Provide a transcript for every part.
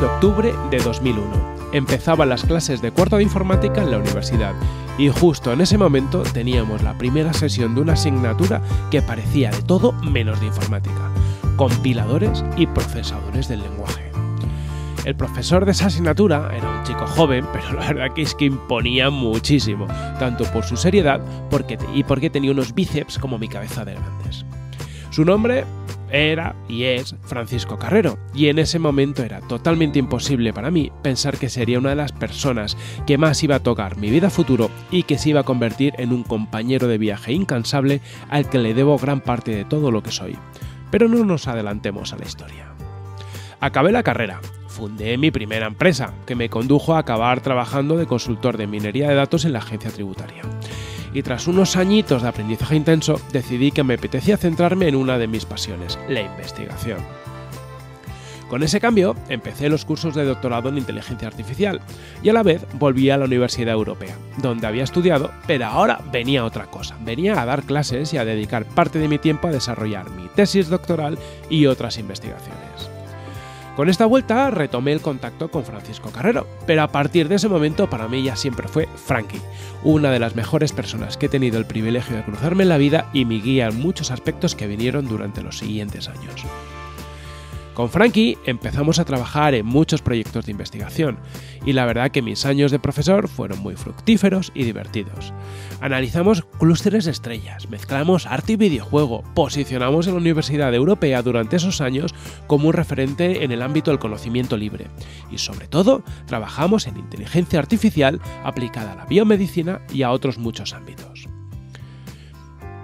de octubre de 2001. Empezaba las clases de cuarto de informática en la universidad y justo en ese momento teníamos la primera sesión de una asignatura que parecía de todo menos de informática, compiladores y procesadores del lenguaje. El profesor de esa asignatura era un chico joven, pero la verdad que es que imponía muchísimo, tanto por su seriedad porque, y porque tenía unos bíceps como mi cabeza de grandes. Su nombre era y es Francisco Carrero, y en ese momento era totalmente imposible para mí pensar que sería una de las personas que más iba a tocar mi vida futuro y que se iba a convertir en un compañero de viaje incansable al que le debo gran parte de todo lo que soy. Pero no nos adelantemos a la historia. Acabé la carrera, fundé mi primera empresa, que me condujo a acabar trabajando de consultor de minería de datos en la agencia tributaria y tras unos añitos de aprendizaje intenso decidí que me apetecía centrarme en una de mis pasiones, la investigación. Con ese cambio, empecé los cursos de doctorado en inteligencia artificial y a la vez volví a la Universidad Europea, donde había estudiado, pero ahora venía otra cosa. Venía a dar clases y a dedicar parte de mi tiempo a desarrollar mi tesis doctoral y otras investigaciones. Con esta vuelta retomé el contacto con Francisco Carrero, pero a partir de ese momento para mí ya siempre fue Frankie, una de las mejores personas que he tenido el privilegio de cruzarme en la vida y mi guía en muchos aspectos que vinieron durante los siguientes años. Con Frankie empezamos a trabajar en muchos proyectos de investigación y la verdad que mis años de profesor fueron muy fructíferos y divertidos. Analizamos clústeres de estrellas, mezclamos arte y videojuego, posicionamos a la Universidad Europea durante esos años como un referente en el ámbito del conocimiento libre y sobre todo trabajamos en inteligencia artificial aplicada a la biomedicina y a otros muchos ámbitos.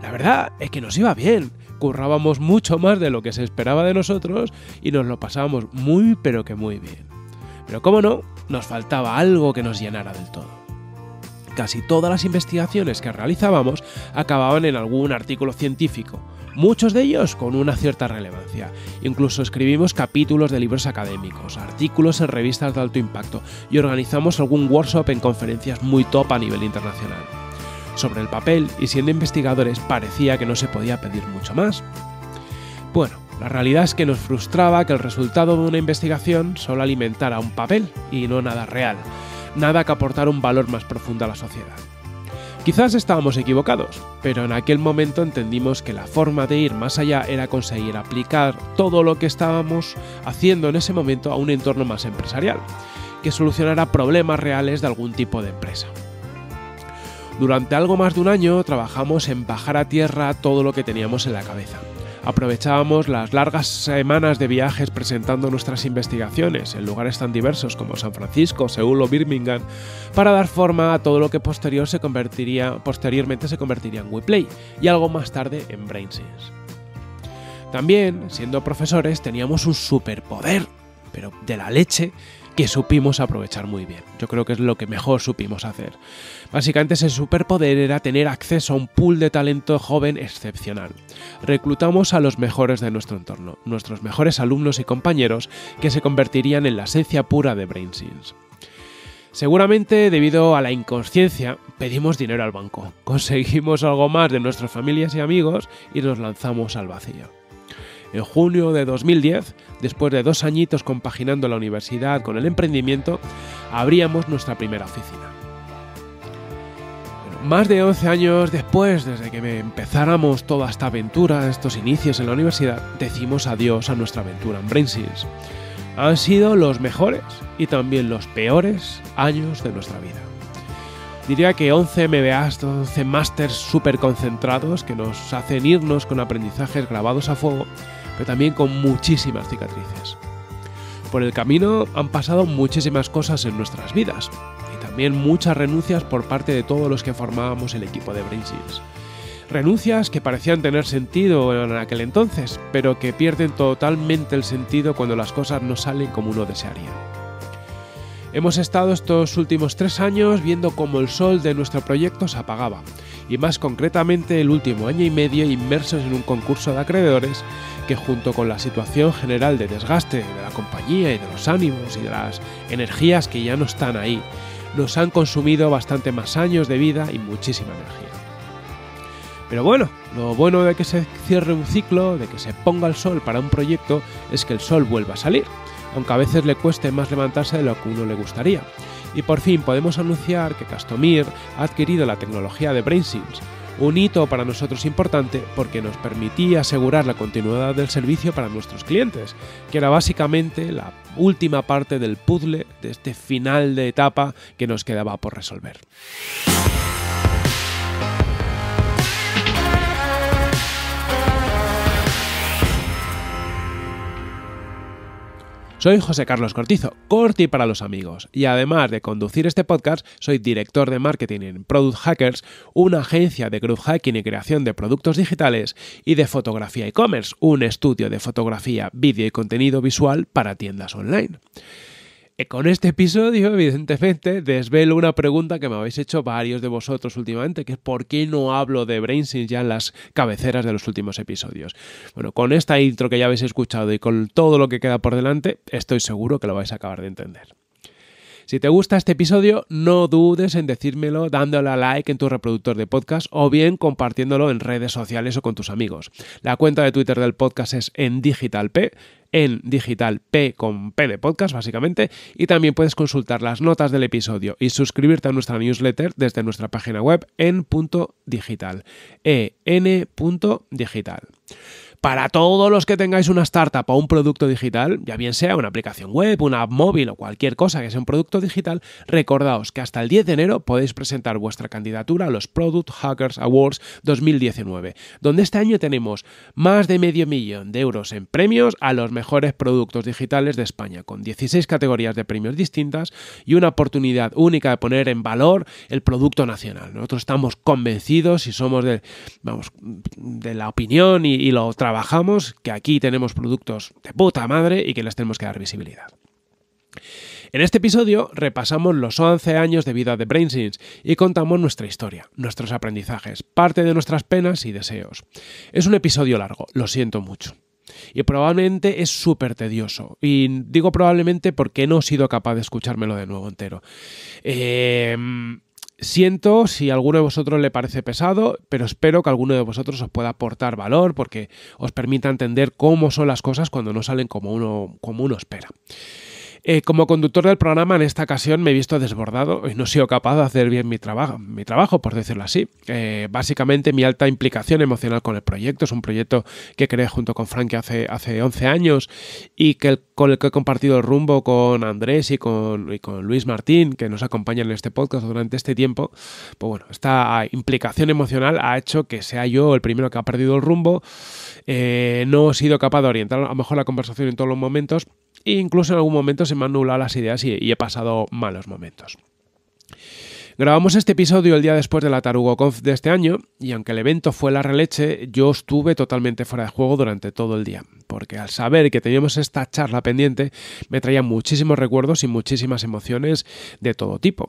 La verdad es que nos iba bien currábamos mucho más de lo que se esperaba de nosotros y nos lo pasábamos muy pero que muy bien. Pero como no, nos faltaba algo que nos llenara del todo casi todas las investigaciones que realizábamos acababan en algún artículo científico, muchos de ellos con una cierta relevancia. Incluso escribimos capítulos de libros académicos, artículos en revistas de alto impacto y organizamos algún workshop en conferencias muy top a nivel internacional sobre el papel y siendo investigadores parecía que no se podía pedir mucho más. Bueno, la realidad es que nos frustraba que el resultado de una investigación solo alimentara un papel y no nada real, nada que aportara un valor más profundo a la sociedad. Quizás estábamos equivocados, pero en aquel momento entendimos que la forma de ir más allá era conseguir aplicar todo lo que estábamos haciendo en ese momento a un entorno más empresarial, que solucionara problemas reales de algún tipo de empresa. Durante algo más de un año trabajamos en bajar a tierra todo lo que teníamos en la cabeza. Aprovechábamos las largas semanas de viajes presentando nuestras investigaciones en lugares tan diversos como San Francisco, Seúl o Birmingham para dar forma a todo lo que posteriormente se convertiría en WePlay y algo más tarde en BrainSense. También, siendo profesores, teníamos un superpoder, pero de la leche, que supimos aprovechar muy bien. Yo creo que es lo que mejor supimos hacer. Básicamente ese superpoder era tener acceso a un pool de talento joven excepcional. Reclutamos a los mejores de nuestro entorno, nuestros mejores alumnos y compañeros que se convertirían en la esencia pura de BrainSins. Seguramente debido a la inconsciencia pedimos dinero al banco, conseguimos algo más de nuestras familias y amigos y nos lanzamos al vacío. En junio de 2010, después de dos añitos compaginando la universidad con el emprendimiento, abríamos nuestra primera oficina. más de 11 años después, desde que empezáramos toda esta aventura, estos inicios en la universidad, decimos adiós a nuestra aventura en Brainsys. Han sido los mejores y también los peores años de nuestra vida. Diría que 11 MBAs, 11 másters súper concentrados que nos hacen irnos con aprendizajes grabados a fuego pero también con muchísimas cicatrices. Por el camino han pasado muchísimas cosas en nuestras vidas y también muchas renuncias por parte de todos los que formábamos el equipo de Brainsins. Renuncias que parecían tener sentido en aquel entonces, pero que pierden totalmente el sentido cuando las cosas no salen como uno desearía. Hemos estado estos últimos tres años viendo cómo el sol de nuestro proyecto se apagaba, y más concretamente el último año y medio inmersos en un concurso de acreedores que junto con la situación general de desgaste de la compañía y de los ánimos y de las energías que ya no están ahí, nos han consumido bastante más años de vida y muchísima energía. Pero bueno, lo bueno de que se cierre un ciclo, de que se ponga el sol para un proyecto, es que el sol vuelva a salir aunque a veces le cueste más levantarse de lo que uno le gustaría. Y por fin podemos anunciar que Castomir ha adquirido la tecnología de BrainSims, un hito para nosotros importante porque nos permitía asegurar la continuidad del servicio para nuestros clientes, que era básicamente la última parte del puzzle de este final de etapa que nos quedaba por resolver. Soy José Carlos Cortizo, Corti para los amigos, y además de conducir este podcast, soy director de marketing en Product Hackers, una agencia de group hacking y creación de productos digitales, y de fotografía e-commerce, un estudio de fotografía, vídeo y contenido visual para tiendas online. Con este episodio, evidentemente, desvelo una pregunta que me habéis hecho varios de vosotros últimamente, que es ¿por qué no hablo de BrainSync ya en las cabeceras de los últimos episodios? Bueno, con esta intro que ya habéis escuchado y con todo lo que queda por delante, estoy seguro que lo vais a acabar de entender. Si te gusta este episodio, no dudes en decírmelo dándole a like en tu reproductor de podcast o bien compartiéndolo en redes sociales o con tus amigos. La cuenta de Twitter del podcast es en digitalp, en digitalp con P de podcast básicamente y también puedes consultar las notas del episodio y suscribirte a nuestra newsletter desde nuestra página web en punto digital e punto digital. Para todos los que tengáis una startup o un producto digital, ya bien sea una aplicación web, una app móvil o cualquier cosa que sea un producto digital, recordaos que hasta el 10 de enero podéis presentar vuestra candidatura a los Product Hackers Awards 2019, donde este año tenemos más de medio millón de euros en premios a los mejores productos digitales de España, con 16 categorías de premios distintas y una oportunidad única de poner en valor el producto nacional. Nosotros estamos convencidos y somos de, vamos, de la opinión y, y lo trabajamos, que aquí tenemos productos de puta madre y que les tenemos que dar visibilidad. En este episodio repasamos los 11 años de vida de BrainSins y contamos nuestra historia, nuestros aprendizajes, parte de nuestras penas y deseos. Es un episodio largo, lo siento mucho. Y probablemente es súper tedioso. Y digo probablemente porque no he sido capaz de escuchármelo de nuevo entero. Eh, Siento si a alguno de vosotros le parece pesado, pero espero que alguno de vosotros os pueda aportar valor porque os permita entender cómo son las cosas cuando no salen como uno, como uno espera. Eh, como conductor del programa, en esta ocasión me he visto desbordado y no he sido capaz de hacer bien mi trabajo, mi trabajo por decirlo así. Eh, básicamente, mi alta implicación emocional con el proyecto es un proyecto que creé junto con Frank hace, hace 11 años y que con el que he compartido el rumbo con Andrés y con, Luis Martín, que nos acompañan en este podcast durante este tiempo. Pues bueno, esta implicación emocional ha hecho que sea yo el primero que ha perdido el rumbo. Eh, no he sido capaz de orientar a lo mejor la conversación en todos los momentos e incluso en algún momento se me han nublado las ideas y he pasado malos momentos. Grabamos este episodio el día después de la Conf de este año y aunque el evento fue la releche, yo estuve totalmente fuera de juego durante todo el día, porque al saber que teníamos esta charla pendiente, me traía muchísimos recuerdos y muchísimas emociones de todo tipo.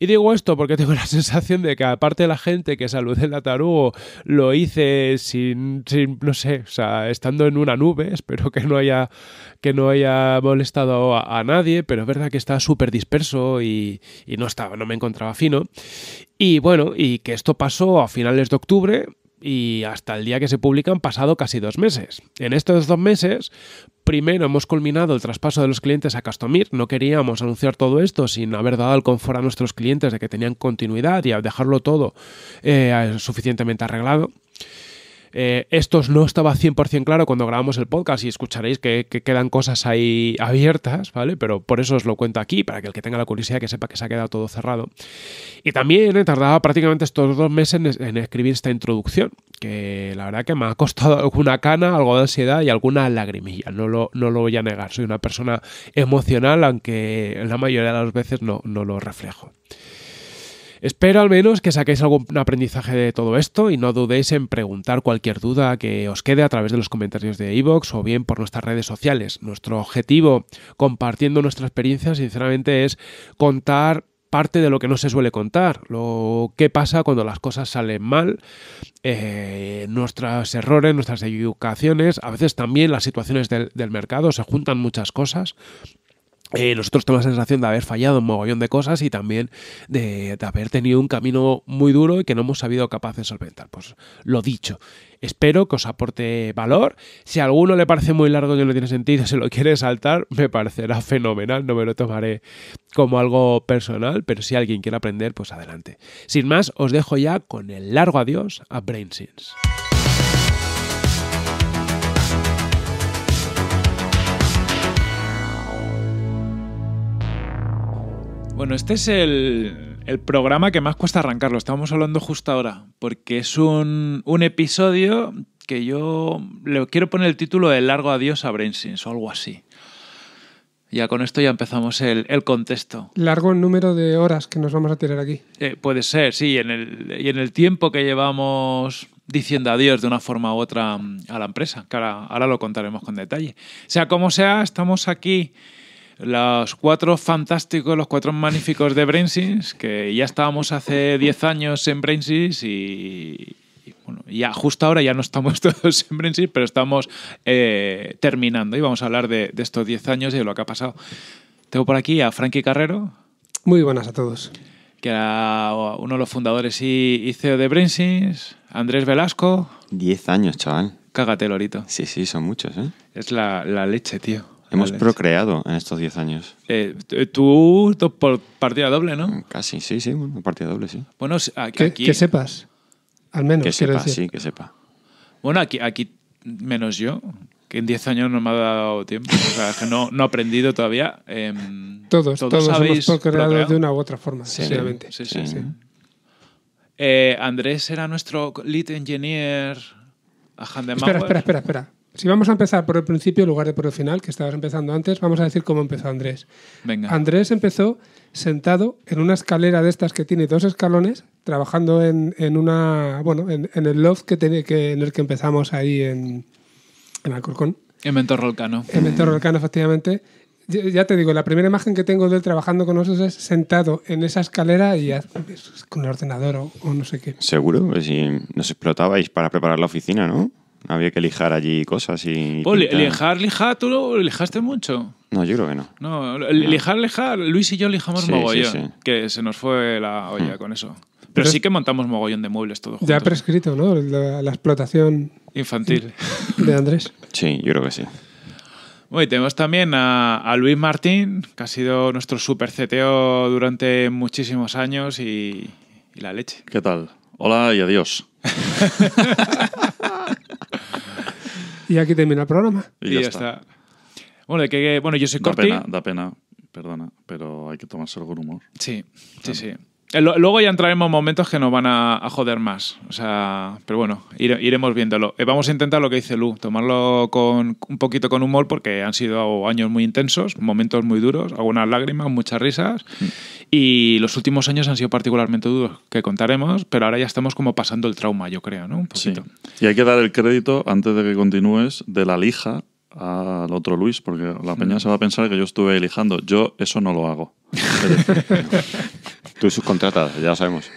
Y digo esto porque tengo la sensación de que aparte de la gente que saludé en la Tarugo, lo hice sin, no sé, o sea, estando en una nube, espero que no haya, que no haya molestado a, nadie, pero es verdad que estaba súper disperso y, y no estaba, no me encontraba fino Y bueno, y que esto pasó a finales de octubre y hasta el día que se publican pasado casi dos meses. En estos dos meses, primero hemos culminado el traspaso de los clientes a Castomir. No queríamos anunciar todo esto sin haber dado el confort a nuestros clientes de que tenían continuidad y a dejarlo todo eh, suficientemente arreglado. Eh, esto no estaba 100% claro cuando grabamos el podcast y escucharéis que, quedan cosas ahí abiertas, ¿vale? Pero por eso os lo cuento aquí, para que el que tenga la curiosidad que sepa que se ha quedado todo cerrado. Y también he eh, tardado prácticamente estos dos meses en, escribir esta introducción, que la verdad que me ha costado alguna cana, algo de ansiedad y alguna lagrimilla, no lo, no lo voy a negar. Soy una persona emocional, aunque la mayoría de las veces no, no lo reflejo. Espero al menos que saquéis algún aprendizaje de todo esto y no dudéis en preguntar cualquier duda que os quede a través de los comentarios de iVoox o bien por nuestras redes sociales. Nuestro objetivo compartiendo nuestra experiencia sinceramente es contar parte de lo que no se suele contar, lo que pasa cuando las cosas salen mal, eh, nuestros errores, nuestras educaciones, a veces también las situaciones del mercado, se juntan muchas cosas nosotros eh, tenemos la sensación de haber fallado un mogollón de cosas y también de, haber tenido un camino muy duro y que no hemos sabido capaz de solventar. Pues lo dicho, espero que os aporte valor. Si a alguno le parece muy largo y no tiene sentido, se lo quiere saltar, me parecerá fenomenal, no me lo tomaré como algo personal, pero si alguien quiere aprender, pues adelante. Sin más, os dejo ya con el largo adiós a BrainSense. Bueno, este es el, programa que más cuesta arrancarlo. Estábamos hablando justo ahora, porque es un, episodio que yo le quiero poner el título de Largo Adiós a Brainsins o algo así. Ya con esto ya empezamos el, contexto. Largo el número de horas que nos vamos a tirar aquí. Eh, puede ser, sí, y en el tiempo que llevamos diciendo adiós de una forma u otra a la empresa, que ahora, lo contaremos con detalle. sea como sea, estamos aquí los cuatro fantásticos, los cuatro magníficos de Brainsys, que ya estábamos hace 10 años en Brainsys y, bueno, ya justo ahora ya no estamos todos en Brainsys, pero estamos eh, terminando y vamos a hablar de, estos 10 años y de lo que ha pasado. Tengo por aquí a Frankie Carrero. Muy buenas a todos. Que era uno de los fundadores y, CEO de Brainsys. Andrés Velasco. 10 años, chaval. Cágate, Lorito. Sí, sí, son muchos, ¿eh? Es la leche, tío. Hemos procreado en estos 10 años. Eh, tú por partida doble, ¿no? Mm, casi, sí, sí, bueno, partida doble, sí. Bueno, aquí... Que, sepas, al menos. Que sepa, sí, que sepa. Bueno, aquí, menos yo, que en 10 años no me ha dado tiempo. O sea, que no, no he aprendido todavía. Em, todos, todos, hemos procreado de una u otra forma, sinceramente. Sí, sí, sí. Eh, Andrés era nuestro lead engineer a Espera, espera, espera, espera. Si vamos a empezar por el principio en lugar de por el final, que estabas empezando antes, vamos a decir cómo empezó Andrés. Venga. Andrés empezó sentado en una escalera de estas que tiene dos escalones, trabajando en, una, bueno, en, el loft que, tiene que, en el que empezamos ahí en, en Alcorcón. En Mentor Rolcano. En Mentor efectivamente. Ya te digo, la primera imagen que tengo de él trabajando con nosotros es sentado en esa escalera y con el ordenador o, no sé qué. Seguro, pues si nos explotabais para preparar la oficina, ¿no? había que lijar allí cosas y... Pues, lijar, lijar, ¿tú lo lijaste mucho? No, yo creo que no. No, lijar, lijar, Luis y yo lijamos mogollón, que se nos fue la olla hmm. con eso. Pero, sí que montamos mogollón de muebles todo Ya prescrito, ¿no? La, explotación... Infantil. De Andrés. sí, yo creo que sí. muy tenemos también a, Luis Martín, que ha sido nuestro super CTO durante muchísimos años y, y la leche. ¿Qué tal? Hola y adiós. y aquí termina el programa. Y, ya, está. Bueno, que- bueno, yo soy Da da pena, perdona, pero hay que tomarse algún humor. Sí, sí, sí. Eh, luego ya entraremos momentos que nos van a, joder más. O sea, pero bueno, iremos viéndolo. Eh, vamos a intentar lo que dice Lu, tomarlo con un poquito con humor, porque han sido años muy intensos, momentos muy duros, algunas lágrimas, muchas risas. Mm. Y los últimos años han sido particularmente duros, que contaremos, pero ahora ya estamos como pasando el trauma, yo creo, ¿no? Un poquito. Y hay que dar el crédito, antes de que continúes, de la lija al otro Luis, porque la mm. peña se va a pensar que yo estuve lijando Yo eso no lo hago. Tú subcontratas, ya sabemos.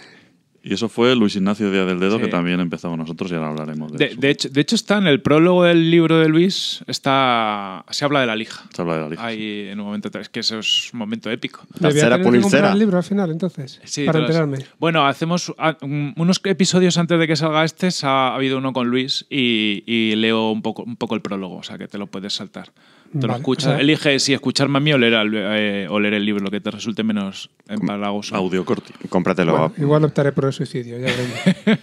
Y eso fue Luis Ignacio Díaz del Dedo, que también empezamos nosotros y ahora hablaremos de, eso. De hecho, está en el prólogo del libro de Luis, está, se habla de la lija. Se habla de la lija. Ahí, en un momento, es que eso es un momento épico. Tercera pulicera. el libro al final, entonces, para enterarme. Bueno, hacemos ah, unos episodios antes de que salga este, ha, habido uno con Luis y, leo un poco, un poco el prólogo, o sea que te lo puedes saltar. Te elige si escuchar más mí eh, o leer, el libro, lo que te resulte menos empalagoso. Audio corto. Cómpratelo. igual optaré por el suicidio, ya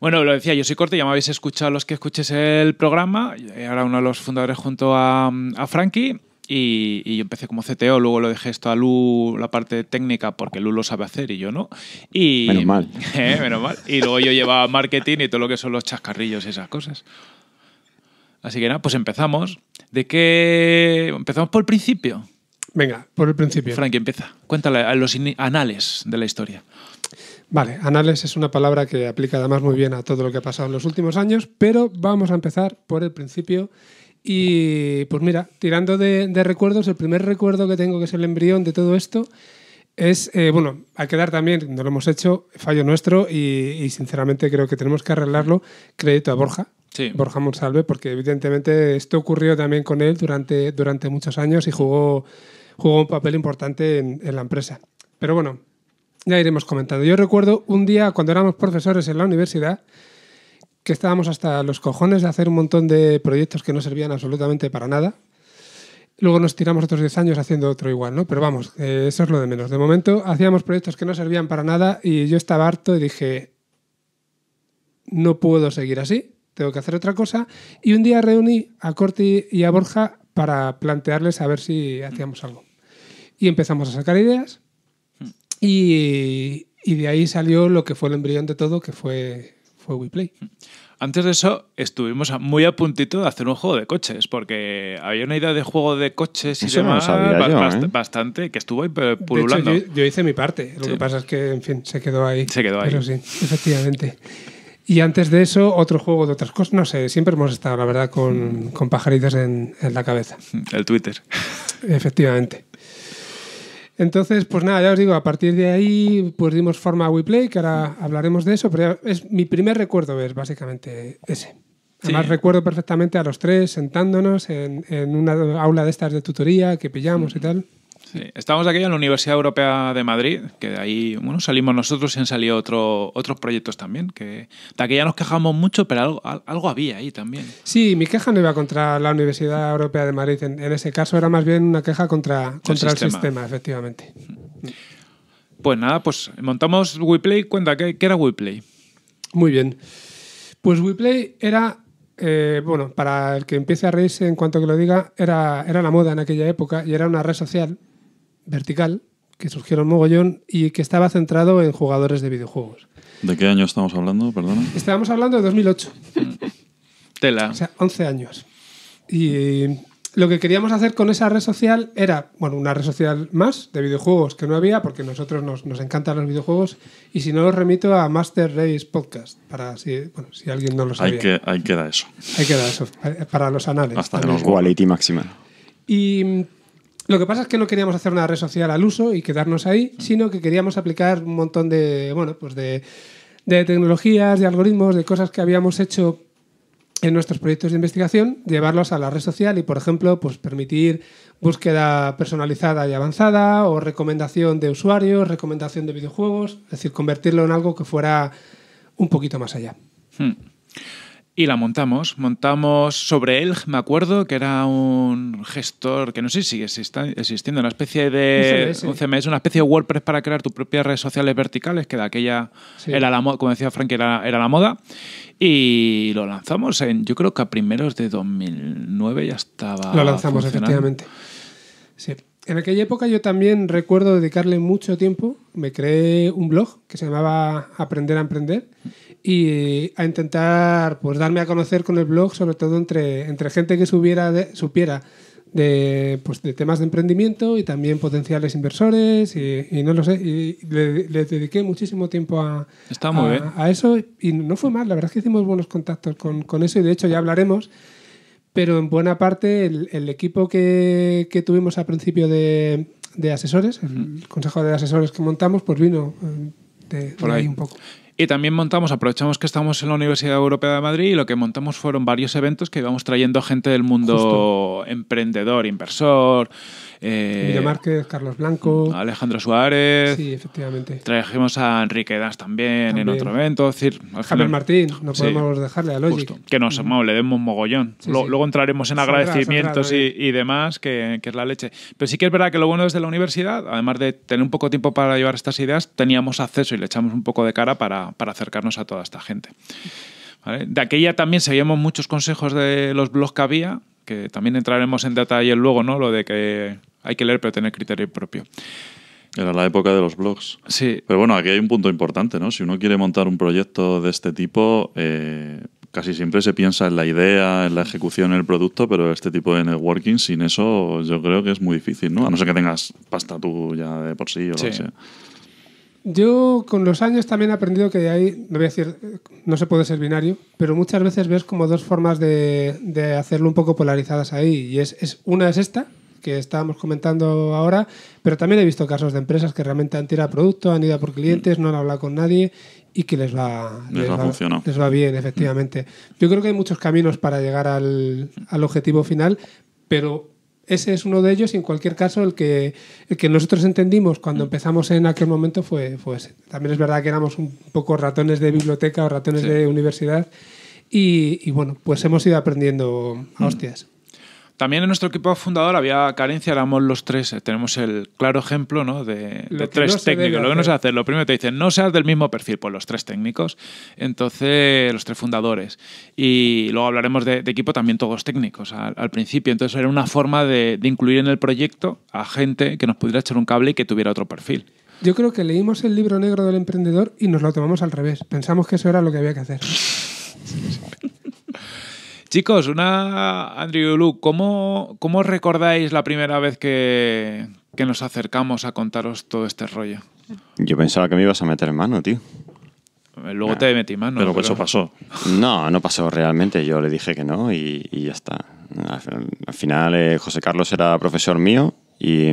Bueno, lo decía, yo soy corte, ya me habéis escuchado los que escuches el programa. Eh, ahora uno de los fundadores junto a, a Frankie. Y, y, yo empecé como CTO, luego lo dejé esto a Lu, la parte técnica, porque Lu lo sabe hacer y yo no. Y, menos mal. Eh, menos mal. Y luego yo llevaba marketing y todo lo que son los chascarrillos y esas cosas. Así que nada, pues empezamos. ¿De qué? Empezamos por el principio. Venga, por el principio. Frankie, empieza. Cuéntale a los anales de la historia. Vale, anales es una palabra que aplica además muy bien a todo lo que ha pasado en los últimos años, pero vamos a empezar por el principio. Y pues mira, tirando de, de recuerdos, el primer recuerdo que tengo que es el embrión de todo esto es, eh, bueno, hay que dar también, no lo hemos hecho, fallo nuestro y, sinceramente creo que tenemos que arreglarlo, crédito a Borja, Borja Monsalve, porque evidentemente esto ocurrió también con él durante, durante muchos años y jugó, jugó un papel importante en, la empresa. Pero bueno, ya iremos comentando. Yo recuerdo un día cuando éramos profesores en la universidad que estábamos hasta los cojones de hacer un montón de proyectos que no servían absolutamente para nada. Luego nos tiramos otros 10 años haciendo otro igual, ¿no? Pero vamos, eh, eso es lo de menos. De momento hacíamos proyectos que no servían para nada y yo estaba harto y dije, no puedo seguir así, tengo que hacer otra cosa. Y un día reuní a Corti y a Borja para plantearles a ver si hacíamos algo. Y empezamos a sacar ideas mm. y, y de ahí salió lo que fue el embrión de todo, que fue WePlay. Antes de eso, estuvimos muy a puntito de hacer un juego de coches, porque había una idea de juego de coches y demás ¿eh? bastante, que estuvo ahí pululando. yo, hice mi parte, lo que pasa es que, en fin, se quedó ahí. Se quedó ahí. efectivamente. Y antes de eso, otro juego de otras cosas. No sé, siempre hemos estado, la verdad, con, con pajaritos en, la cabeza. El Twitter. Efectivamente. Entonces, pues nada, ya os digo, a partir de ahí pues dimos forma a WePlay, que ahora hablaremos de eso, pero es mi primer recuerdo es básicamente ese. Además recuerdo perfectamente a los tres sentándonos en, una aula de estas de tutoría que pillamos y tal. Sí. Estamos aquí en la Universidad Europea de Madrid, que de ahí bueno, salimos nosotros y han salido otros proyectos también, que de aquí ya nos quejamos mucho, pero algo, algo, había ahí también. Sí, mi queja no iba contra la Universidad Europea de Madrid, en, ese caso era más bien una queja contra, el sistema. el sistema, efectivamente. Mm. Pues nada, pues montamos WePlay, cuenta, ¿qué, era WePlay? Muy bien. Pues WePlay era eh, bueno, para el que empiece a reírse en cuanto que lo diga, era, era la moda en aquella época y era una red social vertical que surgieron mogollón y que estaba centrado en jugadores de videojuegos. ¿De qué año estamos hablando, perdona? Estábamos hablando de 2008. Tela. O sea, 11 años. Y eh, lo que queríamos hacer con esa red social era, bueno, una red social más de videojuegos que no había, porque nosotros nos, encantan los videojuegos, y si no los remito a Master Race Podcast, para si, bueno, si alguien no lo sabía. hay que, que queda eso. que dar eso, eh, para los anales. Hasta los quality máxima. Y lo que pasa es que no queríamos hacer una red social al uso y quedarnos ahí, mm. sino que queríamos aplicar un montón de, bueno, pues de, tecnologías, de algoritmos, de cosas que habíamos hecho en nuestros proyectos de investigación, llevarlos a la red social y, por ejemplo, pues permitir búsqueda personalizada y avanzada o recomendación de usuarios, recomendación de videojuegos, es decir, convertirlo en algo que fuera un poquito más allá. Hmm y la montamos. Montamos sobre él, me acuerdo, que era un gestor que no sé si sigue existiendo, una especie de una especie de WordPress para crear tus propias redes sociales verticales, que de aquella era la como decía Frank, era, la moda. Y lo lanzamos en, yo creo que a primeros de 2009 ya estaba. Lo lanzamos, efectivamente. Sí. En aquella época yo también recuerdo dedicarle mucho tiempo. Me creé un blog que se llamaba Aprender a Emprender y eh, a intentar pues darme a conocer con el blog, sobre todo entre, entre gente que subiera supiera de, pues, de temas de emprendimiento y también potenciales inversores y, no lo sé, y le, dediqué muchísimo tiempo a, a, eso y no fue mal, la verdad es que hicimos buenos contactos con, eso y de hecho ya hablaremos, pero en buena parte el, equipo que, tuvimos al principio de, asesores, el consejo de asesores que montamos, pues vino eh, de, por ahí un poco. Y también montamos, aprovechamos que estamos en la Universidad Europea de Madrid y lo que montamos fueron varios eventos que íbamos trayendo gente del mundo emprendedor, inversor, eh, Márquez, Carlos Blanco. Mm, Alejandro Suárez. Sí, efectivamente. Trajimos a Enrique Das también, en otro evento. Javier Martín, no podemos dejarle a Logic. que nos amable, le demos mogollón. Luego entraremos en agradecimientos y, eh. demás, que, es la leche. Pero sí que es verdad que lo bueno desde la universidad, además de tener un poco de tiempo para llevar estas ideas, teníamos acceso y le echamos un poco de cara para acercarnos a toda esta gente. De aquella también seguíamos muchos consejos de los blogs que había, que también entraremos en detalle luego, ¿no? Lo de que hay que leer pero tener criterio propio. Era la época de los blogs. Sí. Pero bueno, aquí hay un punto importante, ¿no? Si uno quiere montar un proyecto de este tipo, eh, casi siempre se piensa en la idea, en la ejecución, en el producto, pero este tipo de networking sin eso yo creo que es muy difícil, ¿no? A no ser que tengas pasta tú ya de por sí o lo que sea. Yo con los años también he aprendido que ahí, no voy a decir, no se puede ser binario, pero muchas veces ves como dos formas de, hacerlo un poco polarizadas ahí. Y es, una es esta, que estábamos comentando ahora, pero también he visto casos de empresas que realmente han tirado producto, han ido por clientes, mm. no han hablado con nadie y que les va, les, bien, efectivamente. Mm. Yo creo que hay muchos caminos para llegar al objetivo final, pero ese es uno de ellos y en cualquier caso el que, el que nosotros entendimos cuando mm. empezamos en aquel momento fue, fue ese. También es verdad que éramos un poco ratones de biblioteca o ratones de universidad y, bueno, pues hemos ido aprendiendo a mm. hostias. También en nuestro equipo fundador había carencia, éramos los tres. Eh, tenemos el claro ejemplo ¿no? de, tres técnicos. Lo que no se hace, lo primero te dicen, no seas del mismo perfil, pues los tres técnicos. Entonces, los tres fundadores. Y luego hablaremos de, equipo también todos técnicos al, principio. Entonces, era una forma de, de incluir en el proyecto a gente que nos pudiera echar un cable y que tuviera otro perfil. Yo creo que leímos el libro negro del emprendedor y nos lo tomamos al revés. Pensamos que eso era lo que había que hacer. Chicos, una Andrew Luke, ¿cómo, ¿cómo recordáis la primera vez que, nos acercamos a contaros todo este rollo? Yo pensaba que me ibas a meter en mano, tío. Luego te metí mano. Pero, eso pasó. No, no pasó realmente. Yo le dije que no y, ya está. Al, final, eh, José Carlos era profesor mío y,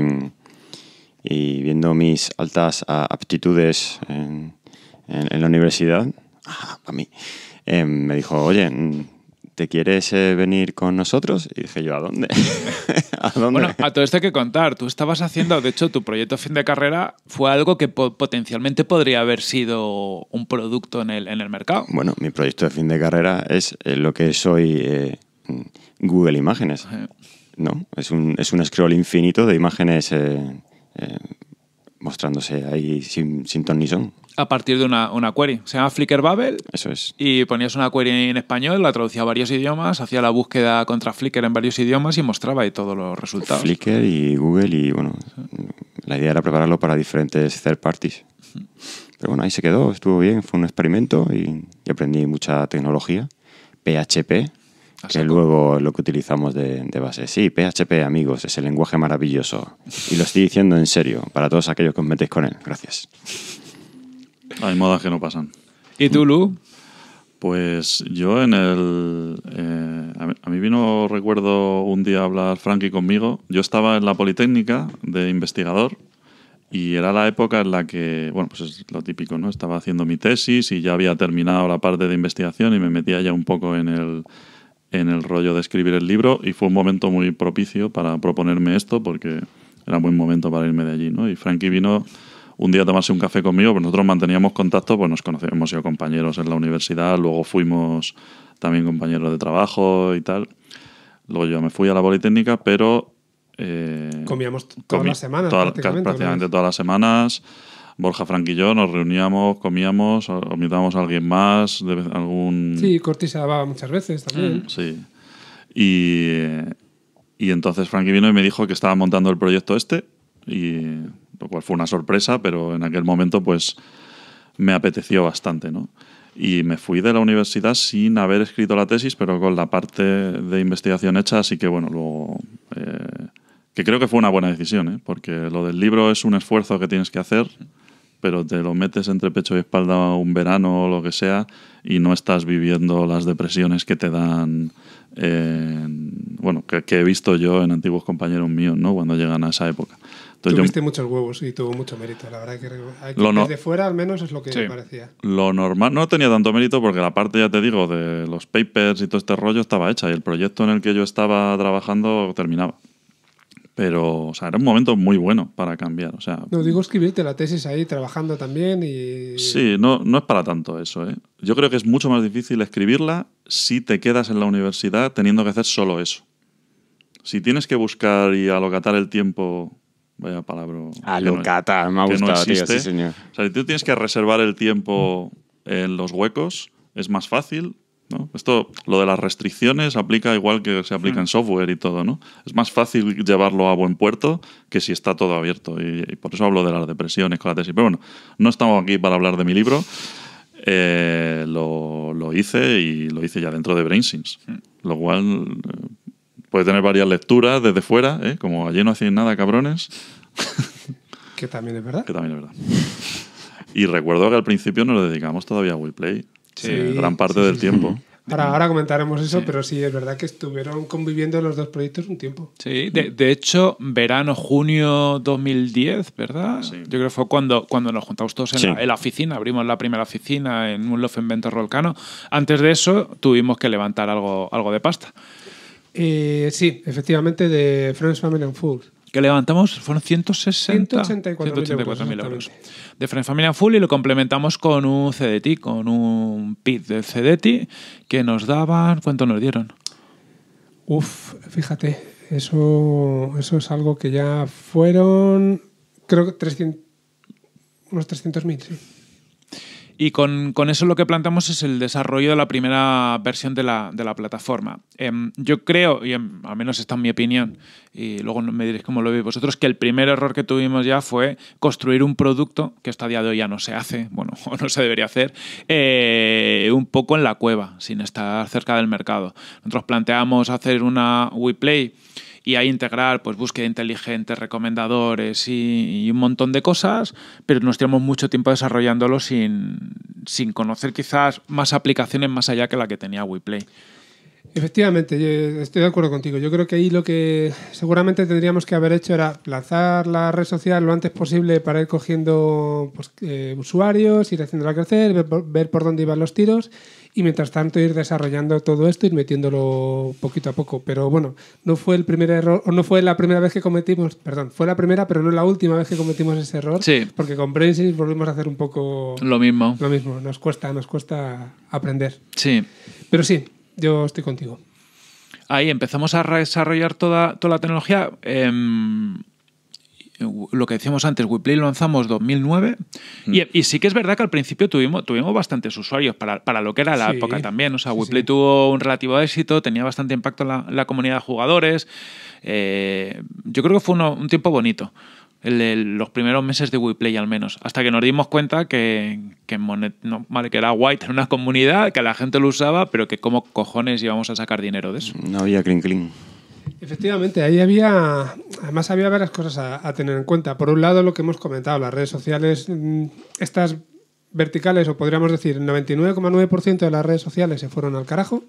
viendo mis altas ah, aptitudes en, la universidad, ah, a mí, eh, me dijo, oye, mm, ¿te quieres eh, venir con nosotros? Y dije yo, ¿a dónde? Bueno, a todo esto hay que contar. Tú estabas haciendo, de hecho, tu proyecto de fin de carrera fue algo que potencialmente podría haber sido un producto en el, en el, mercado. Bueno, mi proyecto de fin de carrera es eh, lo que soy eh, Google Imágenes. ¿no? Es un, es un scroll infinito de imágenes mostrándose ahí sin, sin ton ni son a partir de una, una query. Se llama Flickr Babel. Eso es. Y ponías una query en español, la traducía a varios idiomas, hacía la búsqueda contra Flickr en varios idiomas y mostraba ahí todos los resultados. Flickr y Google y bueno, la idea era prepararlo para diferentes third parties. Pero bueno, ahí se quedó, estuvo bien, fue un experimento y, aprendí mucha tecnología. PHP, ah, que luego lo que utilizamos de, de, base. Sí, PHP, amigos, es el lenguaje maravilloso. Y lo estoy diciendo en serio, para todos aquellos que os metéis con él. Gracias. Hay modas que no pasan. ¿Y tú, Lu? Pues yo en el... Eh, a mí vino, recuerdo, un día hablar Frankie conmigo. Yo estaba en la Politécnica de investigador y era la época en la que, bueno, pues es lo típico, ¿no? Estaba haciendo mi tesis y ya había terminado la parte de investigación y me metía ya un poco en el, en el rollo de escribir el libro y fue un momento muy propicio para proponerme esto porque era buen momento para irme de allí, ¿no? Y Frankie vino un día tomarse un café conmigo, pues nosotros manteníamos contacto, pues nos conocíamos, hemos sido compañeros en la universidad, luego fuimos también compañeros de trabajo y tal. Luego yo me fui a la Politécnica, pero... Eh, comíamos todas las semanas. prácticamente, todas las semanas. Borja, Frank y yo nos reuníamos, comíamos, invitábamos a alguien más, de algún... Sí, Corti se daba muchas veces también. Mm, sí. Y, y entonces Frank vino y me dijo que estaba montando el proyecto este y lo cual fue una sorpresa, pero en aquel momento pues me apeteció bastante, ¿no? Y me fui de la universidad sin haber escrito la tesis, pero con la parte de investigación hecha, así que bueno, eh, que creo que fue una buena decisión, ¿eh? porque lo del libro es un esfuerzo que tienes que hacer, pero te lo metes entre pecho y espalda un verano o lo que sea y no estás viviendo las depresiones que te dan, bueno, que, que, he visto yo en antiguos compañeros míos, ¿no? Cuando llegan a esa época. Tuviste muchos huevos y tuvo mucho mérito, la verdad que, desde fuera al menos es lo que parecía. Lo normal, no tenía tanto mérito porque la parte, ya te digo, de los papers y todo este rollo estaba hecha y el proyecto en el que yo estaba trabajando terminaba. Pero, o sea, era un momento muy bueno para cambiar. O sea, no, digo escribirte la tesis ahí trabajando también y... Sí, no, no es para tanto eso, ¿eh? Yo creo que es mucho más difícil escribirla si te quedas en la universidad teniendo que hacer solo eso. Si tienes que buscar y alocatar el tiempo Vaya palabra. Alucata, ah, no, me ha gustado, tío, sí, señor. O sea, si tú tienes que reservar el tiempo en los huecos, es más fácil. ¿no? Esto, lo de las restricciones, aplica igual que se aplica en hmm. software y todo, ¿no? Es más fácil llevarlo a buen puerto que si está todo abierto. Y, por eso hablo de las depresiones con la tesis. Pero bueno, no estamos aquí para hablar de mi libro. Eh, lo, hice y lo hice ya dentro de BrainSins. Hmm. Lo cual. Eh, puede tener varias lecturas desde fuera, ¿eh? como allí no hacían nada, cabrones. que también es verdad. Que también es verdad. Y recuerdo que al principio nos dedicamos todavía a WePlay. Sí, eh, gran parte del tiempo. Ahora, ahora comentaremos eso, pero sí, es verdad que estuvieron conviviendo los dos proyectos un tiempo. Sí, de, hecho, verano, junio 2010, ¿verdad? Yo creo que fue cuando, cuando nos juntamos todos en la, oficina, abrimos la primera oficina en un en Inventor Volcano. Antes de eso, tuvimos que levantar algo, algo de pasta. Eh, sí, efectivamente, de Friends, Family and Fools. Que levantamos, fueron 160... 184.000 euros. De Friends, Family and Fools y lo complementamos con un CDT, con un PIT de CDT, que nos daban... ¿Cuánto nos dieron? Uf, fíjate, eso, eso es algo que ya fueron, creo que 300, unos 300.000, sí. Y con, eso lo que planteamos es el desarrollo de la primera versión de la, plataforma. Em, yo creo, y em, al menos esta es mi opinión, y luego me diréis cómo lo veis vosotros, que el primer error que tuvimos ya fue construir un producto, que hasta a día de hoy ya no se hace, bueno, o no se debería hacer, eh, un poco en la cueva, sin estar cerca del mercado. Nosotros planteamos hacer una WePlay. Play y ahí integrar pues búsqueda inteligente, recomendadores y, un montón de cosas, pero nos tiramos mucho tiempo desarrollándolo sin, sin conocer quizás más aplicaciones más allá que la que tenía WePlay. Efectivamente, estoy de acuerdo contigo. Yo creo que ahí lo que seguramente tendríamos que haber hecho era lanzar la red social lo antes posible para ir cogiendo pues, eh, usuarios, ir haciéndola crecer, ver por, dónde iban los tiros y mientras tanto ir desarrollando todo esto, y metiéndolo poquito a poco. Pero bueno, no fue el primer error, o no fue la primera vez que cometimos, perdón, fue la primera, pero no la última vez que cometimos ese error. Sí. Porque con Brainsys volvimos a hacer un poco. Lo mismo. Lo mismo, nos cuesta, nos cuesta aprender. Sí. Pero sí, yo estoy contigo. Ahí empezamos a desarrollar toda, toda la tecnología. Em, lo que decíamos antes, WePlay lo lanzamos 2009 mm. y, sí que es verdad que al principio tuvimos, tuvimos bastantes usuarios para, lo que era la época también. O sea, WePlay tuvo un relativo éxito, tenía bastante impacto en la, comunidad de jugadores. Eh, yo creo que fue un tiempo bonito. los primeros meses de WePlay al menos, hasta que nos dimos cuenta que, que, era guay tener una comunidad, que la gente lo usaba, pero que cómo cojones íbamos a sacar dinero de eso. No había clean clean. Efectivamente, ahí había, además había varias cosas a, tener en cuenta. Por un lado, lo que hemos comentado, las redes sociales, mm, estas verticales, o podríamos decir, el 99,9% de las redes sociales se fueron al carajo.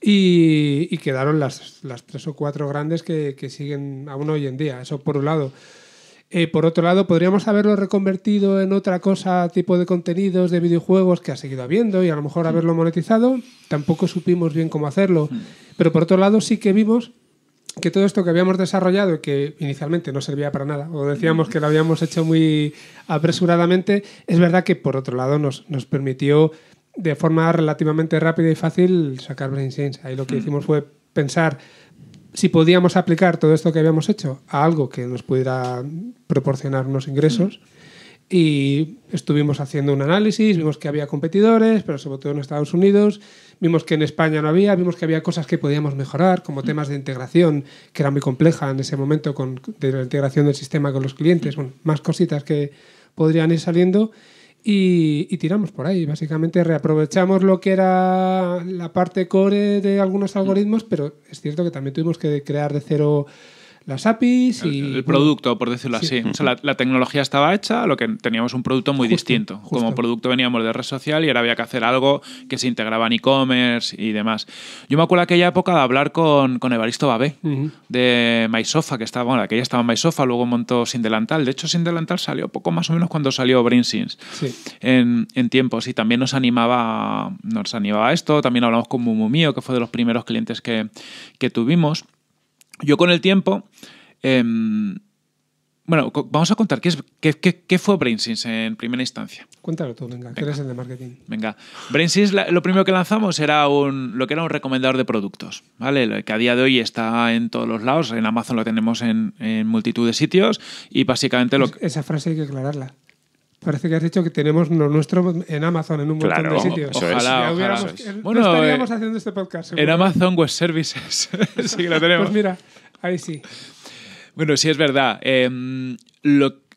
Y, quedaron las, tres o cuatro grandes que, siguen aún hoy en día. Eso por un lado. Eh, por otro lado, podríamos haberlo reconvertido en otra cosa, tipo de contenidos de videojuegos que ha seguido habiendo y a lo mejor haberlo monetizado. Tampoco supimos bien cómo hacerlo. Mm. Pero por otro lado, sí que vimos que todo esto que habíamos desarrollado y que inicialmente no servía para nada, o decíamos que lo habíamos hecho muy apresuradamente, es verdad que por otro lado nos, nos permitió de forma relativamente rápida y fácil sacar Brain Ahí lo que hmm. hicimos fue pensar si podíamos aplicar todo esto que habíamos hecho a algo que nos pudiera proporcionar unos ingresos. Y estuvimos haciendo un análisis, vimos que había competidores, pero sobre todo en Estados Unidos Vimos que en España no había, vimos que había cosas que podíamos mejorar, como mm. temas de integración, que era muy compleja en ese momento, con, de la integración del sistema con los clientes, mm. más cositas que podrían ir saliendo. Y, y, tiramos por ahí. Básicamente reaprovechamos lo que era la parte core de algunos mm. algoritmos, pero es cierto que también tuvimos que crear de cero las APIs y... El, producto, por decirlo así. la, tecnología estaba hecha, lo que teníamos un producto muy distinto. Como producto veníamos de red social y ahora había que hacer algo que se integraba en e-commerce y demás. Yo me acuerdo aquella época de hablar con, Evaristo Babé, de MySofa, que estaba, bueno, aquella estaba en MySofa, luego montó Sin Delantal. De hecho, Sin Delantal salió poco más o menos cuando salió BrainSins en, tiempos y también nos animaba, nos animaba esto. También hablamos con Mumu Mío, que fue de los primeros clientes que, que tuvimos. Yo con el tiempo... Em, bueno, vamos a contar qué, fue BrainSense en primera instancia. Cuéntalo tú, venga, que eres el de marketing. Venga. BrainSense, lo primero que lanzamos era un, lo que era un recomendador de productos, ¿vale? Que a día de hoy está en todos los lados. En Amazon lo tenemos en, multitud de sitios y básicamente lo. esa frase hay que aclararla. Parece que has dicho que tenemos nuestro en Amazon en un montón de sitios. Ojalá, ojalá. Bueno, no estaríamos eh, haciendo este podcast. En Amazon Web Services. sí que lo tenemos. Pues mira, ahí sí. Bueno, sí es verdad. Eh, lo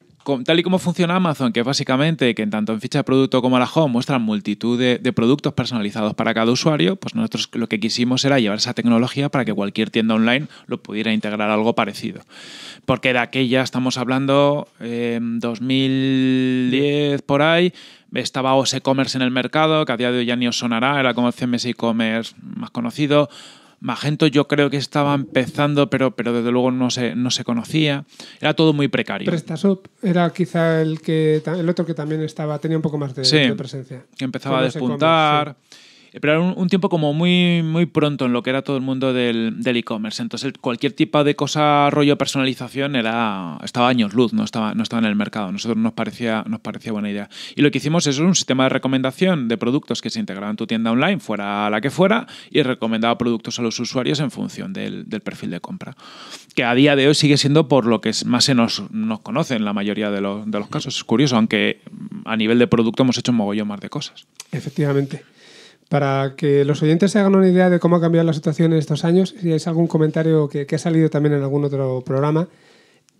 tal y como funciona Amazon, que es básicamente que tanto en ficha de producto como en la home muestran multitud de, productos personalizados para cada usuario, pues nosotros lo que quisimos era llevar esa tecnología para que cualquier tienda online lo pudiera integrar algo parecido. Porque de aquella estamos hablando en em, 2010 por ahí, estaba OS e commerce en el mercado, que a día de hoy ya ni os sonará, era como el CMS e-commerce más conocido. Magento yo creo que estaba empezando, pero, pero desde luego no se, no se conocía. Era todo muy precario. PrestaShop era quizá el, que, el otro que también estaba, tenía un poco más de, presencia. Que empezaba pues a despuntar pero un, un, tiempo como muy, muy pronto en lo que era todo el mundo del e-commerce. Entonces, cualquier tipo de cosa, rollo personalización, era estaba años luz, no estaba, no estaba en el mercado. nosotros nos parecía, nos parecía buena idea. Y lo que hicimos es un sistema de recomendación de productos que se integraban en tu tienda online, fuera la que fuera, y recomendaba productos a los usuarios en función del, perfil de compra. Que a día de hoy sigue siendo por lo que más se nos, nos conoce en la mayoría de los, de los casos. Es curioso, aunque a nivel de producto hemos hecho un mogollón más de cosas. Efectivamente. Para que los oyentes se hagan una idea de cómo ha cambiado la situación en estos años, si hay algún comentario que, ha salido también en algún otro programa,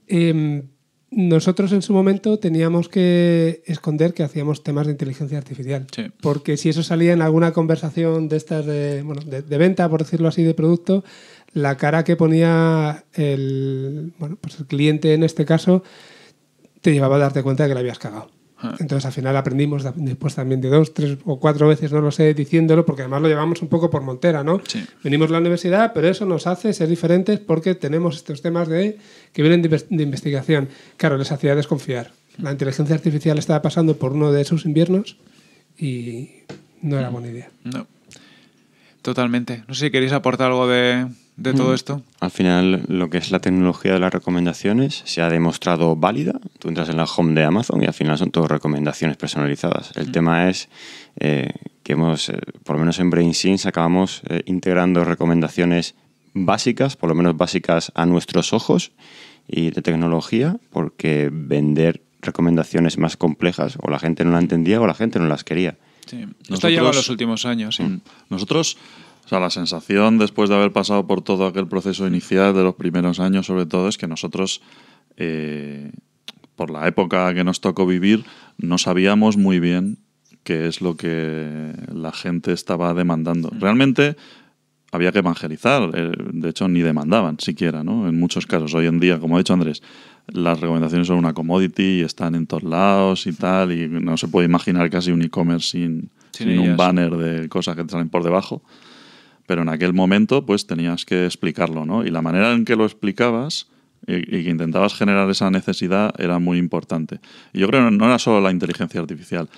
em, nosotros en su momento teníamos que esconder que hacíamos temas de inteligencia artificial. Porque si eso salía en alguna conversación de estas de, bueno, de, venta, por decirlo así, de producto, la cara que ponía el, bueno, pues el cliente en este caso te llevaba a darte cuenta de que la habías cagado. Entonces al final aprendimos después también de dos, tres o cuatro veces, no lo sé, diciéndolo, porque además lo llevamos un poco por montera, ¿no? Venimos a la universidad, pero eso nos hace ser diferentes porque tenemos estos temas de que vienen de, investigación. Claro, les hacía desconfiar. La inteligencia artificial estaba pasando por uno de esos inviernos y no era buena idea. No. Totalmente. No sé si queréis aportar algo de, de todo mm. esto? Al final, lo que es la tecnología de las recomendaciones se ha demostrado válida. Tú entras en la home de Amazon y al final son todas recomendaciones personalizadas. El mm. tema es eh, que hemos, eh, por lo menos en BrainSins, acabamos eh, integrando recomendaciones básicas, por lo menos básicas a nuestros ojos y de tecnología, porque vender recomendaciones más complejas o la gente no la entendía o la gente no las quería. Sí. ha llevado a los últimos años. Mm. Nosotros o sea, la sensación después de haber pasado por todo aquel proceso inicial de los primeros años, sobre todo, es que nosotros, eh, por la época que nos tocó vivir, no sabíamos muy bien qué es lo que la gente estaba demandando. Mm. Realmente había que evangelizar, eh, de hecho ni demandaban siquiera, ¿no? En muchos casos. Hoy en día, como ha dicho Andrés, las recomendaciones son una commodity y están en todos lados y tal, y no se puede imaginar casi un e-commerce sin, un banner de cosas que salen por debajo. Pero en aquel momento, pues tenías que explicarlo, ¿no? Y la manera en que lo explicabas y, que intentabas generar esa necesidad era muy importante. yo creo que no era solo la inteligencia artificial.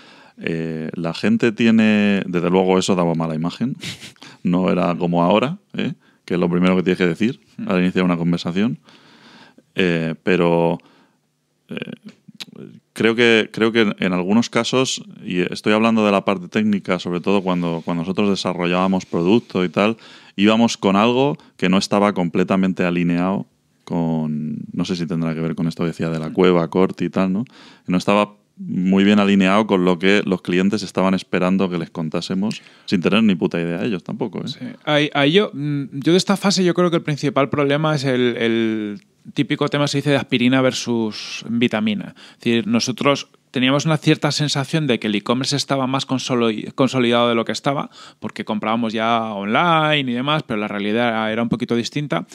Eh, la gente tiene, desde luego eso daba mala imagen, no era como ahora, ¿eh? que es lo primero que tienes que decir al iniciar una conversación, eh, pero eh, creo que, creo que en algunos casos, y estoy hablando de la parte técnica, sobre todo cuando, cuando nosotros desarrollábamos producto y tal, íbamos con algo que no estaba completamente alineado con, no sé si tendrá que ver con esto decía de la cueva, corte y tal, ¿no? no estaba muy bien alineado con lo que los clientes estaban esperando que les contásemos, sin tener ni puta idea ellos tampoco. ¿eh? Sí. yo, mm, yo, de esta fase yo creo que el principal problema es el típico tema se dice de aspirina versus vitamina. Es decir, nosotros teníamos una cierta sensación de que el e-commerce estaba más consolidado de lo que estaba, porque comprábamos ya online y demás, pero la realidad era un poquito distinta.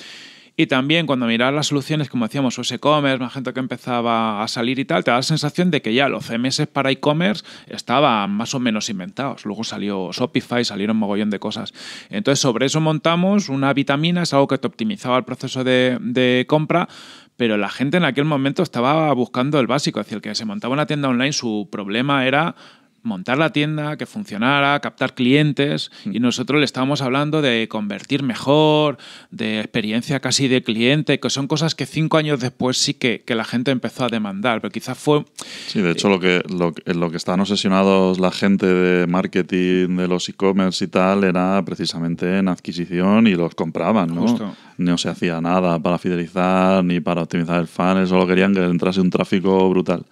Y también cuando miras las soluciones, como decíamos, o e-commerce, más gente que empezaba a salir y tal, te da la sensación de que ya los CMS para e-commerce estaban más o menos inventados. Luego salió Shopify, salieron mogollón de cosas. Entonces, sobre eso montamos una vitamina, es algo que te optimizaba el proceso de, de compra, pero la gente en aquel momento estaba buscando el básico, es decir, el que se montaba una tienda online, su problema era montar la tienda, que funcionara, captar clientes mm. y nosotros le estábamos hablando de convertir mejor, de experiencia casi de cliente, que son cosas que cinco años después sí que, la gente empezó a demandar, pero quizás fue... Sí, de hecho lo que, lo, en lo que estaban obsesionados la gente de marketing, de los e-commerce y tal, era precisamente en adquisición y los compraban, ¿no? No se hacía nada para fidelizar ni para optimizar el fan, solo querían que entrase un tráfico brutal.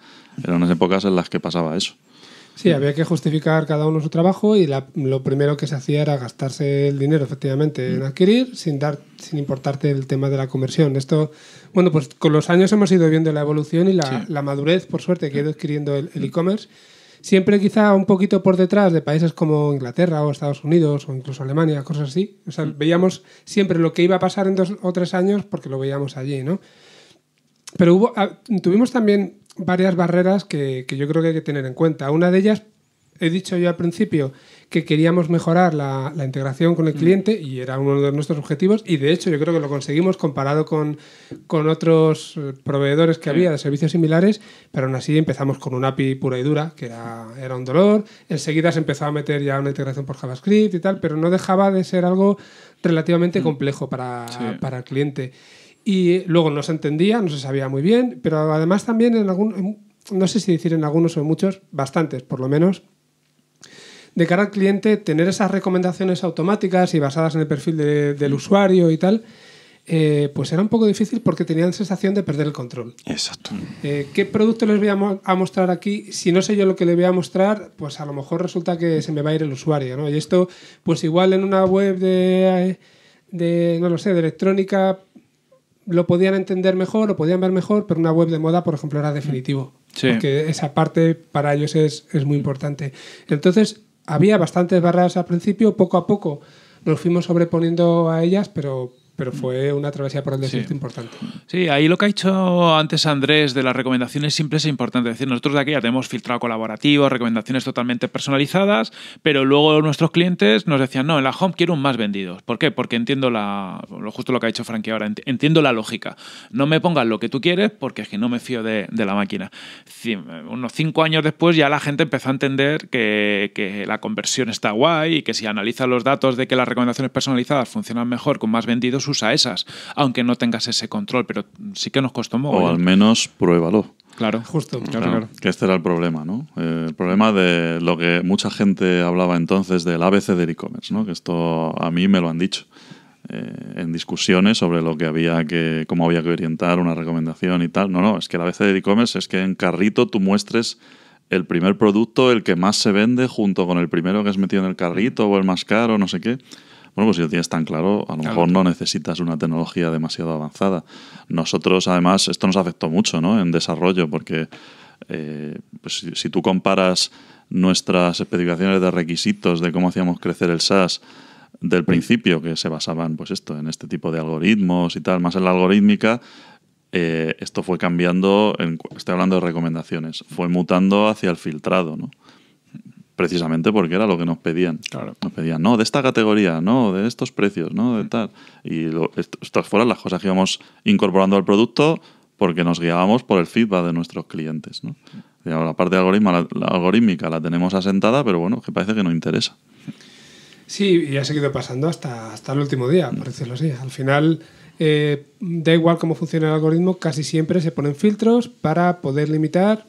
Eran unas épocas en las que pasaba eso. Sí, había que justificar cada uno su trabajo y lo primero que se hacía era gastarse el dinero efectivamente en mm. adquirir sin dar sin importarte el tema de la conversión. Esto, bueno, pues con los años hemos ido viendo la evolución y la, madurez, por suerte, que ha ido mm. adquiriendo el e-commerce. Siempre quizá un poquito por detrás de países como Inglaterra o Estados Unidos o incluso Alemania, cosas así. O sea, mm. veíamos siempre lo que iba a pasar en dos o tres años porque lo veíamos allí, ¿no? Pero hubo, ah, tuvimos también varias barreras que, yo creo que hay que tener en cuenta. Una de ellas, he dicho yo al principio que queríamos mejorar la, integración con el mm. cliente y era uno de nuestros objetivos y de hecho yo creo que lo conseguimos comparado con, otros eh, proveedores que había de servicios similares, pero aún así empezamos con una API pura y dura, que era, un dolor, enseguida se empezó a meter ya una integración por JavaScript y tal, pero no dejaba de ser algo relativamente mm. complejo para, para el cliente y luego no se entendía, no se sabía muy bien, pero además también en algún, no sé si decir en algunos o en muchos, bastantes por lo menos, de cara al cliente, tener esas recomendaciones automáticas y basadas en el perfil del mm. usuario y tal, eh, pues era un poco difícil porque tenían sensación de perder el control. Exacto. Eh, ¿Qué producto les voy a, mostrar aquí? Si no sé yo lo que les voy a mostrar, pues a lo mejor resulta que se me va a ir el usuario, ¿no? Y esto, pues igual en una web de, eh, de no lo sé, de electrónica lo podían entender mejor, lo podían ver mejor, pero una web de moda, por ejemplo, era definitivo. Porque esa parte para ellos es, es muy importante. Entonces, había bastantes barras al principio, poco a poco nos fuimos sobreponiendo a ellas, pero pero mm. fue una travesía por el desierto importante. Sí, ahí lo que ha dicho antes Andrés de las recomendaciones simples es importante. Es decir, nosotros de aquí ya tenemos filtrado colaborativo, recomendaciones totalmente personalizadas, pero luego nuestros clientes nos decían, no, en la home quiero un más vendidos. ¿Por qué? Porque entiendo la, justo lo que ha dicho Frankie ahora, entiendo la lógica. No me pongas lo que tú quieres porque es que no me fío de, la máquina. unos cinco años después ya la gente empezó a entender que, que la conversión está guay y que si analiza los datos de que las recomendaciones personalizadas funcionan mejor con más vendidos, usa esas, aunque no tengas ese control, pero sí que nos costó mucho. O al menos pruébalo. Claro, justo. Claro, Que este era el problema, ¿no? Eh, el problema de lo que mucha gente hablaba entonces del ABC del e-commerce, ¿no? Que esto a mí me lo han dicho eh, en discusiones sobre lo que había que, cómo había que orientar una recomendación y tal. No, no, es que el ABC de e-commerce es que en carrito tú muestres el primer producto, el que más se vende, junto con el primero que has metido en el carrito o el más caro, no sé qué. Bueno, pues si lo tienes tan claro, a lo mejor no necesitas una tecnología demasiado avanzada. Nosotros, además, esto nos afectó mucho ¿no? en desarrollo, porque eh, pues, si, tú comparas nuestras especificaciones de requisitos de cómo hacíamos crecer el SaaS del principio, que se basaban pues esto, en este tipo de algoritmos y tal, más en la algorítmica, eh, esto fue cambiando, estoy hablando de recomendaciones, fue mutando hacia el filtrado, ¿no? precisamente porque era lo que nos pedían. Nos pedían, no, de esta categoría, no, de estos precios, no, de mm. tal. Y estas fueron las cosas que íbamos incorporando al producto porque nos guiábamos por el feedback de nuestros clientes. ¿no? La parte de la, algorítmica la tenemos asentada, pero bueno, que parece que no interesa. Sí, y ha seguido pasando hasta, hasta el último día, por mm. decirlo así. Al final, eh, da igual cómo funciona el algoritmo, casi siempre se ponen filtros para poder limitar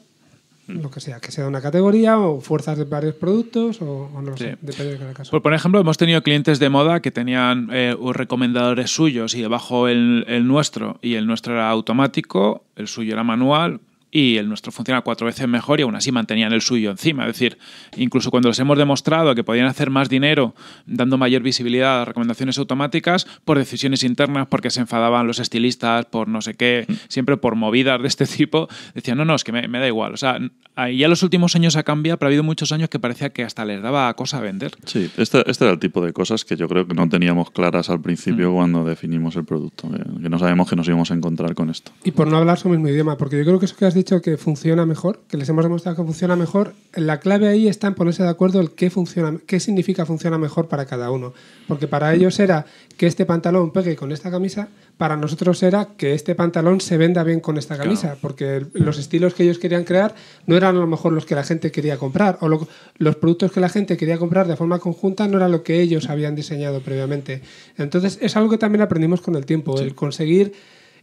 lo que sea, que sea una categoría o fuerzas de varios productos o, no lo sé, depende de cada caso. por ejemplo, hemos tenido clientes de moda que tenían eh, recomendadores suyos y debajo el, el, nuestro, y el nuestro era automático, el suyo era manual, y el nuestro funciona cuatro veces mejor y aún así mantenían el suyo encima. Es decir, incluso cuando les hemos demostrado que podían hacer más dinero dando mayor visibilidad a recomendaciones automáticas por decisiones internas, porque se enfadaban los estilistas, por no sé qué, mm. siempre por movidas de este tipo, decían, no, no, es que me, da igual. O sea, ahí ya los últimos años ha cambiado, pero ha habido muchos años que parecía que hasta les daba cosa vender. Sí, este, este era el tipo de cosas que yo creo que no teníamos claras al principio mm. cuando definimos el producto, eh, que, no sabemos que nos íbamos a encontrar con esto. Y por no hablar el mismo idioma, porque yo creo que eso que has dicho que funciona mejor, que les hemos demostrado que funciona mejor, la clave ahí está en ponerse de acuerdo el qué, funciona, qué significa funciona mejor para cada uno. Porque para ellos era que este pantalón pegue con esta camisa, para nosotros era que este pantalón se venda bien con esta camisa, porque los estilos que ellos querían crear no eran a lo mejor los que la gente quería comprar, o los productos que la gente quería comprar de forma conjunta no era lo que ellos habían diseñado previamente. Entonces es algo que también aprendimos con el tiempo, el conseguir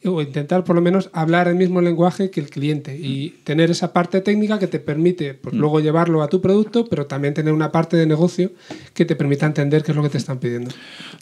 o intentar por lo menos hablar el mismo lenguaje que el cliente y mm. tener esa parte técnica que te permite pues, mm. luego llevarlo a tu producto, pero también tener una parte de negocio que te permita entender qué es lo que te están pidiendo.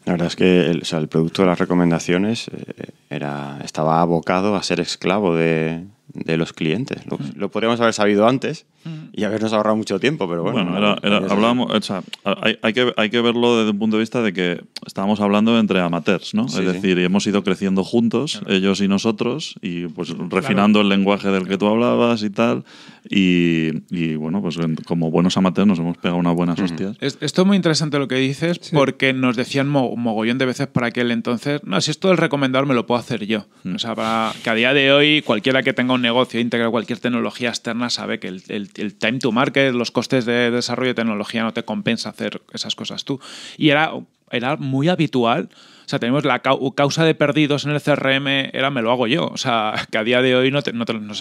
La verdad es que el, el producto de las recomendaciones eh, era, estaba abocado a ser esclavo de, de los clientes. Mm. Lo, podríamos haber sabido antes mm. y habernos ahorrado mucho tiempo, pero bueno. bueno hablábamos, o sea, hay, que, hay, que, verlo desde un punto de vista de que estábamos hablando entre amateurs, ¿no? es decir, y hemos ido creciendo juntos, ellos y nosotros, y pues refinando el lenguaje del que tú hablabas y tal. Y, bueno, pues como buenos amateurs nos hemos pegado unas buenas hostias. Esto es muy interesante lo que dices, porque nos decían un mogollón de veces para aquel entonces, no, si esto del recomendar me lo puedo hacer yo. Mm. O sea, para que a día de hoy cualquiera que tenga negocio íntegro, cualquier tecnología externa, sabe que el, time to market, los costes de desarrollo de tecnología no te compensa hacer esas cosas tú. Y era, era muy habitual o sea, tenemos la causa de perdidos en el CRM, era me lo hago yo. O sea, que a día de hoy no, se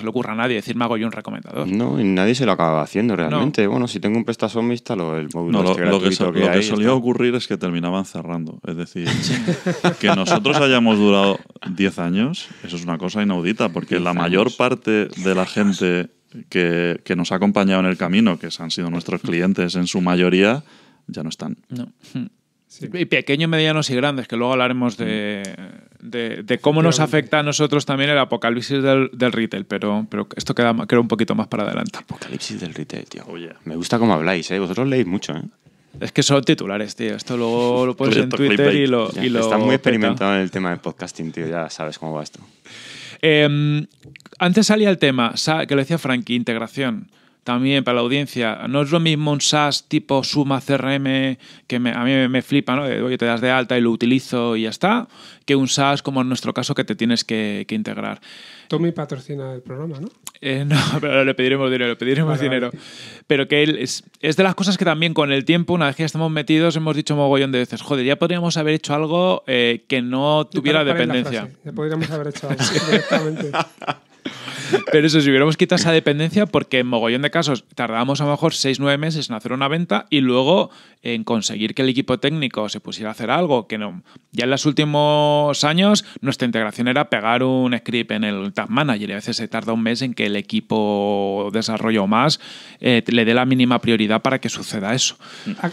le ocurra a nadie decir me hago yo un recomendador. No, y nadie se lo acaba haciendo realmente. Bueno, si tengo un prestasón, el móvil no, este lo, que, solía ocurrir es que terminaban cerrando. Es decir, que nosotros hayamos durado 10 años, eso es una cosa inaudita, porque la mayor parte de la gente que, que nos ha acompañado en el camino, que han sido nuestros clientes en su mayoría, ya no están. No. Y pequeños, medianos y grandes, que luego hablaremos de, mm. cómo nos afecta a nosotros también el apocalipsis del, retail, pero, pero esto queda un poquito más para adelante. Apocalipsis del retail, tío. Oh, Me gusta cómo habláis, ¿eh? Vosotros leéis mucho, ¿eh? Es que son titulares, tío. Esto luego lo pues pones en Twitter y lo, muy experimentado en el tema de podcasting, tío. Ya sabes cómo va esto. Em, antes salía el tema, que lo decía Frankie, integración también para la audiencia, no es lo mismo un SaaS tipo Suma CRM, que a mí me flipa, ¿no? Eh, oye, te das de alta y lo utilizo y ya está, que un SaaS como en nuestro caso que te tienes que, que integrar. Tommy patrocina el programa, ¿no? Eh, no, pero le pediremos dinero, le pediremos dinero. Pero que él es, es, de las cosas que también con el tiempo, una vez que ya estamos metidos, hemos dicho mogollón de veces, joder, ya podríamos haber hecho algo eh, que no tuviera dependencia. Ya podríamos haber hecho algo directamente. Pero eso, si hubiéramos quitado esa dependencia, porque en mogollón de casos tardábamos a lo mejor 6-9 meses en hacer una venta y luego en conseguir que el equipo técnico se pusiera a hacer algo, que no. Ya en los últimos años nuestra integración era pegar un script en el Tag Manager y a veces se tarda un mes en que el equipo desarrollo más eh, le dé la mínima prioridad para que suceda eso.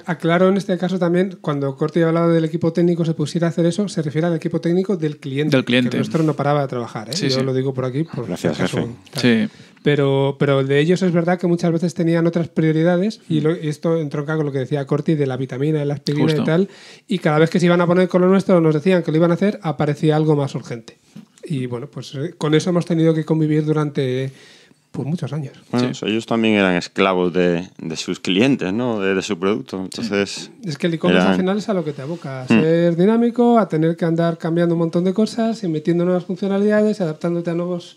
Aclaro en este caso también, cuando Corti hablado del equipo técnico se pusiera a hacer eso, se refiere al equipo técnico del cliente. Del cliente. Que nuestro no paraba de trabajar, ¿eh? yo lo digo por aquí. Por... Pero, pero de ellos es verdad que muchas veces tenían otras prioridades y, lo, esto entronca con lo que decía Corti de la vitamina, de la aspirina y tal. Y cada vez que se iban a poner con lo nuestro, nos decían que lo iban a hacer, aparecía algo más urgente. Y bueno, pues eh, con eso hemos tenido que convivir durante por pues, muchos años. ellos también eran esclavos de, sus clientes, ¿no? De, su producto. Entonces, Es que el icono al final es a lo que te aboca, a hmm. ser dinámico, a tener que andar cambiando un montón de cosas, y metiendo nuevas funcionalidades, adaptándote a nuevos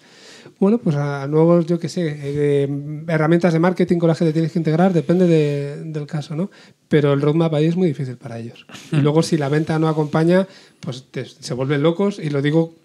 bueno, pues a nuevos, yo qué sé, eh, herramientas de marketing con las que te tienes que integrar, depende del caso, ¿no? Pero el roadmap ahí es muy difícil para ellos. Y luego si la venta no acompaña, pues se vuelven locos, y lo digo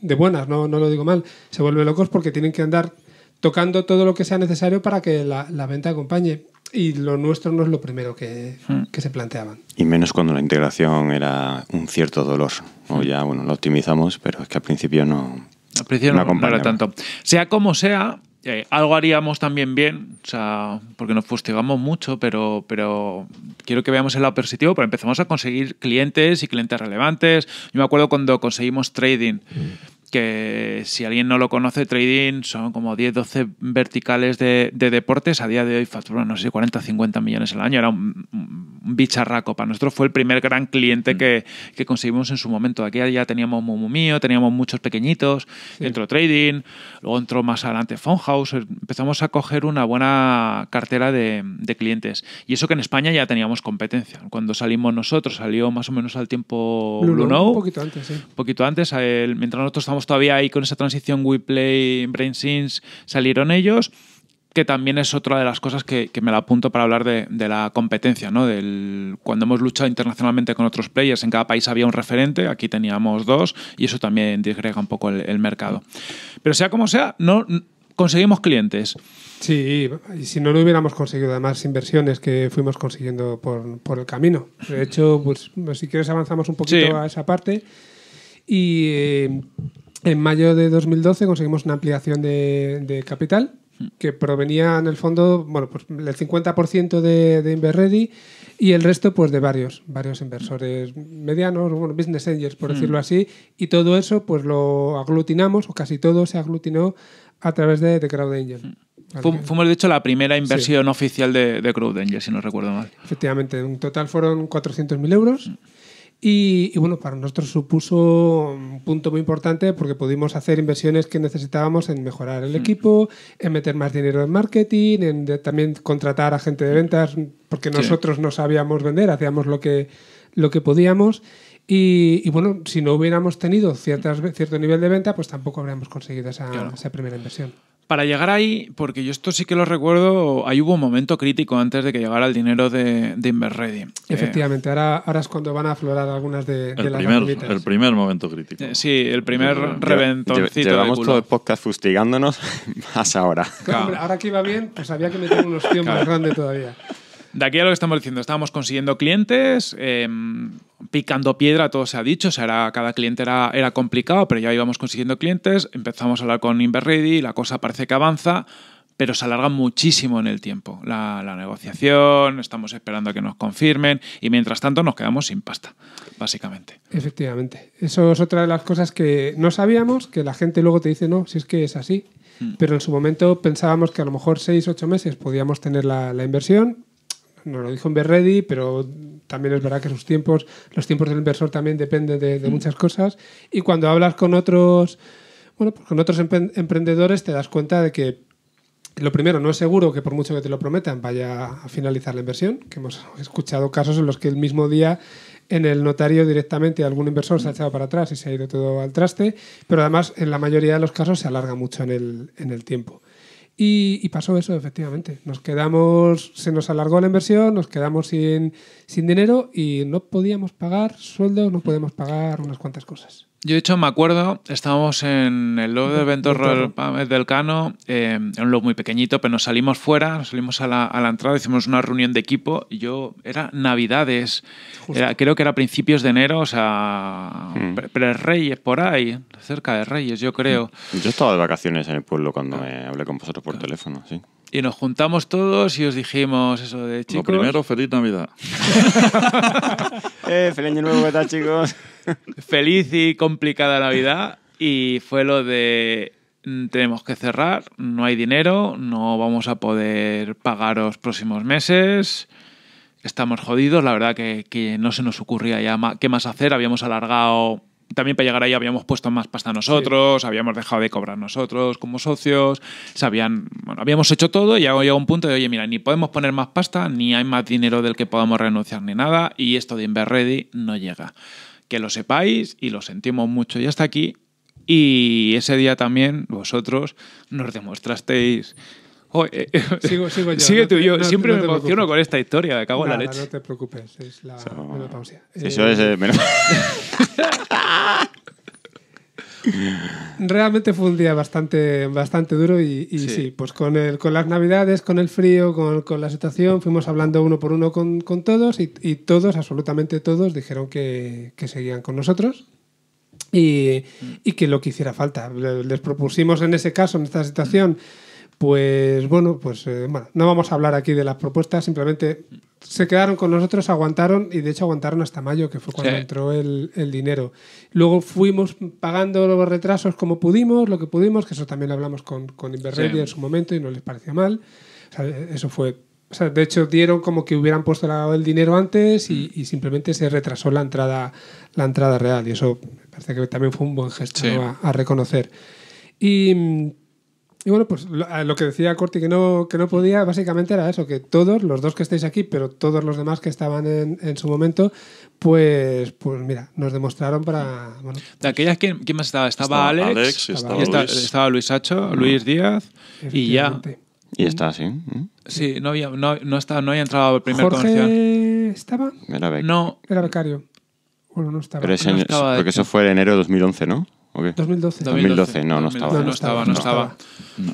de buenas, no, no lo digo mal, se vuelven locos porque tienen que andar tocando todo lo que sea necesario para que la, venta acompañe. Y lo nuestro no es lo primero que, hmm. que, se planteaban. Y menos cuando la integración era un cierto dolor. O hmm. ya, bueno, lo optimizamos, pero es que al principio no, aprecio no, comprar tanto. Sea como sea, eh, algo haríamos también bien, o sea, porque nos fustigamos mucho, pero, pero quiero que veamos el lado positivo, pero empezamos a conseguir clientes y clientes relevantes. Yo me acuerdo cuando conseguimos trading. Mm que si alguien no lo conoce, trading son como 10, 12 verticales de, deportes. A día de hoy facturan, no sé, 40, 50 millones al año. Era un, bicharraco. Para nosotros fue el primer gran cliente mm. que, conseguimos en su momento. Aquí ya teníamos mío teníamos muchos pequeñitos, dentro entró trading, luego entró más adelante Funhouse. Empezamos a coger una buena cartera de, clientes. Y eso que en España ya teníamos competencia. Cuando salimos nosotros, salió más o menos al tiempo Blue, Un poquito antes, sí. Un poquito antes, mientras nosotros estábamos todavía ahí con esa transición WePlay, BrainSins, salieron ellos que también es otra de las cosas que, me la apunto para hablar de, la competencia, Del, cuando hemos luchado internacionalmente con otros players, en cada país había un referente, aquí teníamos dos, y eso también disgrega un poco el, mercado. Pero sea como sea, no conseguimos clientes. Sí, y si no, no hubiéramos conseguido además inversiones que fuimos consiguiendo por, el camino. De hecho, pues, pues si quieres avanzamos un poquito a esa parte. Y eh, en mayo de 2012 conseguimos una ampliación de, capital hmm. que provenía en el fondo, bueno, pues el 50% de, de Inverready y el resto pues de varios, varios inversores medianos, bueno, business angels por hmm. decirlo así, y todo eso pues lo aglutinamos o casi todo se aglutinó a través de, Crowd Angel. Hmm. Fuimos, de hecho, la primera inversión oficial de, de Angel, si no recuerdo mal. Efectivamente, en total fueron 400.000 euros. Y, bueno, para nosotros supuso un punto muy importante porque pudimos hacer inversiones que necesitábamos en mejorar el mm. equipo, en meter más dinero en marketing, en también contratar a gente de ventas, porque nosotros no sabíamos vender, hacíamos lo que, lo que podíamos. Y, bueno, si no hubiéramos tenido ciertas, cierto nivel de venta, pues tampoco habríamos conseguido esa primera inversión para llegar ahí, porque yo esto sí que lo recuerdo, ahí hubo un momento crítico antes de que llegara el dinero de, de Inverready. Efectivamente, ahora, ahora es cuando van a aflorar algunas de, las primer, El primer momento crítico. Eh, sí, el primer reventoncito. Llevamos de todo el podcast fustigándonos más ahora. Claro, ahora que iba bien, pues había que meter unos cien más grande todavía de aquí a lo que estamos diciendo, estábamos consiguiendo clientes, em, picando piedra, todo se ha dicho, o sea, cada cliente era, era complicado, pero ya íbamos consiguiendo clientes, empezamos a hablar con Inverready, la cosa parece que avanza, pero se alarga muchísimo en el tiempo la, la, negociación, estamos esperando a que nos confirmen y mientras tanto nos quedamos sin pasta, básicamente. Efectivamente, eso es otra de las cosas que no sabíamos, que la gente luego te dice, no, si es que es así, hmm. pero en su momento pensábamos que a lo mejor seis ocho meses podíamos tener la, la inversión, no lo dijo en Berredi, pero también es verdad que sus tiempos, los tiempos del inversor también dependen de, mm. muchas cosas. Y cuando hablas con otros, bueno, pues con otros emprendedores te das cuenta de que lo primero, no es seguro que por mucho que te lo prometan vaya a finalizar la inversión, que hemos escuchado casos en los que el mismo día en el notario directamente algún inversor se ha echado para atrás y se ha ido todo al traste, pero además en la mayoría de los casos se alarga mucho en el, en el tiempo. Y, pasó eso, efectivamente. Nos quedamos, se nos alargó la inversión, nos quedamos sin, sin dinero y no podíamos pagar sueldos, no podíamos pagar unas cuantas cosas. Yo, de hecho, me acuerdo, estábamos en el lobo del Ventorro del Cano, eh, eh, en un lobo muy pequeñito, pero nos salimos fuera, nos salimos a la, entrada, hicimos una reunión de equipo. Y yo, era Navidades, creo que era principios de enero, o sea, hmm. pero reyes por ahí, cerca de Reyes, yo creo. Yo estaba de vacaciones en el pueblo cuando me hablé con vosotros por teléfono, sí. Y nos juntamos todos y os dijimos eso de chicos. Lo primero, feliz Navidad. eh, feliz año nuevo, ¿qué tal, chicos? feliz y complicada Navidad y fue lo de mm, tenemos que cerrar, no hay dinero, no vamos a poder pagaros próximos meses, estamos jodidos, la verdad que, que no se nos ocurría ya qué más hacer, habíamos alargado, también para llegar ahí habíamos puesto más pasta nosotros, habíamos dejado de cobrar nosotros como socios, bueno, habíamos hecho todo y llegó un punto de, oye, mira, ni podemos poner más pasta, ni hay más dinero del que podamos renunciar ni nada, y esto de Inverready no llega que lo sepáis y lo sentimos mucho y hasta aquí. Y ese día también vosotros nos demostrasteis... Eh, eh, sigo, sigo yo, sigue tú yo. Siempre me emociono con esta historia, me cago en la leche. No te preocupes, es la menopausia. Eso es... Eh, Realmente fue un día bastante, bastante duro y, sí. pues con, el, con las navidades, con el frío, con, con la situación, fuimos hablando uno por uno con, con todos y, todos, absolutamente todos, dijeron que, que seguían con nosotros. Y, y, que lo que hiciera falta. Les propusimos en ese caso, en esta situación, pues bueno, pues eh, bueno, no vamos a hablar aquí de las propuestas, simplemente se quedaron con nosotros, aguantaron y de hecho aguantaron hasta mayo, que fue cuando entró el, dinero. Luego fuimos pagando los retrasos como pudimos, lo que pudimos, que eso también lo hablamos con, con en su momento y no les parecía mal. eso fue. de hecho, dieron como que hubieran puesto el dinero antes mm. y, simplemente se retrasó la entrada, la entrada real. Y eso me parece que también fue un buen gesto a reconocer. Y mm, y bueno, pues eh, lo, que decía Corti que no, que no podía, básicamente era eso, que todos, los dos que estáis aquí, pero todos los demás que estaban en, en su momento, pues, pues mira, nos demostraron para... de aquellas, ¿quién, más estaba? Estaba, Alex, estaba, Luis. Luis Hacho, Luis Díaz y ya. Y está, sí. Sí, no había, no, no, no había entrado el primer Jorge ¿Estaba? No. Era becario. Bueno, no estaba. porque eso fue en enero de 2011, ¿no? 2012. 2012, no, no estaba. No, estaba, no estaba.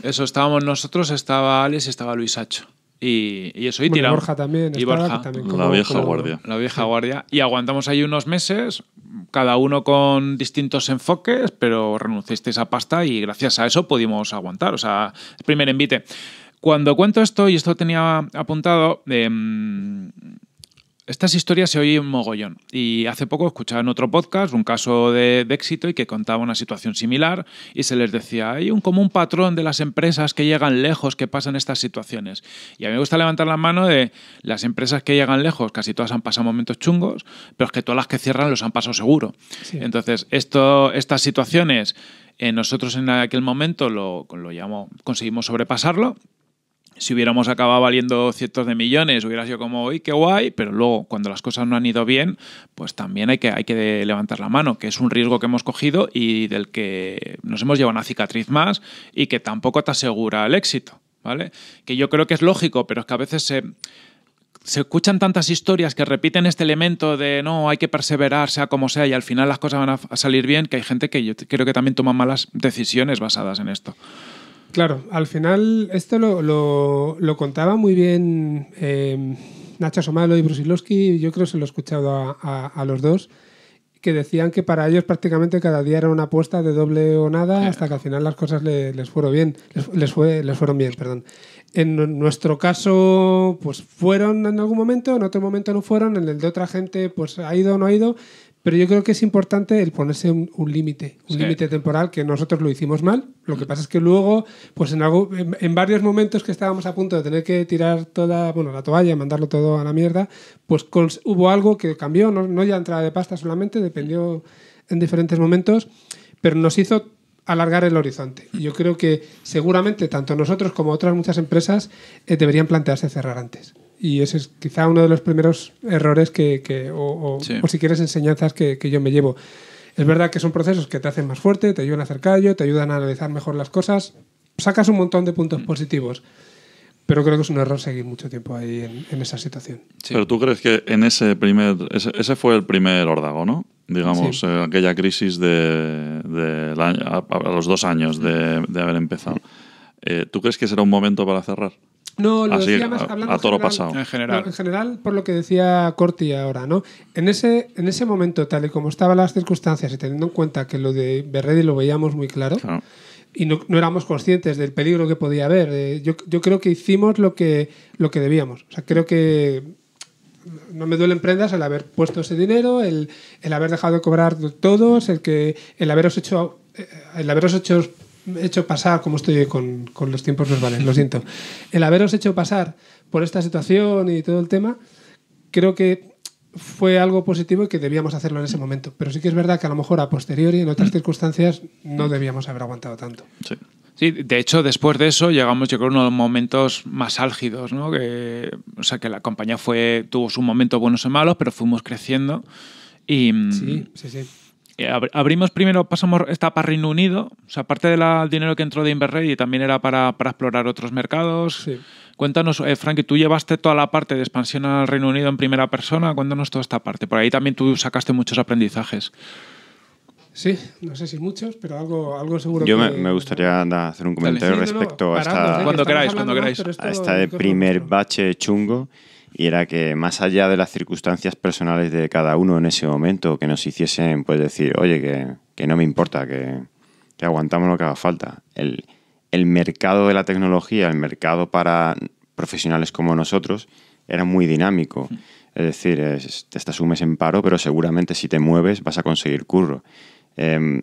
Eso, estábamos nosotros, estaba Alex y estaba Luis Hacho. Y, eso, y Y Borja también. Y Borja. también la vieja guardia. La vieja guardia. Y aguantamos ahí unos meses, cada uno con distintos enfoques, pero renunciaste a pasta y gracias a eso pudimos aguantar. O sea, el primer envite. Cuando cuento esto, y esto tenía apuntado, em, estas historias se oyen mogollón y hace poco escuchaba en otro podcast un caso de, éxito y que contaba una situación similar y se les decía, hay un común patrón de las empresas que llegan lejos que pasan estas situaciones. Y a mí me gusta levantar la mano de las empresas que llegan lejos, casi todas han pasado momentos chungos, pero es que todas las que cierran los han pasado seguro. Entonces, esto, estas situaciones... Eh, nosotros en aquel momento lo, lo conseguimos sobrepasarlo si hubiéramos acabado valiendo cientos de millones, hubiera sido como, uy, qué guay, pero luego cuando las cosas no han ido bien, pues también hay que, hay que levantar la mano, que es un riesgo que hemos cogido y del que nos hemos llevado una cicatriz más y que tampoco te asegura el éxito, ¿vale? Que yo creo que es lógico, pero es que a veces se se escuchan tantas historias que repiten este elemento de no, hay que perseverar, sea como sea, y al final las cosas van a salir bien, que hay gente que yo creo que también toma malas decisiones basadas en esto. Claro, al final esto lo, lo, contaba muy bien em, Nacho Somalo y Brusilowski, yo creo que se lo he escuchado a, los dos, que decían que para ellos prácticamente cada día era una apuesta de doble o nada hasta que al final las cosas les fueron bien, les, les fueron bien, perdón. En nuestro caso, pues fueron en algún momento, en otro momento no fueron, en el de otra gente, pues ha ido o no ha ido, pero yo creo que es importante el ponerse un, límite, un límite temporal, que nosotros lo hicimos mal. Lo que mm. pasa es que luego, pues en, varios momentos que estábamos a punto de tener que tirar toda, la toalla, mandarlo todo a la mierda, pues hubo algo que cambió, no, ya entrada de pasta solamente, dependió en diferentes momentos, pero nos hizo alargar el horizonte. Y yo creo que seguramente tanto nosotros como otras muchas empresas eh, deberían plantearse cerrar antes. Y ese es quizá uno de los primeros errores que, o, si quieres, enseñanzas que, yo me llevo. Es verdad que son procesos que te hacen más fuerte, te ayudan a hacer callo, te ayudan a analizar mejor las cosas. Sacas un montón de puntos mm. positivos. Pero creo que es un error seguir mucho tiempo ahí en, esa situación. Pero tú crees que en ese primer. Ese, fue el primer órdago, ¿no? Digamos, eh, aquella crisis de, a, los dos años de, haber empezado. Mm. Eh, ¿Tú crees que será un momento para cerrar? No, lo Así, hablando todo En general. en general, por lo que decía Corti ahora, ¿no? En ese, en ese momento, tal y como estaban las circunstancias y teniendo en cuenta que lo de Berredi lo veíamos muy claro. Y no, éramos conscientes del peligro que podía haber. Eh, yo, creo que hicimos lo que, lo que debíamos. O sea, creo que no me duelen prendas el haber puesto ese dinero, el, el haber dejado de cobrar todos, el que el haberos hecho eh, el haberos hecho hecho pasar, como estoy con, con los tiempos pues verbales, lo siento, el haberos hecho pasar por esta situación y todo el tema, creo que fue algo positivo y que debíamos hacerlo en ese momento. Pero sí que es verdad que a lo mejor a posteriori, en otras mm. circunstancias, no debíamos haber aguantado tanto. Sí. Sí, de hecho, después de eso llegamos, yo creo, a uno momentos más álgidos, ¿no? Que, o sea, que la compañía fue, tuvo sus momentos buenos y malos, pero fuimos creciendo y... Mm, sí, sí, sí. Eh, abrimos primero, pasamos esta para Reino Unido, o sea, aparte del dinero que entró de y también era para, explorar otros mercados. Cuéntanos, Frank eh, Frankie, tú llevaste toda la parte de expansión al Reino Unido en primera persona, cuéntanos toda esta parte, por ahí también tú sacaste muchos aprendizajes. Sí, no sé si muchos, pero algo, algo seguro. Yo me, gustaría hacer un comentario respecto a esta. ¿eh? cuando queráis, cuando queráis. A este primer bache chungo y era que más allá de las circunstancias personales de cada uno en ese momento, que nos hiciesen pues decir, oye, que, no me importa, que, aguantamos lo que haga falta. El, el, mercado de la tecnología, el mercado para profesionales como nosotros, era muy dinámico. Es decir, estás te mes en paro, pero seguramente si te mueves vas a conseguir curro. Em,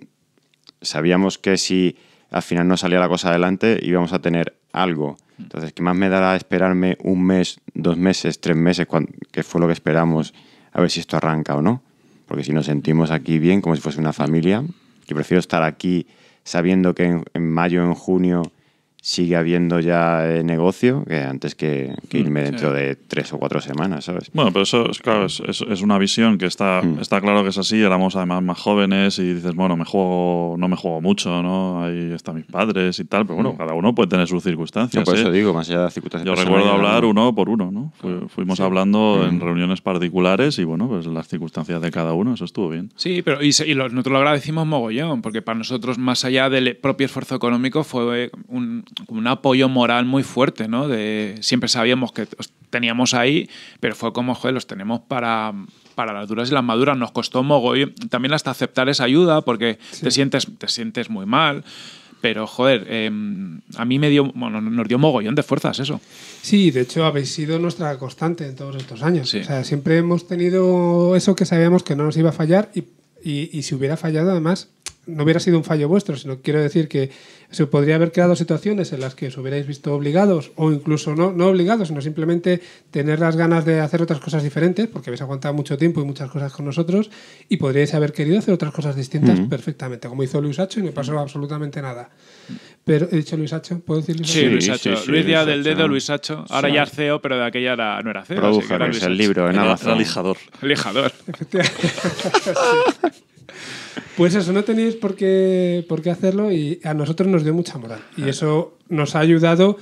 sabíamos que si al final no salía la cosa adelante íbamos a tener algo entonces, ¿qué más me dará esperarme un mes, dos meses, tres meses, que fue lo que esperamos, a ver si esto arranca o no? Porque si nos sentimos aquí bien, como si fuese una familia, que prefiero estar aquí sabiendo que en mayo, en junio sigue habiendo ya eh, negocio que antes que, irme mm, dentro de tres o cuatro semanas, ¿sabes? Bueno, pero eso es, claro, es, una visión que está, mm. está claro que es así, éramos además más jóvenes y dices, bueno, me juego, no me juego mucho, ¿no? Ahí están mis padres y tal, pero bueno, mm. cada uno puede tener sus circunstancias. Yo ¿eh? digo, más allá de las circunstancias. Yo recuerdo hablar uno por uno, ¿no? fuimos hablando en reuniones particulares y bueno, pues las circunstancias de cada uno, eso estuvo bien. Sí, pero y, y nosotros lo agradecimos mogollón, porque para nosotros, más allá del propio esfuerzo económico, fue un como un apoyo moral muy fuerte, ¿no? De, siempre sabíamos que teníamos ahí, pero fue como, joder, los tenemos para, para las duras y las maduras. Nos costó mogollón también hasta aceptar esa ayuda porque te, sientes, te sientes muy mal. Pero, joder, em, a mí me dio, bueno, nos dio mogollón de fuerzas eso. Sí, de hecho habéis sido nuestra constante en todos estos años. O sea, siempre hemos tenido eso que sabíamos que no nos iba a fallar y si hubiera fallado, además, no hubiera sido un fallo vuestro, sino quiero decir que se podría haber creado situaciones en las que os hubierais visto obligados o incluso no, no obligados, sino simplemente tener las ganas de hacer otras cosas diferentes, porque habéis aguantado mucho tiempo y muchas cosas con nosotros, y podríais haber querido hacer otras cosas distintas perfectamente, como hizo Luis Hacho y no pasó absolutamente nada. Pero he dicho Luis Hacho, ¿puedo decir Luis Hacho? Sí, Luis Luis Díaz del Dedo, Luis Hacho. Ahora ya es CEO, pero de aquella era, no era CEO. el libro en Amazon. El lijador. Lijador. Pues eso, no tenéis por qué, por qué hacerlo y a nosotros nos dio mucha moral. Y eso nos ha ayudado,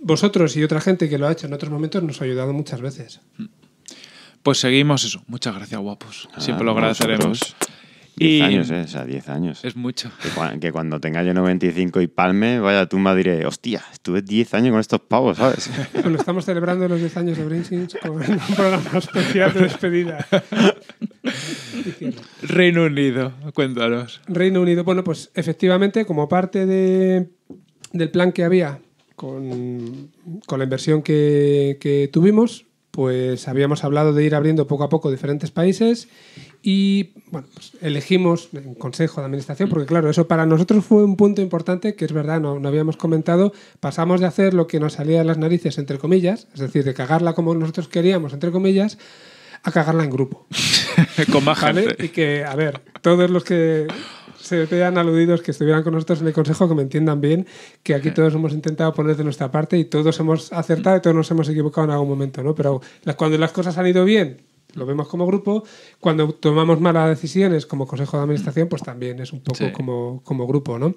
vosotros y otra gente que lo ha hecho en otros momentos, nos ha ayudado muchas veces. Pues seguimos eso. Muchas gracias, guapos. Siempre lo agradeceremos. 10 años, ¿eh? O sea, 10 años. Es mucho. Que, cuando tenga yo 95 y palme, vaya tumba diré, hostia, estuve 10 años con estos pavos, ¿sabes? Bueno, pues estamos celebrando los 10 años de Brainsins con un programa especial de despedida. Reino Unido, cuéntanos. Reino Unido, bueno, pues efectivamente, como parte del plan que había con, la inversión que, que tuvimos, pues habíamos hablado de ir abriendo poco a poco diferentes países y bueno, pues, elegimos en consejo de administración, porque claro, eso para nosotros fue un punto importante que es verdad, no, habíamos comentado. Pasamos de hacer lo que nos salía de las narices, entre comillas, es decir, de cagarla como nosotros queríamos, entre comillas, a cagarla en grupo. con más Y que, a ver, todos los que se vean aludidos que estuvieran con nosotros en el consejo, que me entiendan bien, que aquí todos hemos intentado poner de nuestra parte y todos hemos acertado y todos nos hemos equivocado en algún momento, ¿no? Pero cuando las cosas han ido bien, lo vemos como grupo. Cuando tomamos malas decisiones como Consejo de Administración, pues también es un poco como, como grupo, ¿no?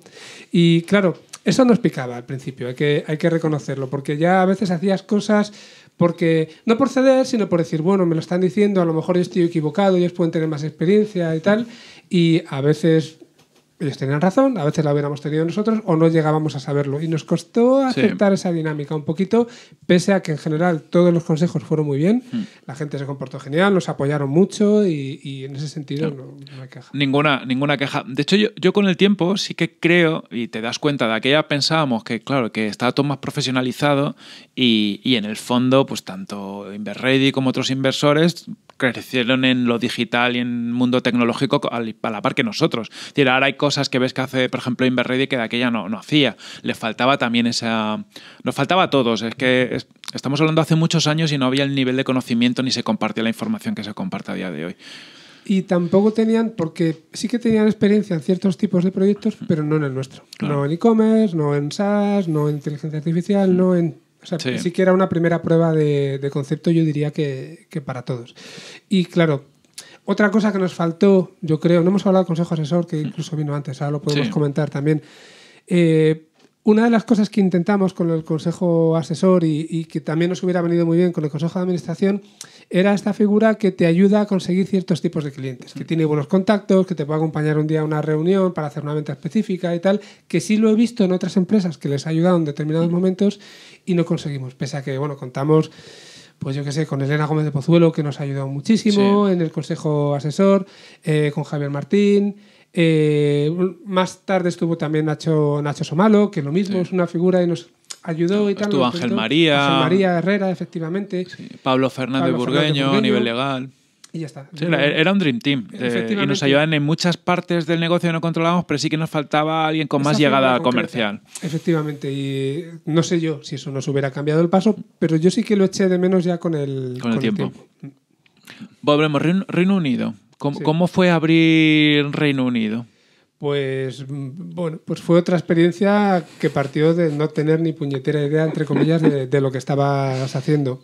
Y claro, eso nos picaba al principio, hay que, hay que reconocerlo, porque ya a veces hacías cosas porque no por ceder, sino por decir, bueno, me lo están diciendo, a lo mejor yo estoy equivocado, ellos pueden tener más experiencia y tal, y a veces ellos tenían razón, a veces la hubiéramos tenido nosotros o no llegábamos a saberlo. Y nos costó aceptar esa dinámica un poquito, pese a que en general todos los consejos fueron muy bien, hmm. la gente se comportó genial, nos apoyaron mucho y, en ese sentido no, hay queja. Ninguna, ninguna queja. De hecho, yo, con el tiempo sí que creo, y te das cuenta, de aquella pensábamos que, claro, que estaba todo más profesionalizado y, y en el fondo, pues tanto Inverready como otros inversores crecieron en lo digital y en el mundo tecnológico a la par que nosotros. ahora hay cosas que ves que hace, por ejemplo, Inverready que de aquella no, no hacía. Le faltaba también esa... Nos faltaba a todos. Es que estamos hablando hace muchos años y no había el nivel de conocimiento ni se compartía la información que se comparte a día de hoy. Y tampoco tenían, porque sí que tenían experiencia en ciertos tipos de proyectos, pero no en el nuestro. No en e-commerce, no en SaaS, no en inteligencia artificial, no en o sea, sí. siquiera una primera prueba de, concepto, yo diría que, para todos. Y claro, otra cosa que nos faltó, yo creo, no hemos hablado del consejo asesor, que mm. incluso vino antes, ahora lo podemos comentar también. Eh, una de las cosas que intentamos con el consejo asesor y que también nos hubiera venido muy bien con el consejo de administración era esta figura que te ayuda a conseguir ciertos tipos de clientes, que mm. tiene buenos contactos, que te puede acompañar un día a una reunión para hacer una venta específica y tal, que sí lo he visto en otras empresas que les ha ayudado en determinados mm. momentos y no conseguimos, pese a que, bueno, contamos pues yo qué sé, con Elena Gómez de Pozuelo, que nos ha ayudado muchísimo en el consejo asesor, eh, con Javier Martín. Eh, más tarde estuvo también Nacho, Somalo, que lo mismo es una figura y nos ayudó y tal. Estuvo Ángel María. María Herrera, efectivamente. Pablo Fernández Burgueño, a nivel legal. Y ya está. era, un Dream Team. Eh, y nos ayudaban en muchas partes del negocio que no controlábamos, pero sí que nos faltaba alguien con más llegada comercial. Efectivamente. Y no sé yo si eso nos hubiera cambiado el paso, pero yo sí que lo eché de menos ya con el, con tiempo. El Volvemos, Reino, Unido. ¿Cómo, fue abrir Reino Unido? Pues bueno, pues fue otra experiencia que partió de no tener ni puñetera idea, entre comillas, de, lo que estabas haciendo.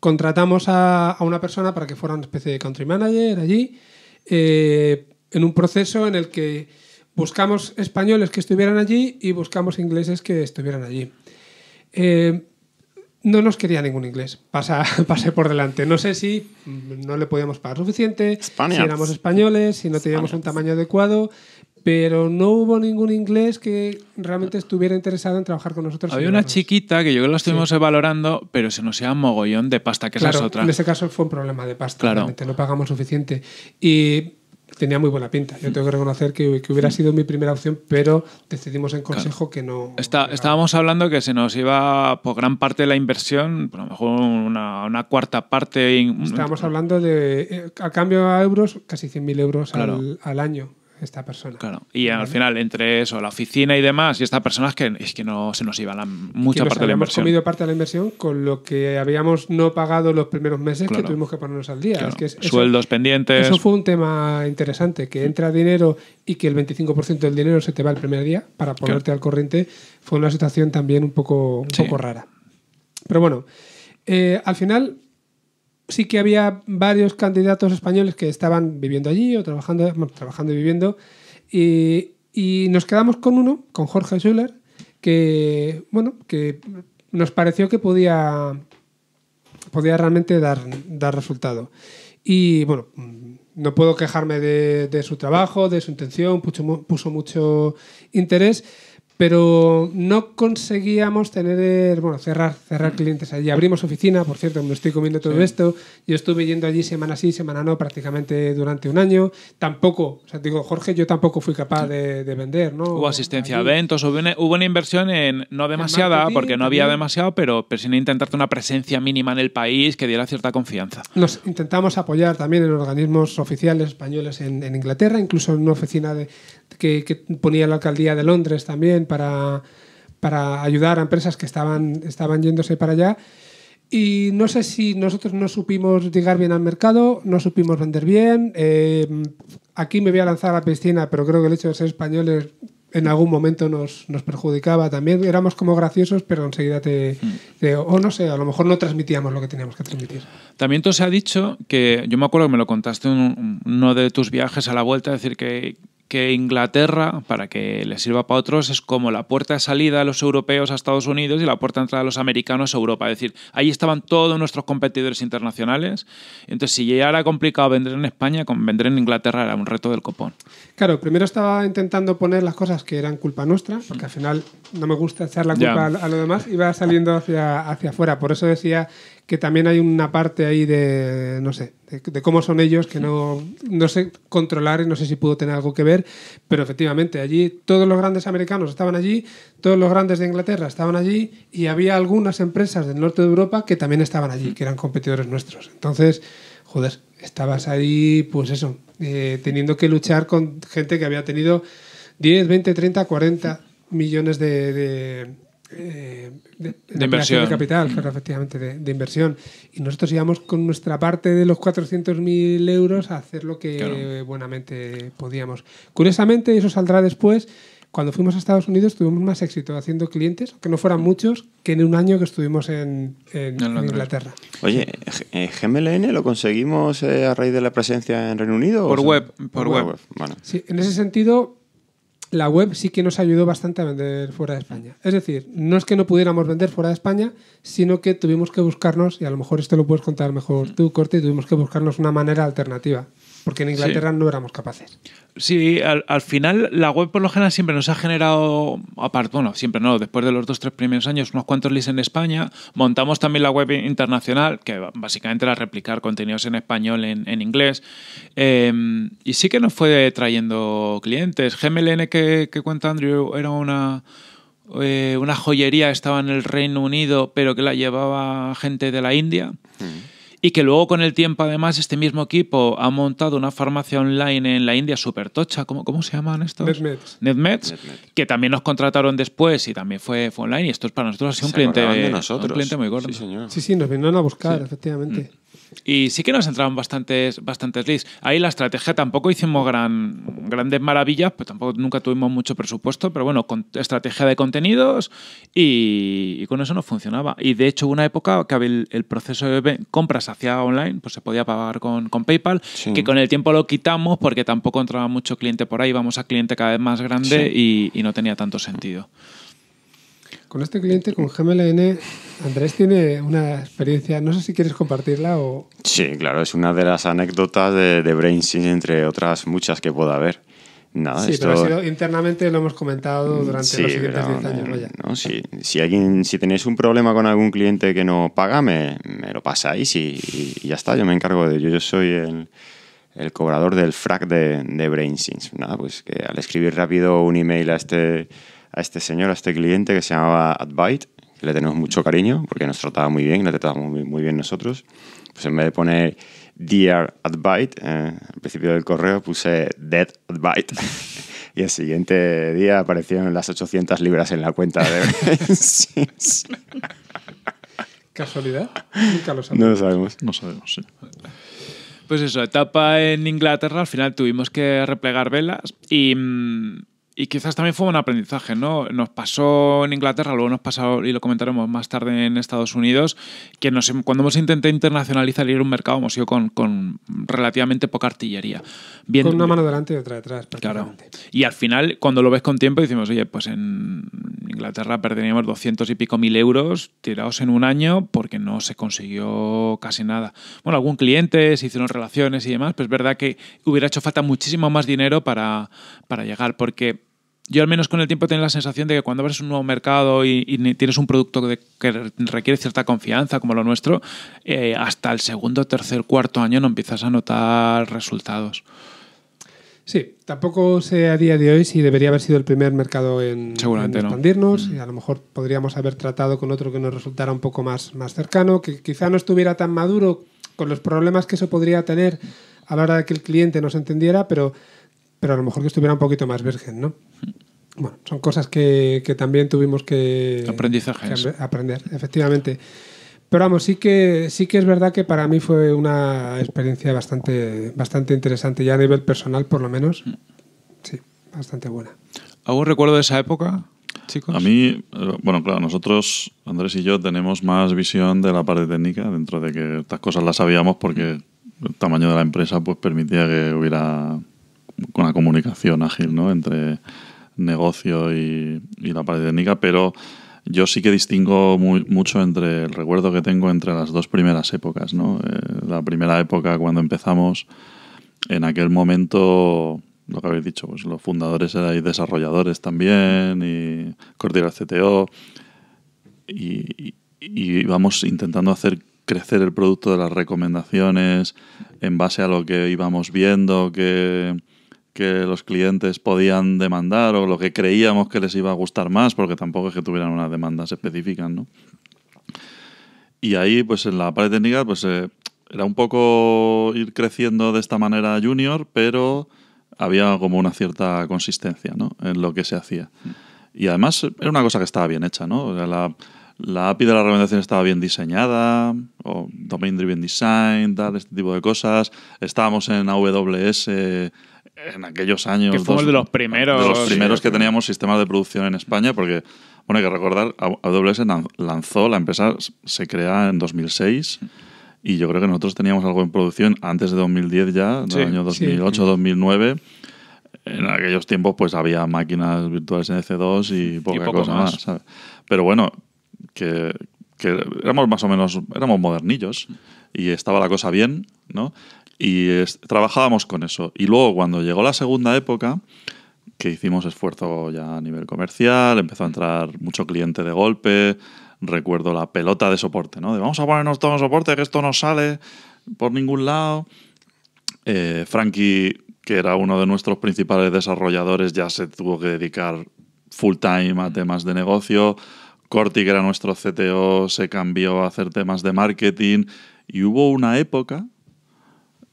Contratamos a, una persona para que fuera una especie de country manager allí, eh, en un proceso en el que buscamos españoles que estuvieran allí y buscamos ingleses que estuvieran allí. Eh, no nos quería ningún inglés, Pasa, pasé por delante. No sé si no le podíamos pagar suficiente, si éramos españoles, si no teníamos un tamaño adecuado, pero no hubo ningún inglés que realmente estuviera interesado en trabajar con nosotros. Había una chiquita que yo creo que la estuvimos valorando, pero se nos iba mogollón de pasta, que es esa es otra. En ese caso fue un problema de pasta, realmente no pagamos suficiente. Y tenía muy buena pinta. Yo tengo que reconocer que, hubiera sido mi primera opción, pero decidimos en consejo que no. estábamos hablando que se nos iba por gran parte de la inversión, por lo mejor una, cuarta parte. Estábamos hablando de, eh, a cambio a euros, casi 100.000 euros al, año esta persona. Claro. Y al final, entre eso, la oficina y demás, y esta persona es que, es que no se nos iba la, mucha parte de la inversión. comido parte de la inversión con lo que habíamos no pagado los primeros meses que tuvimos que ponernos al día. Sueldos pendientes. Eso fue un tema interesante, que entra dinero y que el 25% del dinero se te va el primer día para ponerte al corriente. Fue una situación también un poco, un poco rara. Pero bueno, eh, al final sí que había varios candidatos españoles que estaban viviendo allí o trabajando, trabajando y viviendo. Y, nos quedamos con uno, con Jorge Schuller, que, bueno, que nos pareció que podía, podía realmente dar, dar resultado. Y bueno, no puedo quejarme de, su trabajo, de su intención, puso mucho interés pero no conseguíamos tener, eh, bueno, cerrar, cerrar clientes allí. Abrimos oficina, por cierto, me estoy comiendo todo esto. Yo estuve yendo allí semana sí, semana no, prácticamente durante un año. Tampoco, o sea, digo, Jorge, yo tampoco fui capaz de, vender, ¿no? Hubo asistencia a eventos, hubo una, inversión en, no demasiada, porque no había demasiado, pero, pero sin intentarte una presencia mínima en el país que diera cierta confianza. Nos intentamos apoyar también en organismos oficiales españoles en Inglaterra, incluso en una oficina de, que, ponía la alcaldía de Londres también para, para ayudar a empresas que estaban, estaban yéndose para allá. Y no sé si nosotros no supimos llegar bien al mercado, no supimos vender bien. Eh, aquí me voy a lanzar a la piscina, pero creo que el hecho de ser españoles en algún momento nos, nos perjudicaba también. Éramos como graciosos, pero enseguida te, O no sé, a lo mejor no transmitíamos lo que teníamos que transmitir. También tú se ha dicho que... Yo me acuerdo que me lo contaste en uno de tus viajes a la vuelta, decir, que que Inglaterra, para que le sirva para otros, es como la puerta de salida a los europeos a Estados Unidos y la puerta de entrada de los americanos a Europa. Es decir, ahí estaban todos nuestros competidores internacionales. Entonces, si ya era complicado vender en España, vender en Inglaterra era un reto del copón. Claro, primero estaba intentando poner las cosas que eran culpa nuestra, porque al final no me gusta echar la culpa a lo demás, iba saliendo hacia, hacia afuera. Por eso decía que también hay una parte ahí de, no sé, de, cómo son ellos, que no, no sé controlar, y no sé si pudo tener algo que ver, pero efectivamente allí todos los grandes americanos estaban allí, todos los grandes de Inglaterra estaban allí y había algunas empresas del norte de Europa que también estaban allí, mm. que eran competidores nuestros. Entonces, joder, estabas ahí, pues eso, eh, teniendo que luchar con gente que había tenido 10, 20, 30, 40 millones de, eh, de, inversión. De capital, efectivamente, de, inversión. Y nosotros íbamos con nuestra parte de los 400.000 euros a hacer lo que buenamente podíamos. Curiosamente, eso saldrá después. Cuando fuimos a Estados Unidos tuvimos más éxito haciendo clientes, aunque no fueran muchos, que en un año que estuvimos en, Inglaterra. Oye, ¿GMLN lo conseguimos eh, a raíz de la presencia en Reino Unido? Por web. Por, web. Sí, en ese sentido, la web sí que nos ayudó bastante a vender fuera de España. Es decir, no es que no pudiéramos vender fuera de España, sino que tuvimos que buscarnos, y a lo mejor esto lo puedes contar mejor mm. tú, Corte, tuvimos que buscarnos una manera alternativa porque en Inglaterra no éramos capaces. Sí, al, final la web por lo general siempre nos ha generado, aparte, bueno, siempre no, después de los dos, tres primeros años, unos cuantos leads en España, montamos también la web internacional, que básicamente era replicar contenidos en español, en, inglés, em, y sí que nos fue trayendo clientes. GMLN que, cuenta Andrew era una... Eh, una joyería estaba en el Reino Unido, pero que la llevaba gente de la India. Mm y que luego con el tiempo además este mismo equipo ha montado una farmacia online en la India Super tocha, ¿cómo, ¿cómo se llaman estos? NetMeds. NetMeds, que también nos contrataron después y también fue, online y esto es para nosotros ha sido un cliente, muy gordo. Sí, sí, nos vinieron a buscar, efectivamente. Mm. Y sí que nos entraban bastantes, bastantes leads. Ahí la estrategia tampoco hicimos gran, grandes maravillas, pues tampoco nunca tuvimos mucho presupuesto, pero bueno, con estrategia de contenidos y, con eso no funcionaba. Y de hecho, una época que el, proceso de compras hacía online, pues se podía pagar con, con PayPal, que con el tiempo lo quitamos porque tampoco entraba mucho cliente por ahí, íbamos a cliente cada vez más grande y no tenía tanto sentido. Con este cliente, con GMLN, Andrés tiene una experiencia, no sé si quieres compartirla o... Sí, claro, es una de las anécdotas de, de entre otras muchas que pueda haber. sí, pero ha sido, internamente lo hemos comentado mm, durante los siguientes 10 años. No, si, alguien, si tenéis un problema con algún cliente que no paga, me, lo pasáis y, ya está, yo me encargo de ello. Yo soy el, cobrador del frac de, de BrainSync. Nada, pues que al escribir rápido un email a este a este señor, a este cliente que se llamaba Advite, que le tenemos mucho cariño porque nos trataba muy bien, le tratábamos muy, bien nosotros. Pues en vez de poner Dear Advite, eh, al principio del correo puse Dead Advite. y el siguiente día aparecieron las 800 libras en la cuenta de... ¿Casualidad? Nunca lo sabemos. No lo sabemos. Pues eso, etapa en Inglaterra, al final tuvimos que replegar velas y mm, y quizás también fue un aprendizaje, ¿no? Nos pasó en Inglaterra, luego nos pasó, y lo comentaremos más tarde en Estados Unidos, que em, cuando hemos intentado internacionalizar y ir un mercado hemos ido con, con relativamente poca artillería. con una mano delante y otra detrás, prácticamente. Claro. Y al final, cuando lo ves con tiempo, decimos, oye, pues en Inglaterra perderíamos 200 y pico mil euros tirados en un año porque no se consiguió casi nada. Bueno, algún cliente, se hicieron relaciones y demás, pero es verdad que hubiera hecho falta muchísimo más dinero para, para llegar, porque yo al menos con el tiempo tengo la sensación de que cuando abres un nuevo mercado y, tienes un producto que, requiere cierta confianza, como lo nuestro, eh, hasta el segundo, tercer, cuarto año no empiezas a notar resultados. Sí, tampoco sé a día de hoy si debería haber sido el primer mercado en, expandirnos. Y mm. a lo mejor podríamos haber tratado con otro que nos resultara un poco más, más cercano, que quizá no estuviera tan maduro con los problemas que eso podría tener a la hora de que el cliente nos entendiera, pero pero a lo mejor que estuviera un poquito más virgen, ¿no? Bueno, son cosas que, también tuvimos que, aprender, efectivamente. Pero vamos, sí que, sí que es verdad que para mí fue una experiencia bastante, bastante interesante, ya a nivel personal por lo menos. Mm. Sí, bastante buena. ¿Algún recuerdo de esa época, chicos? A mí, bueno, claro, nosotros, Andrés y yo, tenemos más visión de la parte técnica, dentro de que estas cosas las sabíamos porque el tamaño de la empresa pues permitía que hubiera con la comunicación ágil ¿no? entre negocio y, la parte técnica, pero yo sí que distingo mucho entre el recuerdo que tengo entre las dos primeras épocas. ¿no? Eh, la primera época cuando empezamos, en aquel momento, lo que habéis dicho, pues los fundadores eran desarrolladores también y cordial CTO y, y íbamos intentando hacer crecer el producto de las recomendaciones en base a lo que íbamos viendo que que los clientes podían demandar o lo que creíamos que les iba a gustar más, porque tampoco es que tuvieran unas demandas específicas, ¿no? Y ahí, pues en la parte técnica, pues eh, era un poco ir creciendo de esta manera junior, pero había como una cierta consistencia ¿no? en lo que se hacía. Y además era una cosa que estaba bien hecha, ¿no? O sea, la, la, API de la recomendación estaba bien diseñada, o Domain Driven Design, tal, este tipo de cosas. Estábamos en AWS en aquellos años. Que de los primeros. los primeros que teníamos sistemas de producción en España, porque, bueno, hay que recordar, AWS lanzó, la empresa se crea en 2006. Y yo creo que nosotros teníamos algo en producción antes de 2010 ya, en del año 2008, 2009. En aquellos tiempos pues había máquinas virtuales en EC2 y poca cosa más. ¿sabes? Pero bueno, que, que éramos más o menos, éramos modernillos y estaba la cosa bien, ¿no? Y trabajábamos con eso. Y luego cuando llegó la segunda época, que hicimos esfuerzo ya a nivel comercial, empezó a entrar mucho cliente de golpe, recuerdo la pelota de soporte, ¿no? De vamos a ponernos todo en soporte, que esto no sale por ningún lado. Eh, Frankie, que era uno de nuestros principales desarrolladores, ya se tuvo que dedicar full time a temas de negocio. Corti, que era nuestro CTO, se cambió a hacer temas de marketing. Y hubo una época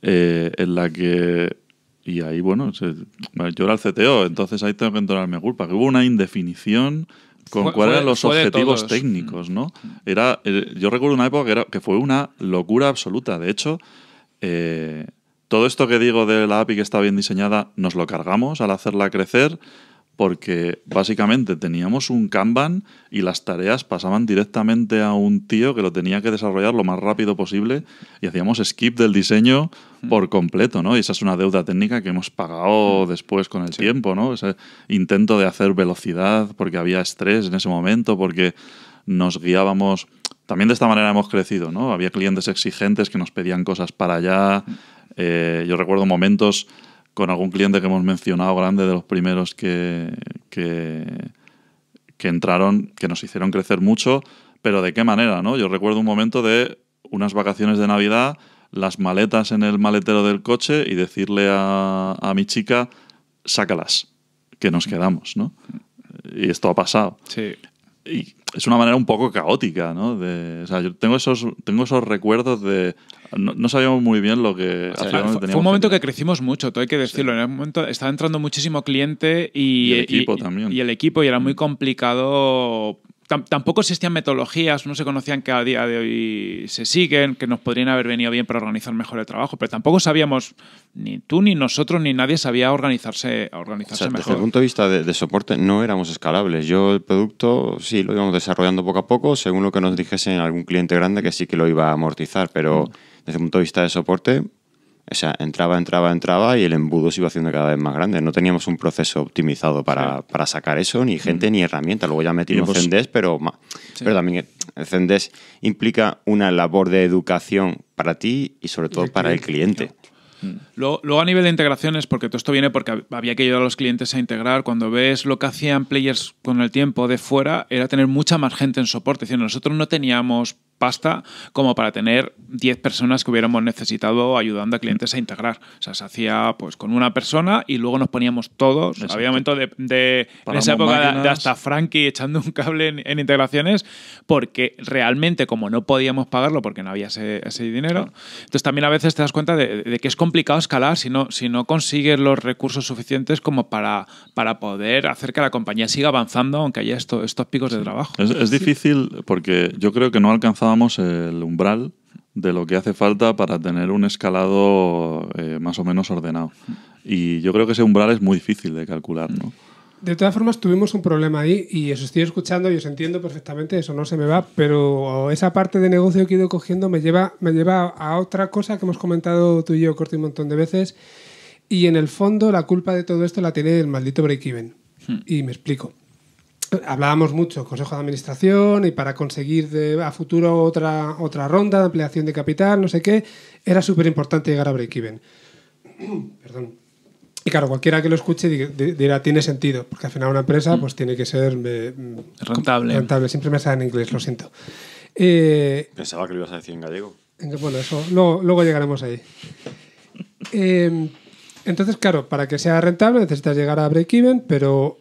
eh, en la que... Y ahí, bueno, yo era el CTO, entonces ahí tengo que entonarme culpa. Que hubo una indefinición con cuáles eran los objetivos mm. técnicos, ¿no? Era, eh, yo recuerdo una época que, fue una locura absoluta. De hecho, eh, todo esto que digo de la API que está bien diseñada, nos lo cargamos al hacerla crecer porque básicamente teníamos un Kanban y las tareas pasaban directamente a un tío que lo tenía que desarrollar lo más rápido posible y hacíamos skip del diseño por completo, ¿no? Y esa es una deuda técnica que hemos pagado después con el tiempo, ¿no? Ese intento de hacer velocidad porque había estrés en ese momento, porque nos guiábamos... También de esta manera hemos crecido, ¿no? Había clientes exigentes que nos pedían cosas para allá. Mm. Eh, yo recuerdo momentos con algún cliente que hemos mencionado grande de los primeros que, que, entraron, que nos hicieron crecer mucho, pero de qué manera, ¿no? Yo recuerdo un momento de unas vacaciones de Navidad, las maletas en el maletero del coche y decirle a, mi chica, sácalas, que nos mm. quedamos, ¿no? Y esto ha pasado. Sí. Y es una manera un poco caótica, ¿no? De, o sea, yo tengo esos, tengo esos recuerdos de no, sabíamos muy bien lo que hacíamos. Fue, fue un momento que, crecimos mucho, todo hay que decirlo. En ese momento estaba entrando muchísimo cliente y, el equipo y, también. Y el equipo, y era muy mm. complicado. Tampoco existían metodologías, no se conocían que a día de hoy se siguen, que nos podrían haber venido bien para organizar mejor el trabajo, pero tampoco sabíamos, ni tú, ni nosotros, ni nadie sabía organizarse, organizarse mejor. Desde el punto de vista de, soporte, no éramos escalables. Yo el producto sí lo íbamos desarrollando poco a poco, según lo que nos dijesen algún cliente grande que sí que lo iba a amortizar, pero... Mm. Desde el punto de vista de soporte, o sea, entraba, entraba, entraba y el embudo se iba haciendo cada vez más grande. No teníamos un proceso optimizado para, sacar eso, ni gente ni herramienta. Luego ya metimos Zendesk, pero, pero también Zendesk implica una labor de educación para ti y sobre todo para el cliente. Mm. Luego, luego, a nivel de integraciones, porque todo esto viene porque había que ayudar a los clientes a integrar, cuando ves lo que hacían players con el tiempo de fuera, era tener mucha más gente en soporte. Es decir, nosotros no teníamos pasta como para tener 10 personas que hubiéramos necesitado ayudando a clientes a integrar. O sea, se hacía pues con una persona y luego nos poníamos todos. Había de, en esa época de, hasta Frankie echando un cable en, integraciones porque realmente como no podíamos pagarlo porque no había ese, ese dinero, entonces también a veces te das cuenta de, que es complicado escalar si no, si no consigues los recursos suficientes como para, para poder hacer que la compañía siga avanzando aunque haya esto, estos picos de trabajo. es difícil porque yo creo que no ha alcanzado el umbral de lo que hace falta para tener un escalado eh, más o menos ordenado. Y yo creo que ese umbral es muy difícil de calcular, ¿no? De todas formas, tuvimos un problema ahí y os estoy escuchando y os entiendo perfectamente, eso no se me va, pero esa parte de negocio que he ido cogiendo me lleva, me lleva a otra cosa que hemos comentado tú y yo, Corti, un montón de veces. Y en el fondo, la culpa de todo esto la tiene el maldito break-even. Hmm. Y me explico hablábamos mucho, Consejo de Administración, y para conseguir a futuro otra, otra ronda de ampliación de capital, no sé qué, era súper importante llegar a break-even. Perdón. Y claro, cualquiera que lo escuche dirá, tiene sentido, porque al final una empresa pues tiene que ser rentable. rentable. Siempre me sale en inglés, lo siento. Eh, Pensaba que lo ibas a decir en gallego. Bueno, eso, luego, llegaremos ahí. Eh, entonces, claro, para que sea rentable necesitas llegar a break-even, pero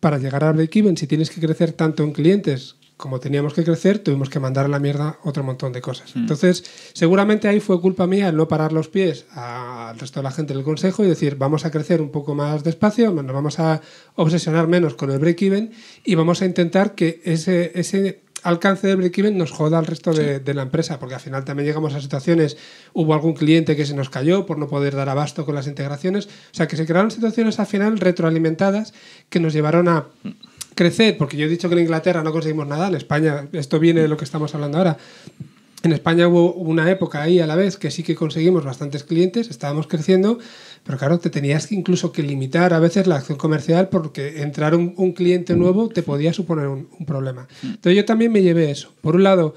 para llegar al break-even, si tienes que crecer tanto en clientes como teníamos que crecer, tuvimos que mandar a la mierda otro montón de cosas. Mm. Entonces, seguramente ahí fue culpa mía el no parar los pies al resto de la gente del consejo y decir, vamos a crecer un poco más despacio, nos vamos a obsesionar menos con el break-even y vamos a intentar que ese, ese alcance de break-even nos joda al resto de, de, la empresa, porque al final también llegamos a situaciones, hubo algún cliente que se nos cayó por no poder dar abasto con las integraciones, o sea que se crearon situaciones al final retroalimentadas que nos llevaron a crecer, porque yo he dicho que en Inglaterra no conseguimos nada, en España, esto viene de lo que estamos hablando ahora, en España hubo una época ahí a la vez que sí que conseguimos bastantes clientes, estábamos creciendo, pero claro, te tenías que incluso que limitar a veces la acción comercial porque entrar un, cliente nuevo te podía suponer un, problema. Entonces yo también me llevé eso. Por un lado,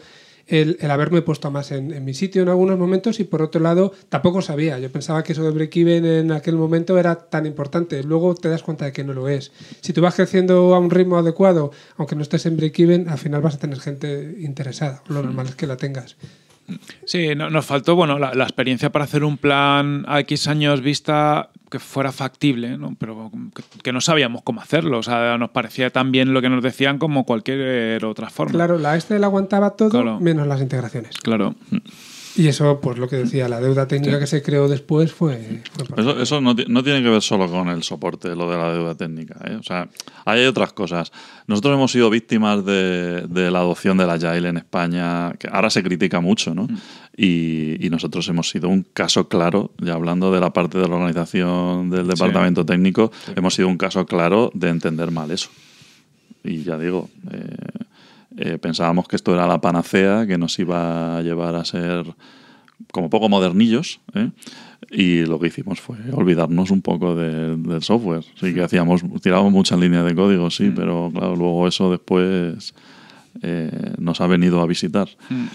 el, haberme puesto más en, mi sitio en algunos momentos y por otro lado, tampoco sabía. Yo pensaba que eso de break-even en aquel momento era tan importante. Luego te das cuenta de que no lo es. Si tú vas creciendo a un ritmo adecuado, aunque no estés en break-even, al final vas a tener gente interesada. Lo hmm. normal es que la tengas. Sí, no, nos faltó bueno, la, experiencia para hacer un plan a X años vista que fuera factible, ¿no? pero que, no sabíamos cómo hacerlo. O sea, nos parecía tan bien lo que nos decían como cualquier eh, otra forma. Claro, la este la aguantaba todo menos las integraciones. Claro. Y eso, pues lo que decía, la deuda técnica que se creó después fue... eso, no, no, tiene que ver solo con el soporte, lo de la deuda técnica. ¿eh? O sea, hay otras cosas. Nosotros hemos sido víctimas de, la adopción de la Agile en España, que ahora se critica mucho, ¿no? Mm. Y, nosotros hemos sido un caso claro, ya hablando de la parte de la organización del departamento técnico, hemos sido un caso claro de entender mal eso. Y ya digo... Eh, eh, pensábamos que esto era la panacea que nos iba a llevar a ser como poco modernillos, ¿eh? y lo que hicimos fue olvidarnos un poco del software. Sí que hacíamos, tirábamos muchas líneas de código, sí, mm. pero luego eso después eh, nos ha venido a visitar. Mm.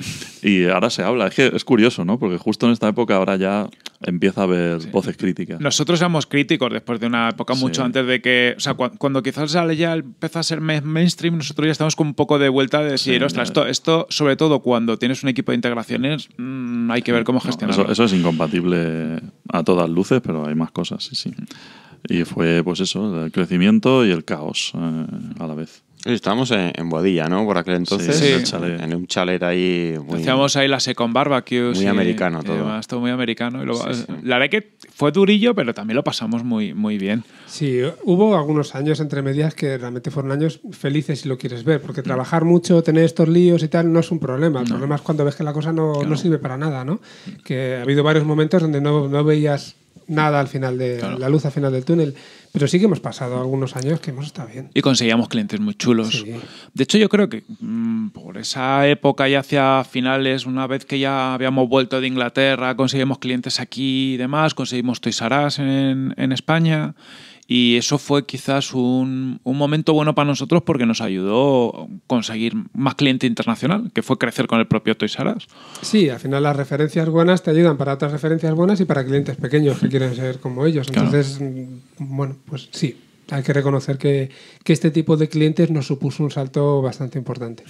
Y ahora se habla, es que es curioso, ¿no? Porque justo en esta época ahora ya empieza a haber voces críticas. Nosotros éramos críticos después de una época mucho antes de que, o sea, cuando quizás ya empieza a ser mainstream, nosotros ya estamos con un poco de vuelta de decir, esto, sobre todo cuando tienes un equipo de integraciones, mm, hay que ver cómo gestionarlo. eso, es incompatible a todas luces, pero hay más cosas, sí, sí. Mm. Y fue, pues eso, el crecimiento y el caos eh, a la vez. Estábamos en, Bodilla, ¿no? Por aquel entonces. En, un chalet ahí. Muy, Hacíamos ahí la second barbecue. Muy americano todo. todo muy americano. la verdad que fue durillo, pero también lo pasamos muy, muy bien. Sí, hubo algunos años entre medias que realmente fueron años felices si lo quieres ver, porque trabajar mucho, tener estos líos y tal, no es un problema. El problema es cuando ves que la cosa no, sirve para nada, ¿no? Que ha habido varios momentos donde no, veías nada al final de la luz al final del túnel. Pero sí que hemos pasado algunos años que hemos estado bien. Y conseguíamos clientes muy chulos. De hecho, yo creo que mm, por esa época y hacia finales, una vez que ya habíamos vuelto de Inglaterra, conseguimos clientes aquí y demás, conseguimos Toys R Us en España y eso fue quizás un, momento bueno para nosotros porque nos ayudó a conseguir más cliente internacional, que fue crecer con el propio Toys R Us. Sí, al final las referencias buenas te ayudan para otras referencias buenas y para clientes pequeños que quieren ser como ellos. Entonces, bueno, pues sí, hay que reconocer que, este tipo de clientes nos supuso un salto bastante importante.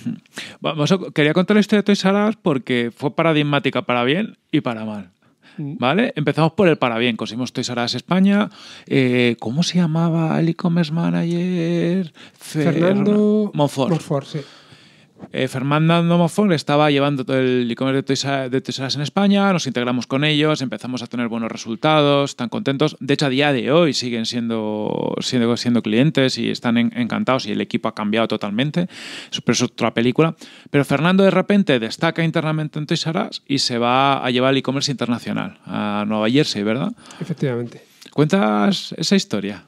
quería contar la historia de Toys R porque fue paradigmática para bien y para mal. Mm. ¿Vale? Empezamos por el para bien Toys R España. Eh, ¿Cómo se llamaba el e-commerce manager? Fernando Monfort. Monfort Fernando eh, Fernanda estaba llevando todo el e-commerce de Toys en España, nos integramos con ellos, empezamos a tener buenos resultados, están contentos. De hecho, a día de hoy siguen siendo, siendo clientes y están encantados y el equipo ha cambiado totalmente. pero es otra película. Pero Fernando de repente destaca internamente en Toys y se va a llevar el e-commerce internacional a Nueva Jersey, ¿verdad? Efectivamente. ¿Cuentas esa historia?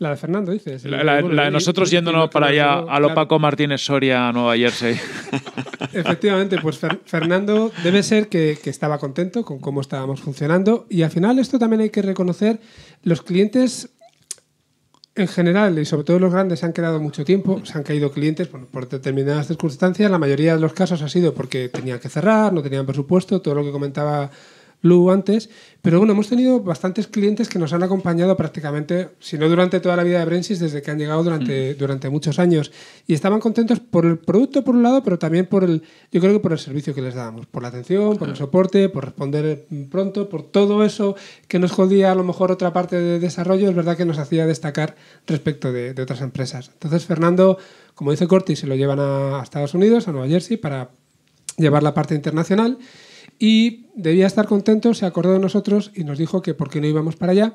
La de Fernando, dices. La, de nosotros yéndonos para allá a lo Paco Martínez Soria a Nueva Jersey. Efectivamente, pues Fernando debe ser que, estaba contento con cómo estábamos funcionando y al final esto también hay que reconocer, los clientes en general y sobre todo los grandes se han quedado mucho tiempo, se han caído clientes por, determinadas circunstancias, la mayoría de los casos ha sido porque tenían que cerrar, no tenían presupuesto, todo lo que comentaba Lu antes, pero bueno, hemos tenido bastantes clientes que nos han acompañado prácticamente, si no durante toda la vida de Brensis, desde que han llegado durante, mm. durante muchos años. Y estaban contentos por el producto, por un lado, pero también por el, yo creo que por el servicio que les dábamos, por la atención, por el soporte, por responder pronto, por todo eso que nos jodía a lo mejor otra parte de desarrollo, es verdad que nos hacía destacar respecto de, otras empresas. Entonces, Fernando, como dice Corti, se lo llevan a Estados Unidos, a Nueva Jersey, para llevar la parte internacional y debía estar contento, se acordó de nosotros y nos dijo que por qué no íbamos para allá,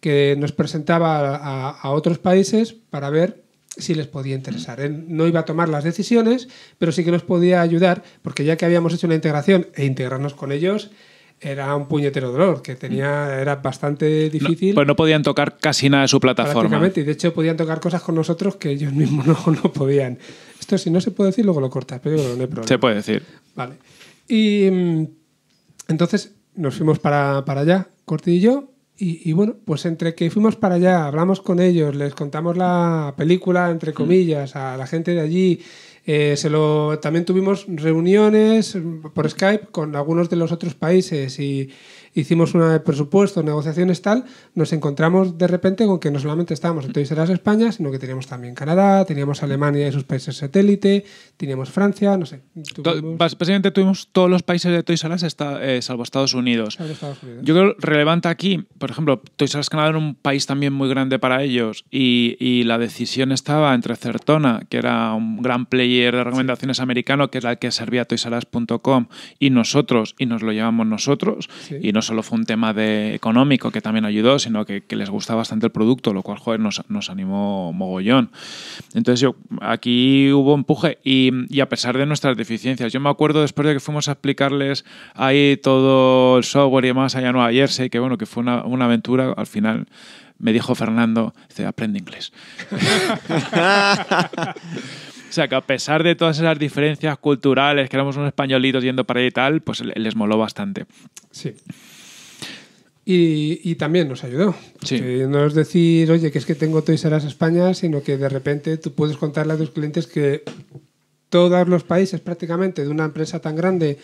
que nos presentaba a, otros países para ver si les podía interesar. Él no iba a tomar las decisiones, pero sí que nos podía ayudar, porque ya que habíamos hecho la integración e integrarnos con ellos, era un puñetero dolor, que tenía, era bastante difícil. pues no podían tocar casi nada de su plataforma. Prácticamente, y de hecho podían tocar cosas con nosotros que ellos mismos no, podían. Esto si no se puede decir, luego lo cortas, pero no hay problema. Se puede decir. Vale. Y mm, entonces nos fuimos para, allá, Corti y yo, y, bueno, pues entre que fuimos para allá, hablamos con ellos, les contamos la película, entre mm. comillas, a la gente de allí. Eh, se lo, también tuvimos reuniones por Skype con algunos de los otros países y, hicimos una presupuesto, negociaciones tal, nos encontramos de repente con que no solamente estábamos en R Us España, sino que teníamos también Canadá, teníamos Alemania y sus países satélite, teníamos Francia, no sé. Básicamente tuvimos todos los países de Toys R Us salvo Estados Unidos. Yo creo relevante aquí, por ejemplo, Toys R Us Canadá era un país también muy grande para ellos y, la decisión estaba entre Certona, que era un gran player de recomendaciones americano, que es el que servía a y nosotros, y nos lo llevamos nosotros, y nos solo fue un tema de económico que también ayudó, sino que, les gusta bastante el producto, lo cual joder, nos, animó mogollón. Entonces yo, aquí hubo empuje y, a pesar de nuestras deficiencias, yo me acuerdo después de que fuimos a explicarles ahí todo el software y demás allá en Nueva Jersey, que bueno, que fue una, aventura al final me dijo Fernando, dice, aprende inglés. o sea, que a pesar de todas esas diferencias culturales, que éramos unos españolitos yendo para ahí y tal, pues les moló bastante. Sí. Y, también nos ayudó. No es decir, oye, que es que tengo Toys R Us España, sino que de repente tú puedes contarle a tus clientes que todos los países prácticamente de una empresa tan grande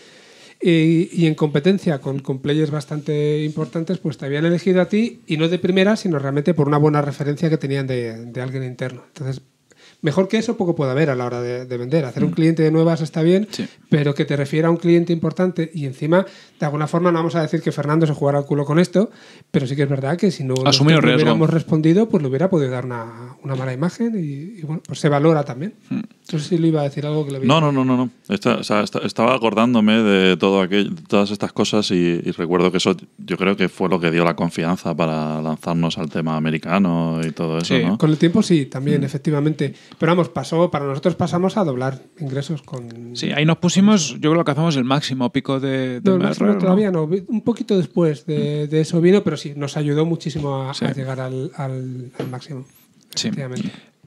y, en competencia con, players bastante importantes, pues te habían elegido a ti y no de primera, sino realmente por una buena referencia que tenían de, de alguien interno. Entonces, mejor que eso poco puede haber a la hora de, vender. Hacer un mm. cliente de nuevas está bien, pero que te refiera a un cliente importante y encima, de alguna forma, no vamos a decir que Fernando se jugara al culo con esto, pero sí que es verdad que si no hubiéramos respondido, pues le hubiera podido dar una, mala imagen y, pues se valora también. Mm sé si le iba a decir algo que le había... No, no, no, no. no. estaba acordándome de todo todas estas cosas y, recuerdo que eso yo creo que fue lo que dio la confianza para lanzarnos al tema americano y todo eso. Sí, con el tiempo sí, también, mm. efectivamente. Pero vamos, pasó, para nosotros pasamos a doblar ingresos con... Sí, ahí nos pusimos, yo creo que hacemos el máximo pico de... de no, todavía ¿no? un poquito después mm. de, eso vino, pero sí, nos ayudó muchísimo a, llegar al, máximo. Sí.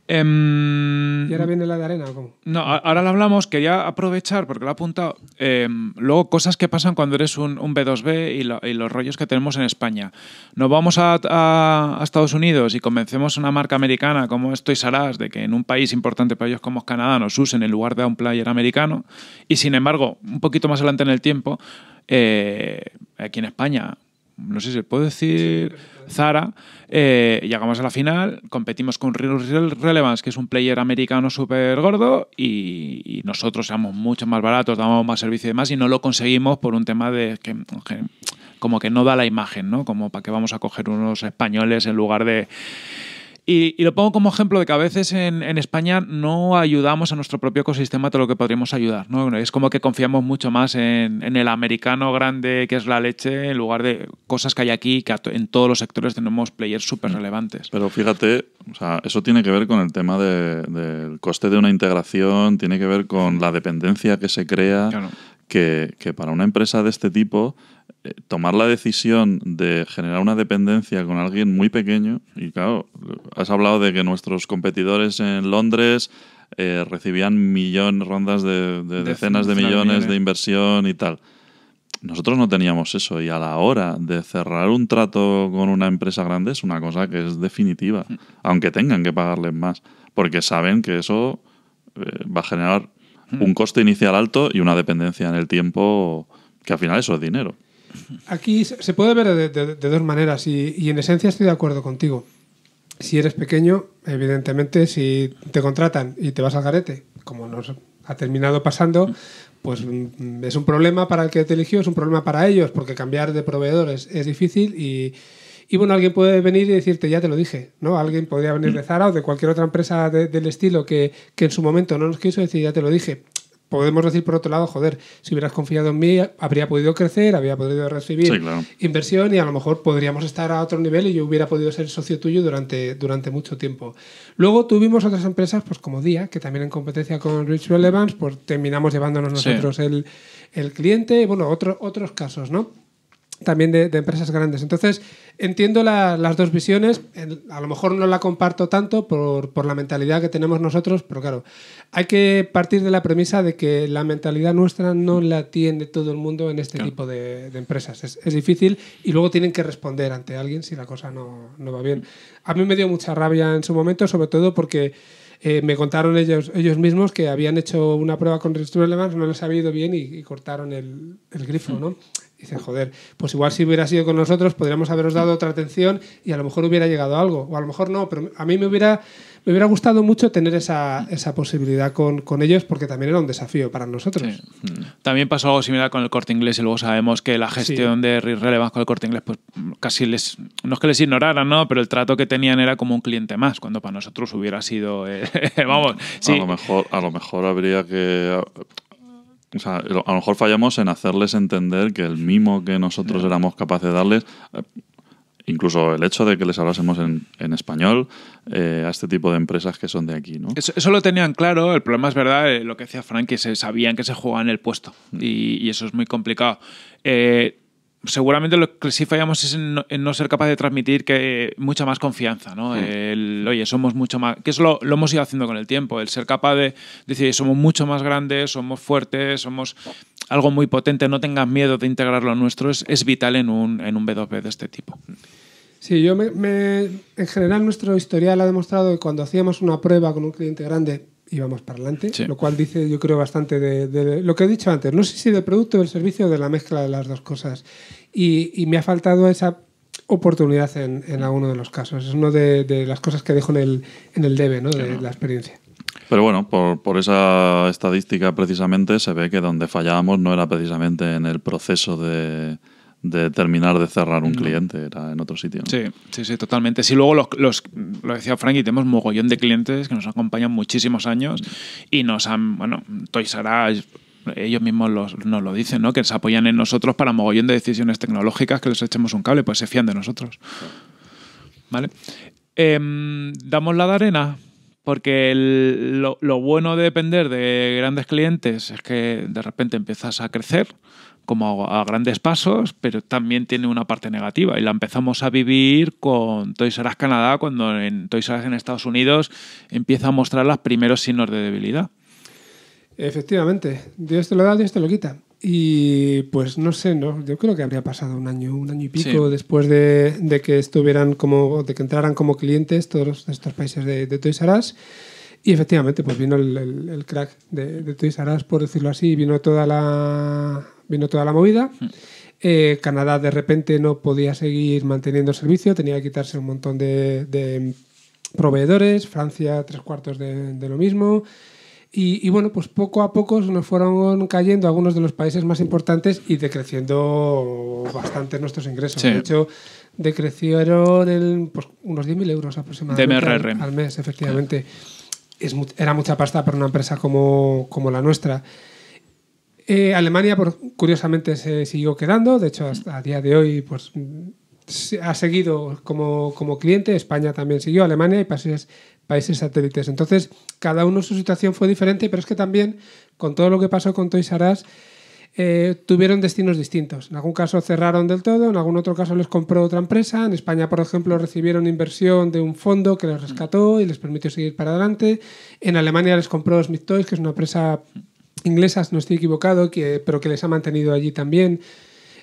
Em, ¿Y ahora viene la de arena cómo? No, ahora lo hablamos. Quería aprovechar, porque lo he apuntado, em, luego cosas que pasan cuando eres un, B2B y, los rollos que tenemos en España. Nos vamos a, Estados Unidos y convencemos a una marca americana como esto y Sarás de que en un país importante para ellos como es Canadá nos usen en lugar de a un player americano. Y sin embargo, un poquito más adelante en el tiempo, eh, aquí en España no sé si puedo decir, Zara, eh, llegamos a la final, competimos con Relevance, que es un player americano súper gordo, y, nosotros somos mucho más baratos, damos más servicio y demás, y no lo conseguimos por un tema de que, como que no da la imagen, ¿no? Como para que vamos a coger unos españoles en lugar de y, lo pongo como ejemplo de que a veces en, España no ayudamos a nuestro propio ecosistema todo lo que podríamos ayudar. Es como que confiamos mucho más en, el americano grande que es la leche en lugar de cosas que hay aquí que en todos los sectores tenemos players súper relevantes. Pero fíjate, o sea, eso tiene que ver con el tema del coste de una integración, tiene que ver con la dependencia que se crea que, que para una empresa de este tipo eh, tomar la decisión de generar una dependencia con alguien muy pequeño, y claro, has hablado de que nuestros competidores en Londres eh, recibían millones, rondas de, decenas de millones, de inversión y tal. Nosotros no teníamos eso y a la hora de cerrar un trato con una empresa grande es una cosa que es definitiva, mm. aunque tengan que pagarles más, porque saben que eso eh, va a generar Mm. un coste inicial alto y una dependencia en el tiempo que al final eso es dinero. Aquí se puede ver de, dos maneras y, en esencia estoy de acuerdo contigo. Si eres pequeño, evidentemente, si te contratan y te vas al garete, como nos ha terminado pasando, pues mm, es un problema para el que te eligió, es un problema para ellos, porque cambiar de proveedor es difícil y, y bueno, alguien puede venir y decirte, ya te lo dije, ¿no? Alguien podría venir de Zara o de cualquier otra empresa del estilo que, en su momento no nos quiso decir, ya te lo dije podemos decir por otro lado, joder, si hubieras confiado en mí, habría podido crecer, habría podido recibir inversión y a lo mejor podríamos estar a otro nivel y yo hubiera podido ser socio tuyo durante, durante mucho tiempo. Luego tuvimos otras empresas, pues como Día, que también en competencia con Rich Relevance, pues terminamos llevándonos nosotros el, cliente, bueno, otros otros casos, ¿no? también de, empresas grandes. Entonces, entiendo las dos visiones, a lo mejor no la comparto tanto por, la mentalidad que tenemos nosotros, pero claro, hay que partir de la premisa de que la mentalidad nuestra no la tiene todo el mundo en este tipo de, empresas. Es, es, difícil y luego tienen que responder ante alguien si la cosa no, va bien. A mí me dio mucha rabia en su momento, sobre todo porque... Eh, me contaron ellos, ellos mismos que habían hecho una prueba con Rich no les había ido bien y, cortaron el, el grifo, mm. ¿no? Dice, joder, pues igual si hubiera sido con nosotros podríamos haberos dado otra atención y a lo mejor hubiera llegado algo, o a lo mejor no, pero a mí me hubiera, me hubiera gustado mucho tener esa, posibilidad con, ellos porque también era un desafío para nosotros. También pasó algo similar con el corte inglés y luego sabemos que la gestión de de Relevance con el corte inglés, pues casi les, no es que les ignoraran, ¿no? pero el trato que tenían era como un cliente más, cuando para nosotros hubiera sido, eh, vamos, lo mejor, a lo mejor habría que o sea, a lo mejor fallamos en hacerles entender que el mimo que nosotros éramos capaces de darles, eh, incluso el hecho de que les hablásemos en, en español eh, a este tipo de empresas que son de aquí. ¿no? Eso, lo tenían claro, el problema es verdad, eh, lo que decía Frank, que se sabían que se jugaban el puesto mm. y, y eso es muy complicado seguramente lo que sí fallamos es en no, ser capaz de transmitir que mucha más confianza, ¿no? Hmm. oye, somos mucho más... Que eso lo, hemos ido haciendo con el tiempo, el ser capaz de decir, somos mucho más grandes, somos fuertes, somos algo muy potente, no tengas miedo de integrar lo nuestro, es, vital en un, en un B2B de este tipo. Sí, yo me, en general nuestro historial ha demostrado que cuando hacíamos una prueba con un cliente grande íbamos vamos para adelante, lo cual dice yo creo bastante de, lo que he dicho antes, no sé si del producto o del servicio o de la mezcla de las dos cosas. Y, me ha faltado esa oportunidad en, alguno de los casos. Es una de, las cosas que dejo en el, en el debe ¿no? de la experiencia. Pero bueno, por, por, esa estadística precisamente se ve que donde fallábamos no era precisamente en el proceso de, de terminar de cerrar un mm. cliente, era en otro sitio. Sí, sí, sí, totalmente. Sí, luego los, lo decía y tenemos mogollón de clientes que nos acompañan muchísimos años y nos han, bueno, Toys R ellos mismos nos lo dicen, ¿no? Que se apoyan en nosotros para mogollón de decisiones tecnológicas que les echemos un cable, pues se fían de nosotros. ¿Vale? Em, damos la de arena. Porque lo, lo, bueno de depender de grandes clientes es que de repente empiezas a crecer, como a grandes pasos, pero también tiene una parte negativa. Y la empezamos a vivir con Toys R Us Canadá, cuando en Toys R Us en Estados Unidos empieza a mostrar los primeros signos de debilidad. Efectivamente, Dios te lo da, Dios te lo quita. Y pues no sé, ¿no? Yo creo que habría pasado un año, un año y pico después de, que estuvieran como, de que entraran como clientes todos estos países de, Toys R Us. Y efectivamente, pues vino el, crack de, de Toys R Us, por decirlo así, vino toda la, vino toda la movida. Eh, Canadá de repente no podía seguir manteniendo el servicio, tenía que quitarse un montón de, proveedores, Francia tres cuartos de, lo mismo. Y, bueno, pues poco a poco se nos fueron cayendo algunos de los países más importantes y decreciendo bastante nuestros ingresos. De hecho, decrecieron el, pues, unos 10.000 euros aproximadamente al, mes, efectivamente. era mucha pasta para una empresa como, como la nuestra. Eh, Alemania, por, curiosamente, se siguió quedando. De hecho, hasta a día de hoy, pues ha seguido como, cliente. España también siguió, Alemania y países, países satélites. Entonces, cada uno su situación fue diferente, pero es que también, con todo lo que pasó con Toys R Us, eh, tuvieron destinos distintos. En algún caso cerraron del todo, en algún otro caso les compró otra empresa. En España, por ejemplo, recibieron inversión de un fondo que les rescató y les permitió seguir para adelante. En Alemania les compró Smith Toys, que es una empresa inglesas, no estoy equivocado, que, pero que les ha mantenido allí también.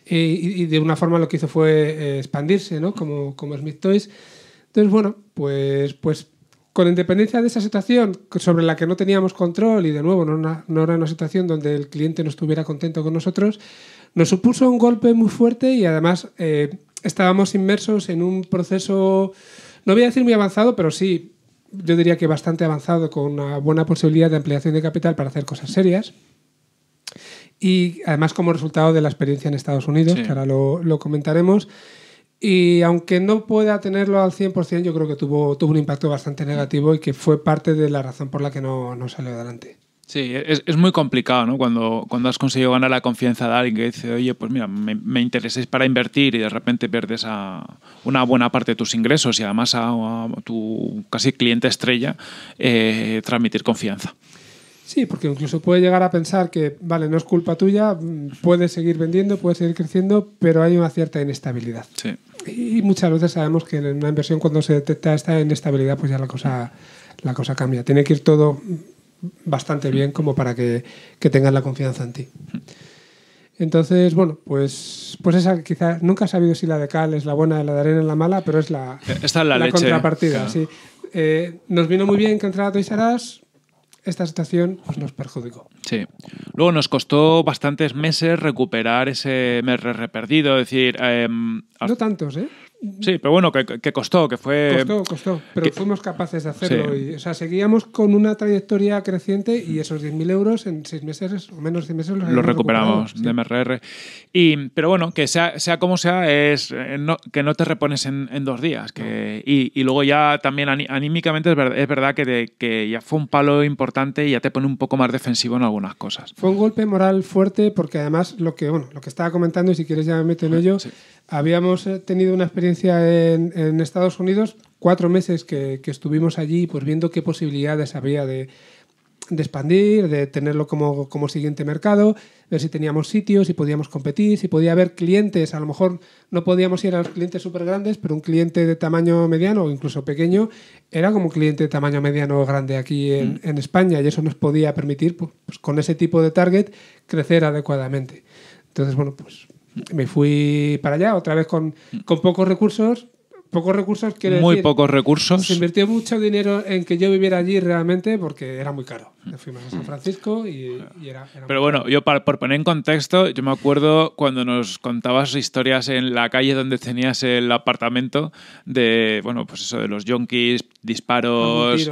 Eh, y, de una forma lo que hizo fue eh, expandirse, ¿no? Como, como Smith Toys. Entonces, bueno, pues, pues con independencia de esa situación sobre la que no teníamos control y de nuevo no, era una situación donde el cliente no estuviera contento con nosotros, nos supuso un golpe muy fuerte y además eh, estábamos inmersos en un proceso, no voy a decir muy avanzado, pero sí yo diría que bastante avanzado, con una buena posibilidad de ampliación de capital para hacer cosas serias. Y además como resultado de la experiencia en Estados Unidos, que ahora lo, comentaremos. Y aunque no pueda tenerlo al 100%, yo creo que tuvo, tuvo un impacto bastante negativo y que fue parte de la razón por la que no, no salió adelante. Sí, es, muy complicado, ¿no? Cuando, cuando has conseguido ganar la confianza de alguien que dice, oye, pues mira, me, intereses para invertir y de repente pierdes a una buena parte de tus ingresos y además a, tu casi cliente estrella, eh, transmitir confianza. Sí, porque incluso puede llegar a pensar que, vale, no es culpa tuya, puedes seguir vendiendo, puede seguir creciendo, pero hay una cierta inestabilidad. Sí. Y muchas veces sabemos que en una inversión cuando se detecta esta inestabilidad, pues ya la cosa, la cosa cambia. Tiene que ir todo bastante bien como para que, que tengan la confianza en ti. Entonces, bueno, pues, pues esa quizás nunca ha sabido si la de cal es la buena, la de arena es la mala, pero es la, Esta la, la contrapartida. Eh, nos vino muy bien que entrara Toys Aras, esta situación pues, nos perjudicó. Sí. Luego nos costó bastantes meses recuperar ese MRR perdido, decir... Em, no tantos, ¿eh? Sí, pero bueno, que, costó, que fue... Costó, costó, pero fuimos capaces de hacerlo. o sea, seguíamos con una trayectoria creciente y esos 10.000 euros en 6 meses o menos de 10 meses los, recuperamos de MRR. Y, pero bueno, que sea, como sea, es eh, que no te repones en, dos días. y, luego ya también anímicamente es verdad, que, ya fue un palo importante y ya te pone un poco más defensivo en algunas cosas. Fue un golpe moral fuerte porque además lo que, lo que estaba comentando y si quieres ya me meto en ello, Habíamos eh, tenido una experiencia en, Estados Unidos, cuatro meses que, estuvimos allí, pues viendo qué posibilidades había de, expandir, de tenerlo como, siguiente mercado, ver si teníamos sitios, si podíamos competir, si podía haber clientes. A lo mejor no podíamos ir a los clientes súper grandes, pero un cliente de tamaño mediano o incluso pequeño era como un cliente de tamaño mediano o grande aquí en, mm. España y eso nos podía permitir, pues, pues, con ese tipo de target, crecer adecuadamente. Entonces, bueno, pues me fui para allá, otra vez con, pocos recursos, pocos recursos, quiere Muy pocos recursos. Se invirtió mucho dinero en que yo viviera allí realmente porque era muy caro. Fuimos a San Francisco y, era, Pero bueno, yo por poner en contexto, yo me acuerdo cuando nos contabas historias en la calle donde tenías el apartamento de, bueno, pues eso, de los yonkis, disparos.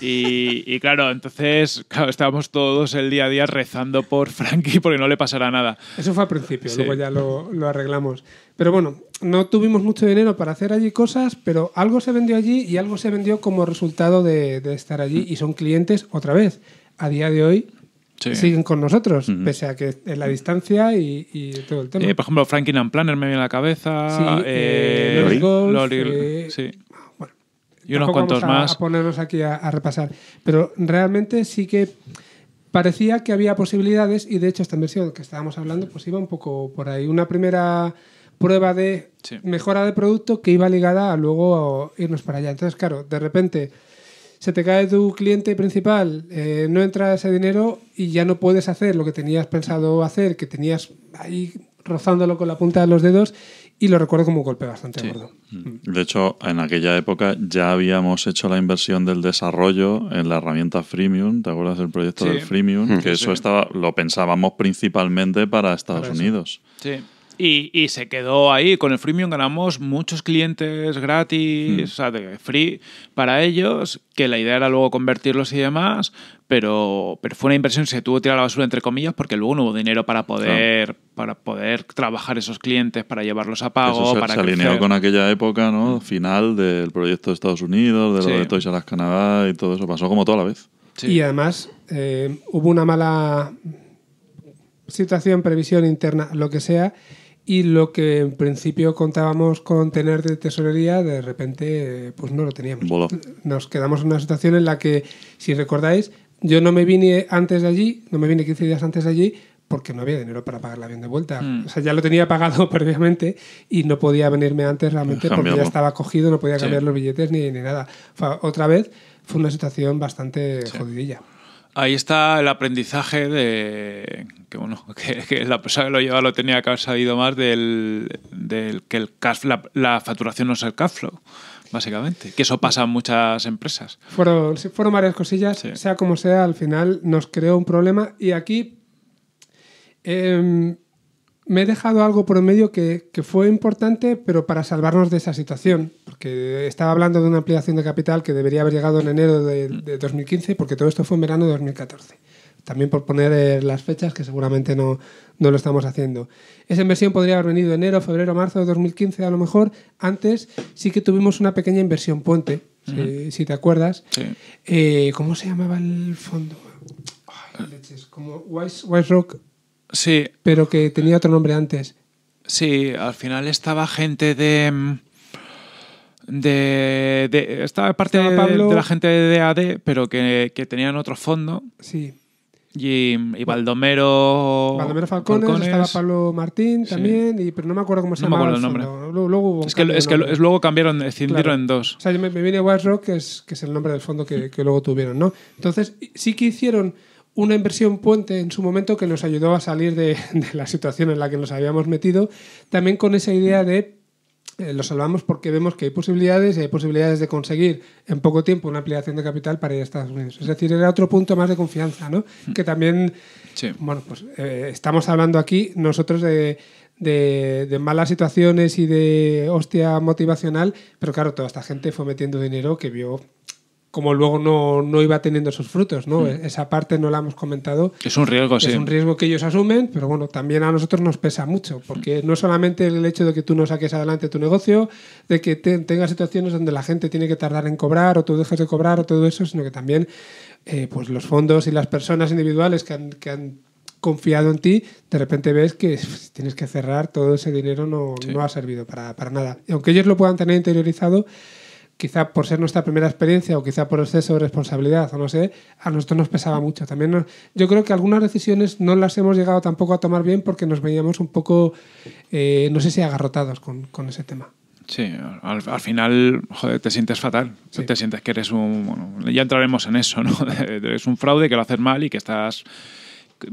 y, claro, entonces, estábamos todos el día a día rezando por Frankie porque no le pasara nada. Eso fue al principio, luego ya lo arreglamos. Pero bueno, no tuvimos mucho dinero para hacer allí cosas, pero algo se vendió allí y algo se vendió como resultado de, estar allí. Y son clientes, otra vez, a día de hoy siguen con nosotros, pese a que en la distancia y, todo el tema. Eh, por ejemplo, Franklin and Planner me viene a la cabeza. Sí, eh, eh, sí. y unos cuantos vamos a, más. A ponernos aquí a, repasar. Pero realmente sí que parecía que había posibilidades y de hecho esta inversión que estábamos hablando pues iba un poco por ahí. Una primera prueba de mejora de producto que iba ligada a luego irnos para allá. Entonces, claro, de repente se te cae tu cliente principal, eh, no entra ese dinero y ya no puedes hacer lo que tenías pensado hacer, que tenías ahí rozándolo con la punta de los dedos y lo recuerdo como un golpe bastante duro gordo. Mm. De hecho, en aquella época ya habíamos hecho la inversión del desarrollo en la herramienta Freemium, ¿te acuerdas del proyecto de del Freemium? Mm. Que eso estaba, lo pensábamos principalmente para Estados Unidos. Sí. Y, se quedó ahí. Con el freemium ganamos muchos clientes gratis, hmm. o sea, de free para ellos, que la idea era luego convertirlos y demás, pero, pero fue una inversión que se tuvo que tirar a la basura, entre comillas, porque luego no hubo dinero para poder, para poder trabajar esos clientes, para llevarlos a pago. se, alineó con aquella época, ¿no? Hmm. Final del proyecto de Estados Unidos, de lo de Toys R Us Canadá y todo eso. Pasó como toda la vez. Y además eh, hubo una mala situación, previsión interna, lo que sea, y lo que en principio contábamos con tener de tesorería, de repente pues no lo teníamos. Nos quedamos en una situación en la que, si recordáis, yo no me vine antes de allí, no me vine 15 días antes de allí porque no había dinero para pagar el avión de vuelta. Mm. O sea, ya lo tenía pagado previamente y no podía venirme antes realmente porque ya estaba cogido, no podía cambiar los billetes ni, ni nada. otra vez fue una situación bastante jodidilla. Ahí está el aprendizaje de que bueno, que, la persona que lo lleva lo tenía que haber sabido más del, que el la, facturación no es el cash flow, básicamente. Que eso pasa en muchas empresas. Fueron, fueron varias cosillas, sea como sea, al final nos creó un problema y aquí em, me he dejado algo por medio que, fue importante, pero para salvarnos de esa situación, porque estaba hablando de una ampliación de capital que debería haber llegado en enero de, 2015, porque todo esto fue en verano de 2014. También por poner eh, las fechas, que seguramente no, lo estamos haciendo. Esa inversión podría haber venido enero, febrero, marzo de 2015, a lo mejor. Antes sí que tuvimos una pequeña inversión puente, si, te acuerdas. Eh, ¿Cómo se llamaba el fondo? Ay, leches, como Wise, Wise Rock Sí. Pero que tenía otro nombre antes. Sí, al final estaba gente de. De, estaba parte de, la gente de AD, pero que, que tenían otro fondo. Sí. Y, y, Baldomero. Baldomero Falcones, estaba Pablo Martín también, y, pero no me acuerdo cómo se llamaba. No me acuerdo el nombre. Luego, es, que, es que luego cambiaron, escindieron eh, en dos. O sea, yo me, viene vine a White Rock, que es, que es el nombre del fondo que, que luego tuvieron, ¿no? Entonces, sí que hicieron una inversión puente en su momento que nos ayudó a salir de, la situación en la que nos habíamos metido, también con esa idea de eh, lo salvamos porque vemos que hay posibilidades y hay posibilidades de conseguir en poco tiempo una ampliación de capital para ir a Estados Unidos. Es decir, era otro punto más de confianza, ¿no? Mm. Que también, bueno, pues eh, estamos hablando aquí nosotros de, de, malas situaciones y de hostia motivacional, pero claro, toda esta gente fue metiendo dinero que vio como luego no, iba teniendo sus frutos, ¿no? Mm. Esa parte no la hemos comentado. Es un riesgo, sí. Es un riesgo que ellos asumen, pero bueno, también a nosotros nos pesa mucho, porque no solamente el hecho de que tú no saques adelante tu negocio, de que te, tengas situaciones donde la gente tiene que tardar en cobrar o tú dejes de cobrar o todo eso, sino que también eh, pues los fondos y las personas individuales que han, confiado en ti, de repente ves que tienes que cerrar, todo ese dinero no, ha servido para, para nada. Y aunque ellos lo puedan tener interiorizado, quizá por ser nuestra primera experiencia o quizá por exceso de responsabilidad o no sé, a nosotros nos pesaba mucho. También yo creo que algunas decisiones no las hemos llegado tampoco a tomar bien porque nos veíamos un poco, eh, no sé si agarrotados con, ese tema. Sí, al, final, joder, te sientes fatal. Te sientes que eres un. ya entraremos en eso, ¿no? eres un fraude que lo haces mal y que estás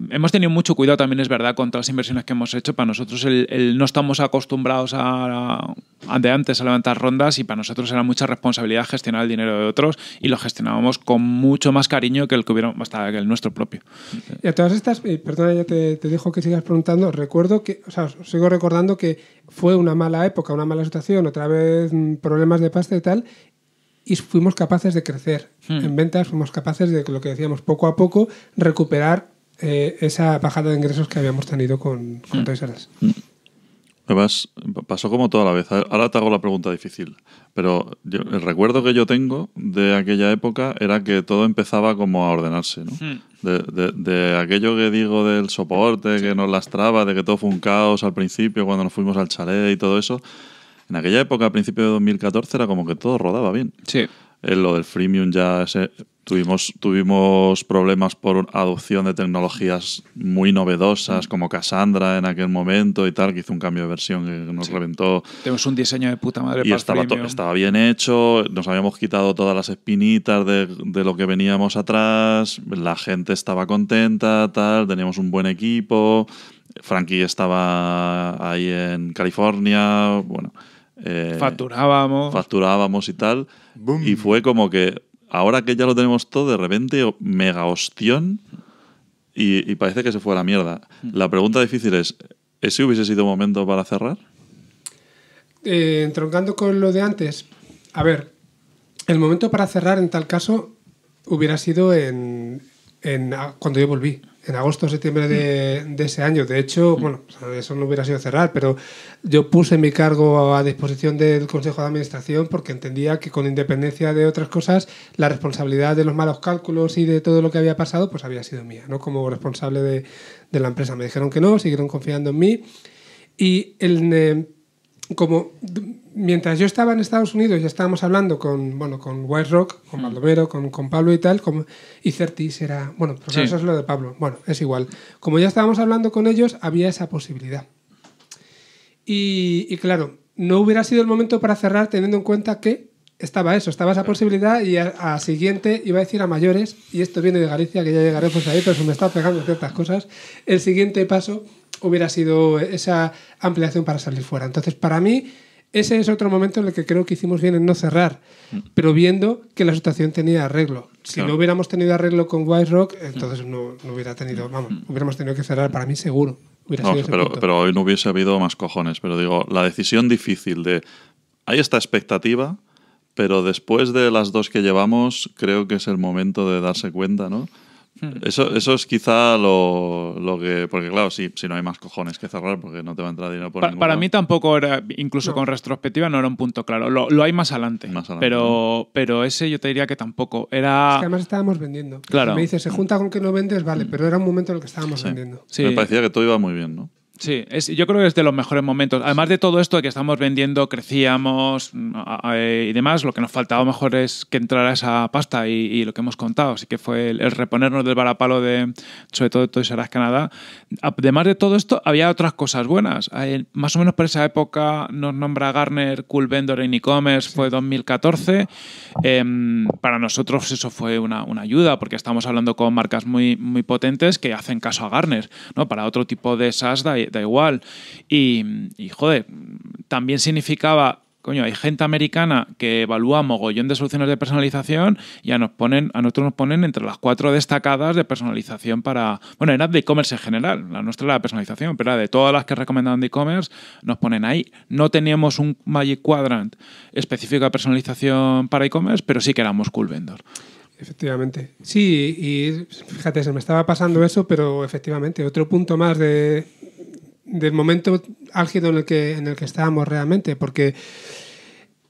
hemos tenido mucho cuidado también, es verdad, con todas las inversiones que hemos hecho. Para nosotros el, no estamos acostumbrados a, de antes a levantar rondas y para nosotros era mucha responsabilidad gestionar el dinero de otros y lo gestionábamos con mucho más cariño que el que hubiera, el nuestro propio. Y a todas estas, eh, perdona, ya te, te, que sigas preguntando, recuerdo que, o sea, sigo recordando que fue una mala época, una mala situación, otra vez mm, problemas de pasta y tal, y fuimos capaces de crecer. Hmm. En ventas fuimos capaces de, lo que decíamos, poco a poco recuperar eh, esa bajada de ingresos que habíamos tenido con, con mm. Toys R mm. pasó como toda la vez. Ahora te hago la pregunta difícil. Pero el recuerdo que yo tengo de aquella época era que todo empezaba como a ordenarse. Mm. De, aquello que digo del soporte, que nos lastraba, de que todo fue un caos al principio cuando nos fuimos al chalet y todo eso. En aquella época, a principio de 2014, era como que todo rodaba bien. Sí. Eh, lo del freemium ya se, tuvimos, tuvimos problemas por adopción de tecnologías muy novedosas, mm. como Cassandra en aquel momento y tal, que hizo un cambio de versión que nos reventó. Tenemos un diseño de puta madre. Y para estaba, freemium. estaba bien hecho, nos habíamos quitado todas las espinitas de, de, lo que veníamos atrás, la gente estaba contenta, tal, teníamos un buen equipo, Frankie estaba ahí en California, bueno. Eh, facturábamos. Facturábamos y tal. Y fue como que ahora que ya lo tenemos todo, de repente, oh, mega ostión y, parece que se fue la mierda. Mm. La pregunta difícil es, ¿ese hubiese sido momento para cerrar? Eh, entroncando con lo de antes, a ver, el momento para cerrar en tal caso hubiera sido en ah, cuando yo volví en agosto o septiembre de, ese año. De hecho, mm. bueno, eso no hubiera sido cerrar, pero yo puse mi cargo a disposición del Consejo de Administración porque entendía que con independencia de otras cosas, la responsabilidad de los malos cálculos y de todo lo que había pasado, pues había sido mía, ¿no? Como responsable de, la empresa. Me dijeron que no, siguieron confiando en mí. Y el, eh, como mientras yo estaba en Estados Unidos, ya estábamos hablando con, bueno, con White Rock, con Maldomero, hmm. con, con Pablo y tal, como y Certis era, bueno, eso es lo de Pablo, bueno, es igual. Como ya estábamos hablando con ellos, había esa posibilidad. Y, claro, no hubiera sido el momento para cerrar teniendo en cuenta que estaba eso, estaba esa posibilidad y a, siguiente iba a decir a mayores, y esto viene de Galicia, que ya llegaremos pues ahí, pero se me está pegando ciertas cosas, el siguiente paso hubiera sido esa ampliación para salir fuera. Entonces, para mí, ese es otro momento en el que creo que hicimos bien en no cerrar, pero viendo que la situación tenía arreglo. Si no hubiéramos tenido arreglo con White Rock, mm. entonces no, hubiera tenido, mm. vamos, hubiéramos tenido que cerrar para mí seguro. pero, pero, hoy no hubiese habido más cojones. Pero digo, la decisión difícil de. Hay esta expectativa, pero después de las dos que llevamos, creo que es el momento de darse cuenta, ¿no? Hmm. Eso, es quizá lo, que. Porque, claro, si, si no hay más cojones que cerrar, porque no te va a entrar dinero por Para mí tampoco era, incluso con retrospectiva, no era un punto claro. Lo, hay más adelante. pero, pero ese yo te diría que tampoco. Era... Es que además estábamos vendiendo. Claro. me dices, se junta con que no vendes, vale, hmm. pero era un momento en el que estábamos vendiendo. Me parecía que todo iba muy bien, ¿no? Sí, es, yo creo que es de los mejores momentos. Además de todo esto de que estamos vendiendo, crecíamos eh, y demás, lo que nos faltaba mejor es que entrara esa pasta y, lo que hemos contado. Así que fue el, reponernos del varapalo de, sobre todo de Toys R Canadá. Además de todo esto, había otras cosas buenas. Más o menos por esa época nos nombra Garner Cool Vendor en e-commerce, fue 2014. Em, para nosotros eso fue una, una, ayuda porque estamos hablando con marcas muy, muy potentes que hacen caso a Garner, ¿no? Para otro tipo de SaaS da igual. Y, y joder, también significaba coño, hay gente americana que evalúa mogollón de soluciones de personalización y a, nos ponen, a nosotros nos ponen entre las cuatro destacadas de personalización para. Bueno, era de e-commerce en general, la nuestra era de personalización, pero de todas las que recomendaban de e-commerce, nos ponen ahí. No teníamos un Magic Quadrant específico de personalización para e-commerce, pero sí que éramos cool vendor. Efectivamente. Sí, y fíjate, se me estaba pasando eso, pero efectivamente, otro punto más de, del momento álgido en el que, en el que estábamos realmente, porque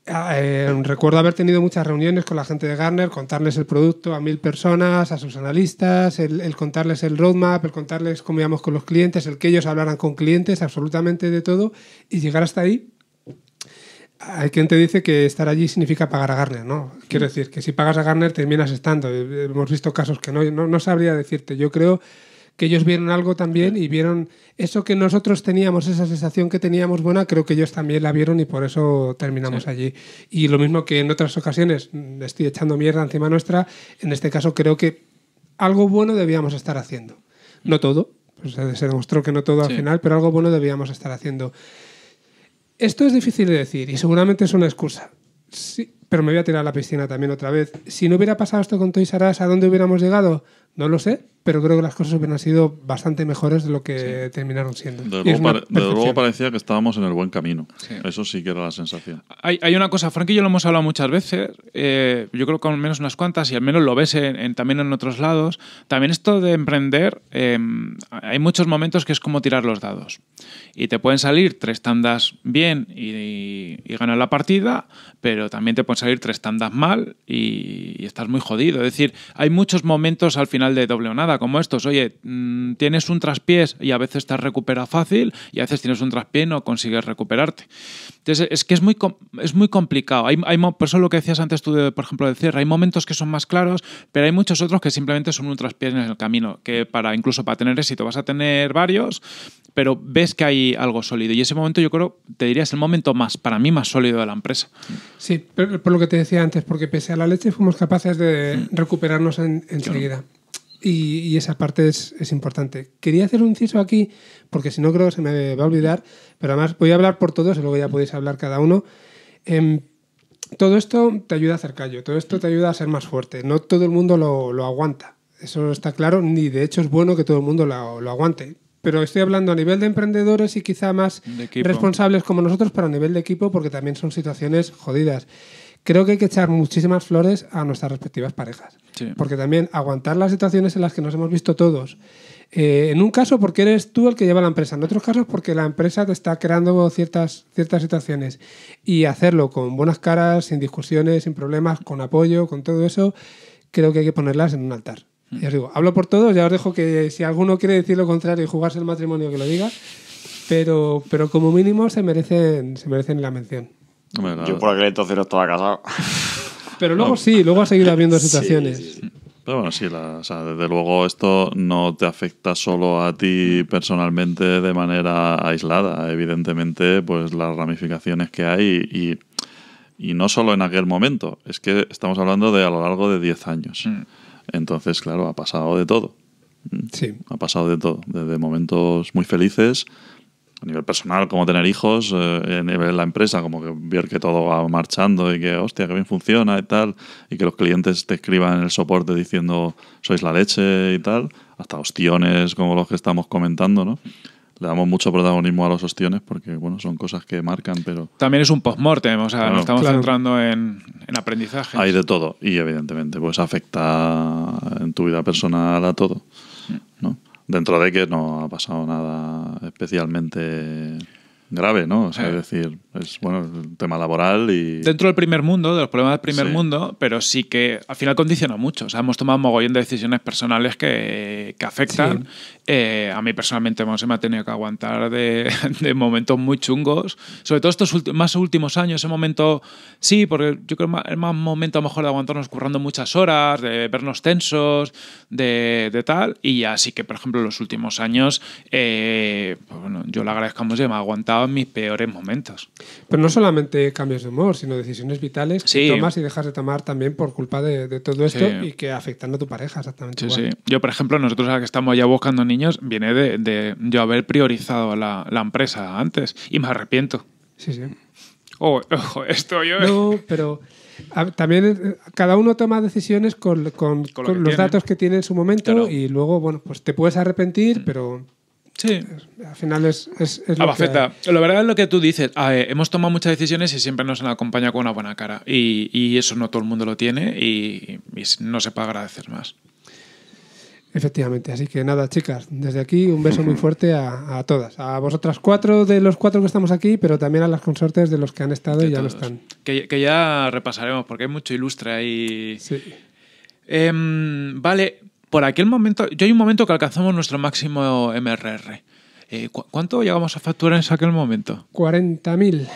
eh, recuerdo haber tenido muchas reuniones con la gente de Garner, contarles el producto a mil personas, a sus analistas, el, contarles el roadmap, el contarles cómo íbamos con los clientes, el que ellos hablaran con clientes, absolutamente de todo, y llegar hasta ahí. Hay quien te dice que estar allí significa pagar a Garner, ¿no? Quiero decir, que si pagas a Garner terminas estando. Hemos visto casos que no, no sabría decirte. Yo creo que ellos vieron algo también y vieron eso que nosotros teníamos, esa sensación que teníamos buena, creo que ellos también la vieron y por eso terminamos allí. Y lo mismo que en otras ocasiones, mm, estoy echando mierda encima nuestra, en este caso creo que algo bueno debíamos estar haciendo. No mm. todo, pues eh, se demostró que no todo al final, pero algo bueno debíamos estar haciendo. Esto es difícil de decir y seguramente es una excusa. Sí, pero me voy a tirar a la piscina también otra vez. Si no hubiera pasado esto con Toys R ¿a dónde hubiéramos llegado? No lo sé, pero creo que las cosas hubieran sido bastante mejores de lo que terminaron siendo. de luego, parecía que estábamos en el buen camino. Eso sí que era la sensación. Hay, una cosa, Frank y yo lo hemos hablado muchas veces, eh, yo creo que al menos unas cuantas, y al menos lo ves en, también en otros lados. También esto de emprender, em, hay muchos momentos que es como tirar los dados. Y te pueden salir tres tandas bien y, y ganar la partida, pero también te pueden salir tres tandas mal y, estás muy jodido. Es decir, hay muchos momentos al final de doble o nada como estos. Oye, mm, tienes un traspiés y a veces te recupera fácil y a veces tienes un traspié y no consigues recuperarte. Entonces, es que es muy, es muy complicado. Hay, hay, por eso lo que decías antes tú, por ejemplo, de cierre, hay momentos que son más claros, pero hay muchos otros que simplemente son un traspiés en el camino, que para incluso para tener éxito vas a tener varios, pero ves que hay algo sólido. Y ese momento yo creo, te diría, es el momento más, para mí, más sólido de la empresa. Sí, pero por lo que te decía antes, porque pese a la leche fuimos capaces de hmm. recuperarnos enseguida. En y, y, esa parte es, importante. Quería hacer un inciso aquí, porque si no creo que se me va a olvidar, pero además voy a hablar por todos y luego ya podéis hablar cada uno. Em, todo esto te ayuda a hacer callo, todo esto te ayuda a ser más fuerte. No todo el mundo lo, aguanta, eso está claro, ni de hecho es bueno que todo el mundo lo, lo aguante pero estoy hablando a nivel de emprendedores y quizá más responsables como nosotros, pero a nivel de equipo, porque también son situaciones jodidas creo que hay que echar muchísimas flores a nuestras respectivas parejas. Porque también aguantar las situaciones en las que nos hemos visto todos. Eh, en un caso porque eres tú el que lleva la empresa, en otros casos porque la empresa te está creando ciertas, ciertas situaciones. Y hacerlo con buenas caras, sin discusiones, sin problemas, con apoyo, con todo eso, creo que hay que ponerlas en un altar. Mm. Y os digo, hablo por todos, ya os dejo que si alguno quiere decir lo contrario y jugarse el matrimonio que lo diga, pero, pero como mínimo se merecen, se merecen la mención. Yo por aquel entonces no estaba casado. Pero luego sí, luego ha seguido habiendo situaciones. Pero bueno, sí, desde luego esto no te afecta solo a ti personalmente de manera aislada. Evidentemente, pues las ramificaciones que hay y, no solo en aquel momento, es que estamos hablando de a lo largo de 10 años. Mm. Entonces, claro, ha pasado de todo. Sí. Ha pasado de todo, desde momentos muy felices a nivel personal, como tener hijos, en eh, nivel la empresa, como que ver que todo va marchando y que, hostia, que bien funciona y tal, y que los clientes te escriban en el soporte diciendo sois la leche y tal, hasta ostiones como los que estamos comentando, ¿no? Le damos mucho protagonismo a los ostiones porque, bueno, son cosas que marcan, pero... También es un post-mortem, o sea, nos estamos centrando en, en aprendizaje. Hay de todo, y evidentemente, pues afecta en tu vida personal a todo, ¿no? dentro de que no ha pasado nada especialmente grave, ¿no? Eh. es decir, es bueno, tema laboral y... Dentro del primer mundo, de los problemas del primer mundo, pero sí que al final condiciona mucho. O sea, hemos tomado mogollón de decisiones personales que, que afectan. Eh, a mí personalmente se me ha tenido que aguantar de, de momentos muy chungos. Sobre todo estos más últimos años, ese momento, sí, porque yo creo que es más momento a lo mejor de aguantarnos currando muchas horas, de vernos tensos, de, de tal. Y así que, por ejemplo, los últimos años, eh, pues bueno, yo le agradezco a me ha aguantado mis peores momentos. Pero no solamente cambios de humor, sino decisiones vitales que tomas y dejas de tomar también por culpa de, todo esto y que afectan a tu pareja exactamente. Yo, por ejemplo, nosotros ahora que estamos ya buscando niños, viene de, yo haber priorizado la, empresa antes y me arrepiento. Sí, sí. Oh, ojo, esto yo... No, pero... también eh, cada uno toma decisiones con, los datos que tiene en su momento y luego, bueno, pues te puedes arrepentir, mm. pero Sí. Al final es. es, la lo, verdad es lo que tú dices. Ah, eh, hemos tomado muchas decisiones y siempre nos han acompañado con una buena cara. Y, eso no todo el mundo lo tiene y, no se puede agradecer más. Efectivamente, así que nada, chicas, desde aquí un beso muy fuerte a, todas. A vosotras cuatro de los cuatro que estamos aquí, pero también a las consortes de los que han estado y ya no están. Que, ya repasaremos, porque hay mucho ilustre ahí. Sí. Em, vale, por aquel momento, yo hay un momento que alcanzamos nuestro máximo MRR. Eh, ¿Cuánto llegamos a facturar en aquel momento? 40.000.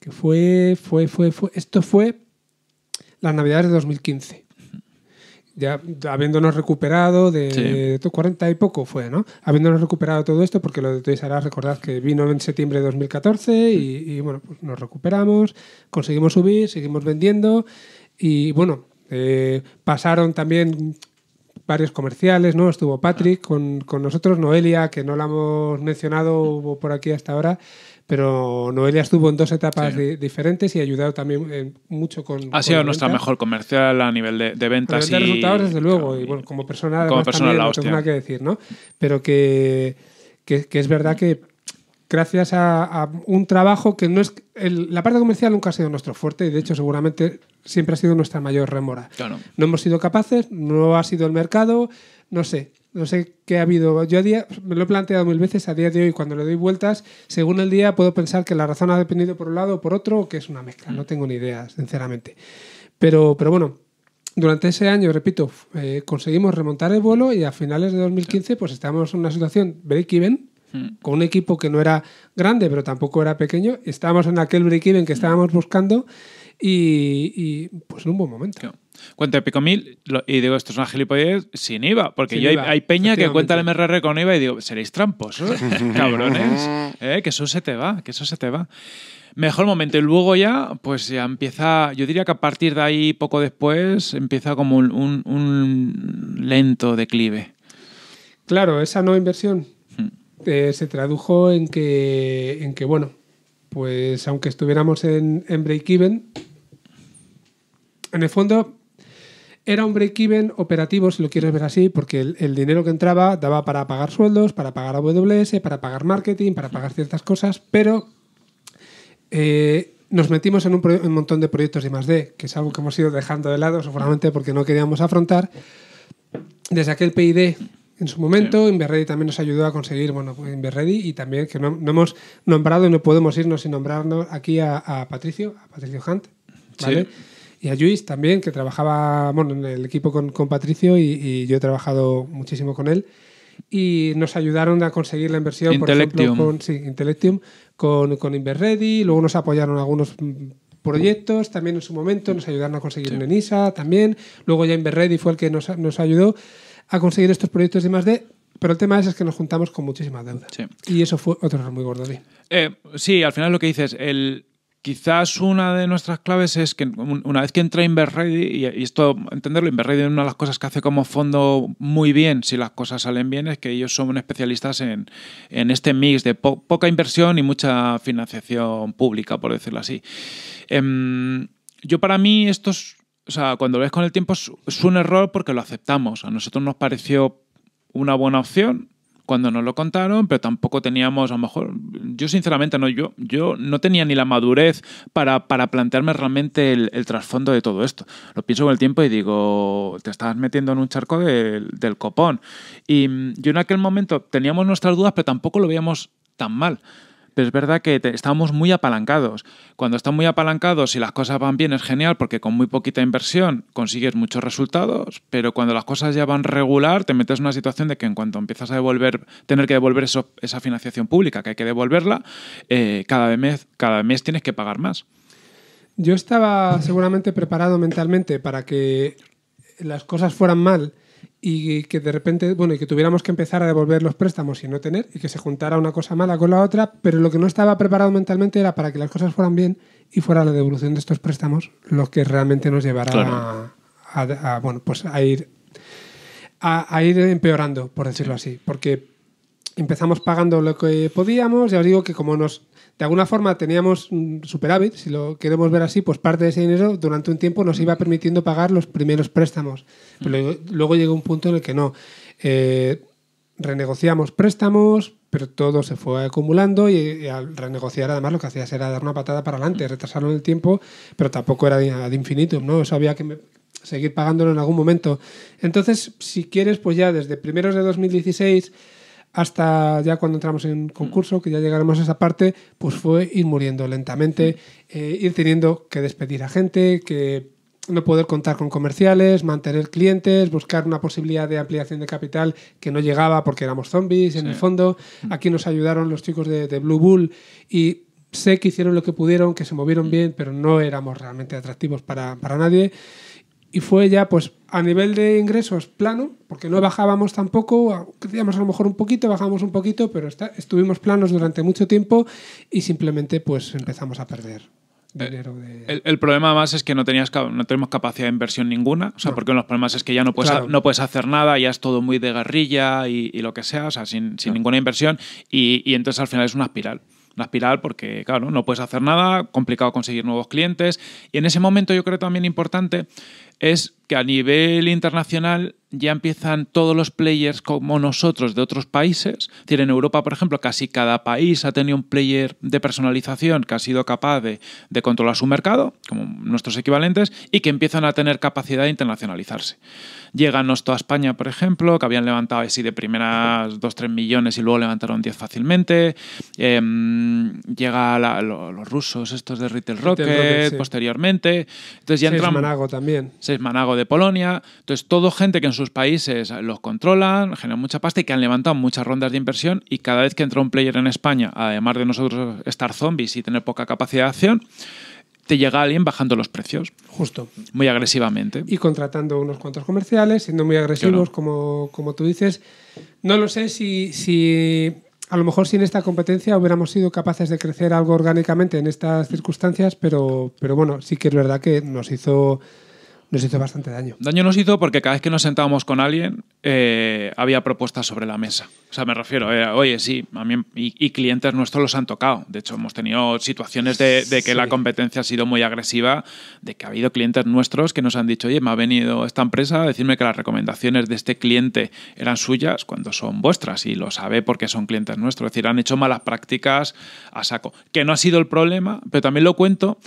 Que fue, fue, fue, fue. Esto fue las navidades de 2015. Ya habiéndonos recuperado de, 40 y poco fue, ¿no? Habiéndonos recuperado todo esto, porque lo de Toys R recordad que vino en septiembre de 2014 y, bueno, pues nos recuperamos, conseguimos subir, seguimos vendiendo y bueno, eh, pasaron también varios comerciales, ¿no? Estuvo Patrick ah. con, nosotros, Noelia, que no la hemos mencionado, por aquí hasta ahora, pero Noelia estuvo en dos etapas diferentes y ha ayudado también eh, mucho con... Ha sido nuestra mejor comercial a nivel de, ventas. y... resultados, desde luego, y, bueno, como persona, no tengo nada que decir, ¿no? Pero que es verdad que gracias a, un trabajo que no es... la parte comercial nunca ha sido nuestro fuerte y de hecho seguramente siempre ha sido nuestra mayor remora. Claro. No hemos sido capaces, no ha sido el mercado, no sé. No sé qué ha habido. Yo a día, me lo he planteado mil veces a día de hoy, cuando le doy vueltas, según el día puedo pensar que la razón ha dependido por un lado o por otro, que es una mezcla. No mm. tengo ni idea, sinceramente. Pero, pero bueno, durante ese año, repito, eh, conseguimos remontar el vuelo y a finales de 2015 pues estamos en una situación break-even Hmm. con un equipo que no era grande, pero tampoco era pequeño. Estábamos en aquel break-even que estábamos hmm. buscando y, pues en un buen momento. Cuenta pico mil, y digo, esto es una gilipollez sin IVA, porque yo hay, peña que cuenta el MRR con IVA y digo, seréis trampos, cabrones, eh, que eso se te va, que eso se te va. Mejor momento, y luego ya, pues ya empieza, yo diría que a partir de ahí, poco después, empieza como un, un lento declive. Claro, esa no inversión eh, se tradujo en que, en bueno, pues aunque estuviéramos en, break-even, en el fondo era un break-even operativo, si lo quieres ver así, porque el, dinero que entraba daba para pagar sueldos, para pagar AWS, para pagar marketing, para pagar ciertas cosas, pero eh, nos metimos en un, un, montón de proyectos de más D, que es algo que hemos ido dejando de lado, seguramente porque no queríamos afrontar. Desde aquel PID en su momento. Inverready también nos ayudó a conseguir, bueno, pues, Inverready y también que no, hemos nombrado, y no podemos irnos sin nombrarnos aquí a, Patricio, a Patricio Hunt, ¿vale? Y a Luis también, que trabajaba, bueno, en el equipo con, Patricio y, yo he trabajado muchísimo con él. Y nos ayudaron a conseguir la inversión, por ejemplo, con sí, Intellectium, con, Inverready. Luego nos apoyaron algunos proyectos también en su momento, nos ayudaron a conseguir sí. en también. Luego ya Inverready fue el que nos, nos ayudó a conseguir estos proyectos de más de pero el tema es, que nos juntamos con muchísima deuda. Y eso fue otro error muy gordo, sí. Eh, sí, al final lo que dices, el, quizás una de nuestras claves es que una vez que entra InverReady, y esto, entenderlo, InverReady es una de las cosas que hace como fondo muy bien, si las cosas salen bien, es que ellos son especialistas en, este mix de poca inversión y mucha financiación pública, por decirlo así. Em, yo para mí estos o sea, cuando lo ves con el tiempo es un error porque lo aceptamos. A nosotros nos pareció una buena opción cuando nos lo contaron, pero tampoco teníamos, a lo mejor, yo sinceramente no, yo, yo no tenía ni la madurez para, para plantearme realmente el, trasfondo de todo esto. Lo pienso con el tiempo y digo, te estás metiendo en un charco del copón. Y mm, yo en aquel momento teníamos nuestras dudas, pero tampoco lo veíamos tan mal es verdad que estamos muy apalancados. Cuando están muy apalancados si las cosas van bien es genial porque con muy poquita inversión consigues muchos resultados, pero cuando las cosas ya van regular te metes en una situación de que en cuanto empiezas a devolver, tener que devolver esa financiación pública, que hay que devolverla, eh, cada, mes, cada mes tienes que pagar más. Yo estaba seguramente preparado mentalmente para que las cosas fueran mal y que de repente, bueno, y que tuviéramos que empezar a devolver los préstamos y no tener, y que se juntara una cosa mala con la otra, pero lo que no estaba preparado mentalmente era para que las cosas fueran bien y fuera la devolución de estos préstamos lo que realmente nos llevará a, bueno, pues a ir a, a, ir empeorando, por decirlo así, porque empezamos pagando lo que podíamos. Ya os digo que como nos de alguna forma teníamos superávit, si lo queremos ver así, pues parte de ese dinero durante un tiempo nos iba permitiendo pagar los primeros préstamos. Pero luego llegó un punto en el que no. Eh, renegociamos préstamos, pero todo se fue acumulando y, al renegociar además lo que hacías era dar una patada para adelante, retrasarlo en el tiempo, pero tampoco era de, infinito. ¿no? Eso había que seguir pagándolo en algún momento. Entonces, si quieres, pues ya desde primeros de 2016 hasta ya cuando entramos en concurso, que ya llegaremos a esa parte, pues fue ir muriendo lentamente, eh, ir teniendo que despedir a gente, que no poder contar con comerciales, mantener clientes, buscar una posibilidad de ampliación de capital que no llegaba porque éramos zombies en el fondo. Mm. Aquí nos ayudaron los chicos de, Blue Bull y sé que hicieron lo que pudieron, que se movieron mm. bien, pero no éramos realmente atractivos para, para nadie y fue ya pues a nivel de ingresos plano, porque no bajábamos tampoco, creíamos a lo mejor un poquito, bajábamos un poquito, pero estuvimos planos durante mucho tiempo y simplemente pues empezamos a perder. Eh, dinero el, problema más es que no tenías no tenemos capacidad de inversión ninguna, o sea, porque uno de los problemas es que ya no puedes, no puedes hacer nada, ya es todo muy de guerrilla y, lo que sea, o sea, sin, ninguna inversión y, y entonces al final es una espiral una espiral porque, claro, no puedes hacer nada, complicado conseguir nuevos clientes. Y en ese momento yo creo también importante es que a nivel internacional ya empiezan todos los players como nosotros de otros países. tienen en Europa, por ejemplo, casi cada país ha tenido un player de personalización que ha sido capaz de, controlar su mercado, como nuestros equivalentes, y que empiezan a tener capacidad de internacionalizarse. Llega nosotros a España, por ejemplo, que habían levantado así de primeras 2-3 millones y luego levantaron 10 fácilmente. Em, llega la, los rusos, estos de Retail Rocket, posteriormente. Entonces ya entra Manago también. Manago de Polonia. Entonces, todo gente que en sus países los controlan, generan mucha pasta y que han levantado muchas rondas de inversión y cada vez que entra un player en España, además de nosotros estar zombies y tener poca capacidad de acción, te llega alguien bajando los precios. Justo. Muy agresivamente. Y contratando unos cuantos comerciales, siendo muy agresivos, como, como tú dices. No lo sé si, si a lo mejor sin esta competencia hubiéramos sido capaces de crecer algo orgánicamente en estas circunstancias, pero, pero bueno, sí que es verdad que nos hizo nos hizo bastante daño. Daño nos hizo porque cada vez que nos sentábamos con alguien eh, había propuestas sobre la mesa. O sea, me refiero, eh, oye, sí, a mí, y, clientes nuestros los han tocado. De hecho, hemos tenido situaciones de, que la competencia ha sido muy agresiva, de que ha habido clientes nuestros que nos han dicho, oye, me ha venido esta empresa a decirme que las recomendaciones de este cliente eran suyas cuando son vuestras y lo sabe porque son clientes nuestros. Es decir, han hecho malas prácticas a saco. Que no ha sido el problema, pero también lo cuento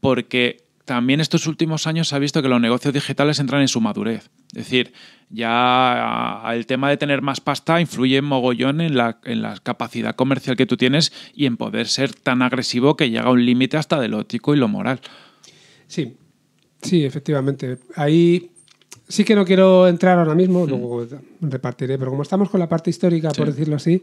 porque también estos últimos años se ha visto que los negocios digitales entran en su madurez. Es decir, ya el tema de tener más pasta influye mogollón en la, en la capacidad comercial que tú tienes y en poder ser tan agresivo que llega a un límite hasta del lo y lo moral. Sí, sí, efectivamente. Ahí sí que no quiero entrar ahora mismo, luego repartiré, pero como estamos con la parte histórica, por decirlo así,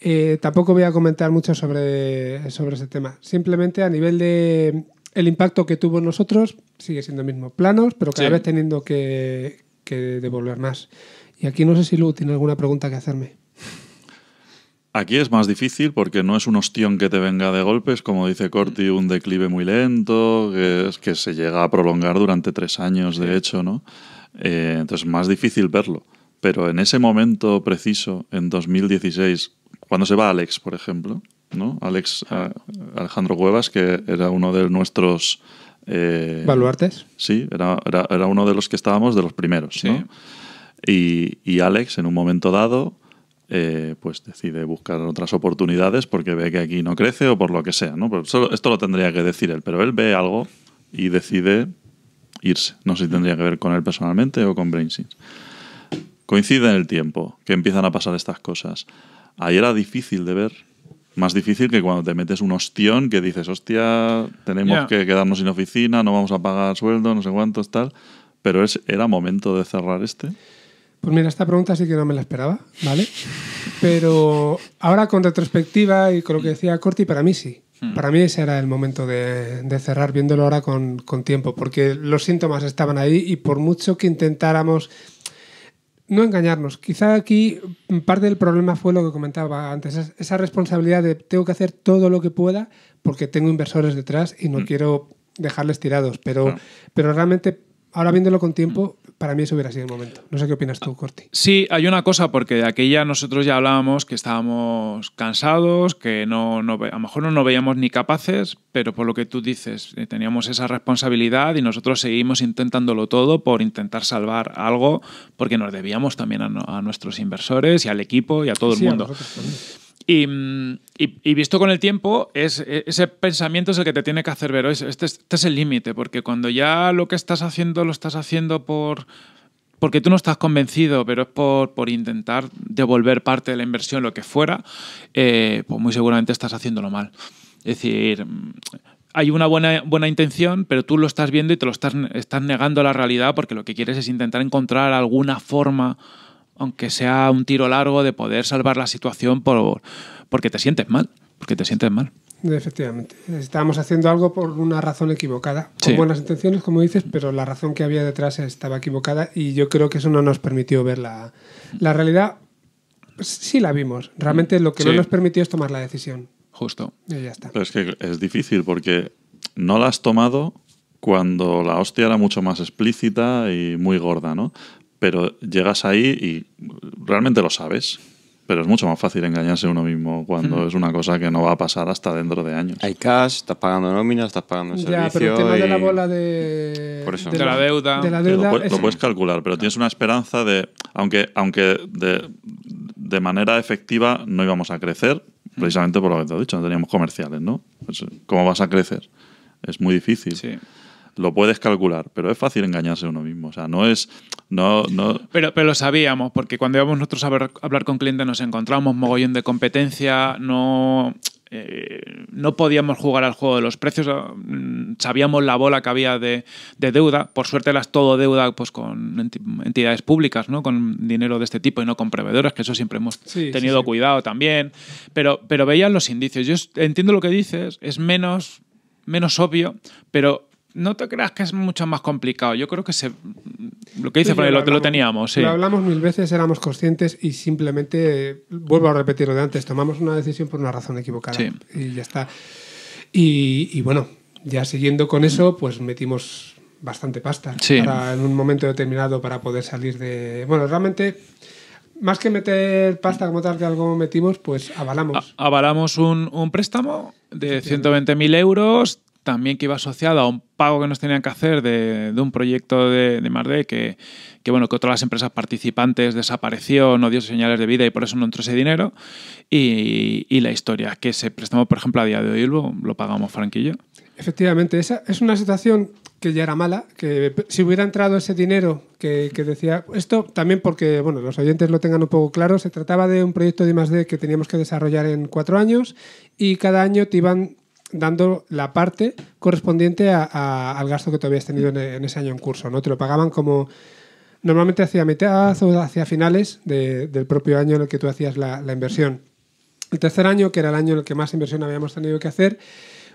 eh, tampoco voy a comentar mucho sobre, sobre ese tema. Simplemente a nivel de el impacto que tuvo en nosotros sigue siendo el mismo. Planos, pero cada vez teniendo que, devolver más. Y aquí no sé si Lu tiene alguna pregunta que hacerme. Aquí es más difícil porque no es un ostión que te venga de golpes, como dice Corti, un declive muy lento, que, se llega a prolongar durante tres años, de hecho, ¿no? Eh, entonces es más difícil verlo. Pero en ese momento preciso, en 2016, cuando se va Alex, por ejemplo, Alex ah, Alejandro Cuevas, que era uno de nuestros... Eh, ¿Baluartes? Sí, era, uno de los que estábamos de los primeros, Y, Alex, en un momento dado, eh, pues decide buscar otras oportunidades porque ve que aquí no crece o por lo que sea, ¿no? esto lo tendría que decir él, pero él ve algo y decide irse. No sé si tendría que ver con él personalmente o con BrainSync. Coincide en el tiempo que empiezan a pasar estas cosas. Ahí era difícil de ver más difícil que cuando te metes un ostión que dices, hostia, tenemos que quedarnos sin oficina, no vamos a pagar sueldo, no sé cuántos, tal. Pero es, ¿era momento de cerrar este? Pues mira, esta pregunta sí que no me la esperaba, ¿vale? Pero ahora con retrospectiva y con lo que decía Corti, para mí sí. Hmm. Para mí ese era el momento de, cerrar, viéndolo ahora con, con tiempo, porque los síntomas estaban ahí y por mucho que intentáramos no engañarnos. Quizá aquí parte del problema fue lo que comentaba antes, esa responsabilidad de tengo que hacer todo lo que pueda porque tengo inversores detrás y no mm. quiero dejarles tirados, pero, pero realmente ahora viéndolo con tiempo, para mí eso hubiera sido el momento. No sé qué opinas tú, Corti. Sí, hay una cosa, porque de aquella nosotros ya hablábamos que estábamos cansados, que no, no, a lo mejor no nos veíamos ni capaces, pero por lo que tú dices, eh, teníamos esa responsabilidad y nosotros seguimos intentándolo todo por intentar salvar algo, porque nos debíamos también a, nuestros inversores y al equipo y a todo el mundo. A y, visto con el tiempo, e-, ese pensamiento es el que te tiene que hacer ver, este, es, este es el límite, porque cuando ya lo que estás haciendo lo estás haciendo por porque tú no estás convencido, pero es por, intentar devolver parte de la inversión, lo que fuera, eh, pues muy seguramente estás haciéndolo mal. Es decir, mm, hay una buena, buena intención, pero tú lo estás viendo y te lo estás, estás negando a la realidad porque lo que quieres es intentar encontrar alguna forma aunque sea un tiro largo, de poder salvar la situación por, porque te sientes mal, porque te sientes mal. Efectivamente. Estábamos haciendo algo por una razón equivocada. Con buenas intenciones, como dices, pero la razón que había detrás estaba equivocada y yo creo que eso no nos permitió ver la, la realidad. Pues sí la vimos. Realmente lo que no nos permitió es tomar la decisión. Justo. ya está. Pero es que es difícil porque no la has tomado cuando la hostia era mucho más explícita y muy gorda, ¿no? pero llegas ahí y realmente lo sabes. Pero es mucho más fácil engañarse uno mismo cuando hmm. es una cosa que no va a pasar hasta dentro de años. Hay cash, estás pagando nóminas, estás pagando el ya, Pero el tema de la bola de. la, deuda. lo, puedes calcular, pero tienes una esperanza de. Aunque, aunque de, de, manera efectiva no íbamos a crecer, hmm. precisamente por lo que te he dicho, no teníamos comerciales, ¿no? Pues, ¿Cómo vas a crecer? Es muy difícil. Sí lo puedes calcular, pero es fácil engañarse a uno mismo. O sea, no es. No, Pero, pero lo sabíamos, porque cuando íbamos nosotros a, hablar con clientes nos encontramos mogollón de competencia, no. Eh, no podíamos jugar al juego de los precios, mm, sabíamos la bola que había de, deuda, por suerte las todo deuda pues con entidades públicas, ¿no? con dinero de este tipo y no con proveedores, que eso siempre hemos tenido cuidado también, pero, pero veían los indicios, yo entiendo lo que dices, es menos, menos obvio, pero no te creas que es mucho más complicado. Yo creo que se, lo que dice fue lo lo, lo, teníamos. Sí. Lo hablamos mil veces, éramos conscientes y simplemente, vuelvo a repetir lo de antes, tomamos una decisión por una razón equivocada. Y ya está. Y, bueno, ya siguiendo con eso, pues metimos bastante pasta para, en un momento determinado para poder salir de... Bueno, realmente más que meter pasta como tal que algo metimos, pues avalamos. avalamos un, un préstamo de 120.000 euros también que iba asociado a un pago que nos tenían que hacer de, un proyecto de, de que, bueno, que otras las empresas participantes desapareció, no dio señales de vida y por eso no entró ese dinero. Y, la historia, que se prestamos, por ejemplo, a día de hoy lo, pagamos franquillo. Efectivamente, esa es una situación que ya era mala, que si hubiera entrado ese dinero que, que, decía, esto también porque, bueno, los oyentes lo tengan un poco claro, se trataba de un proyecto de I+.D. que teníamos que desarrollar en cuatro años y cada año te iban dando la parte correspondiente a, al gasto que tú habías tenido en, ese año en curso, ¿no? Te lo pagaban como normalmente hacia mitad o hacia finales del propio año en el que tú hacías la, inversión. El tercer año, que era el año en el que más inversión habíamos tenido que hacer,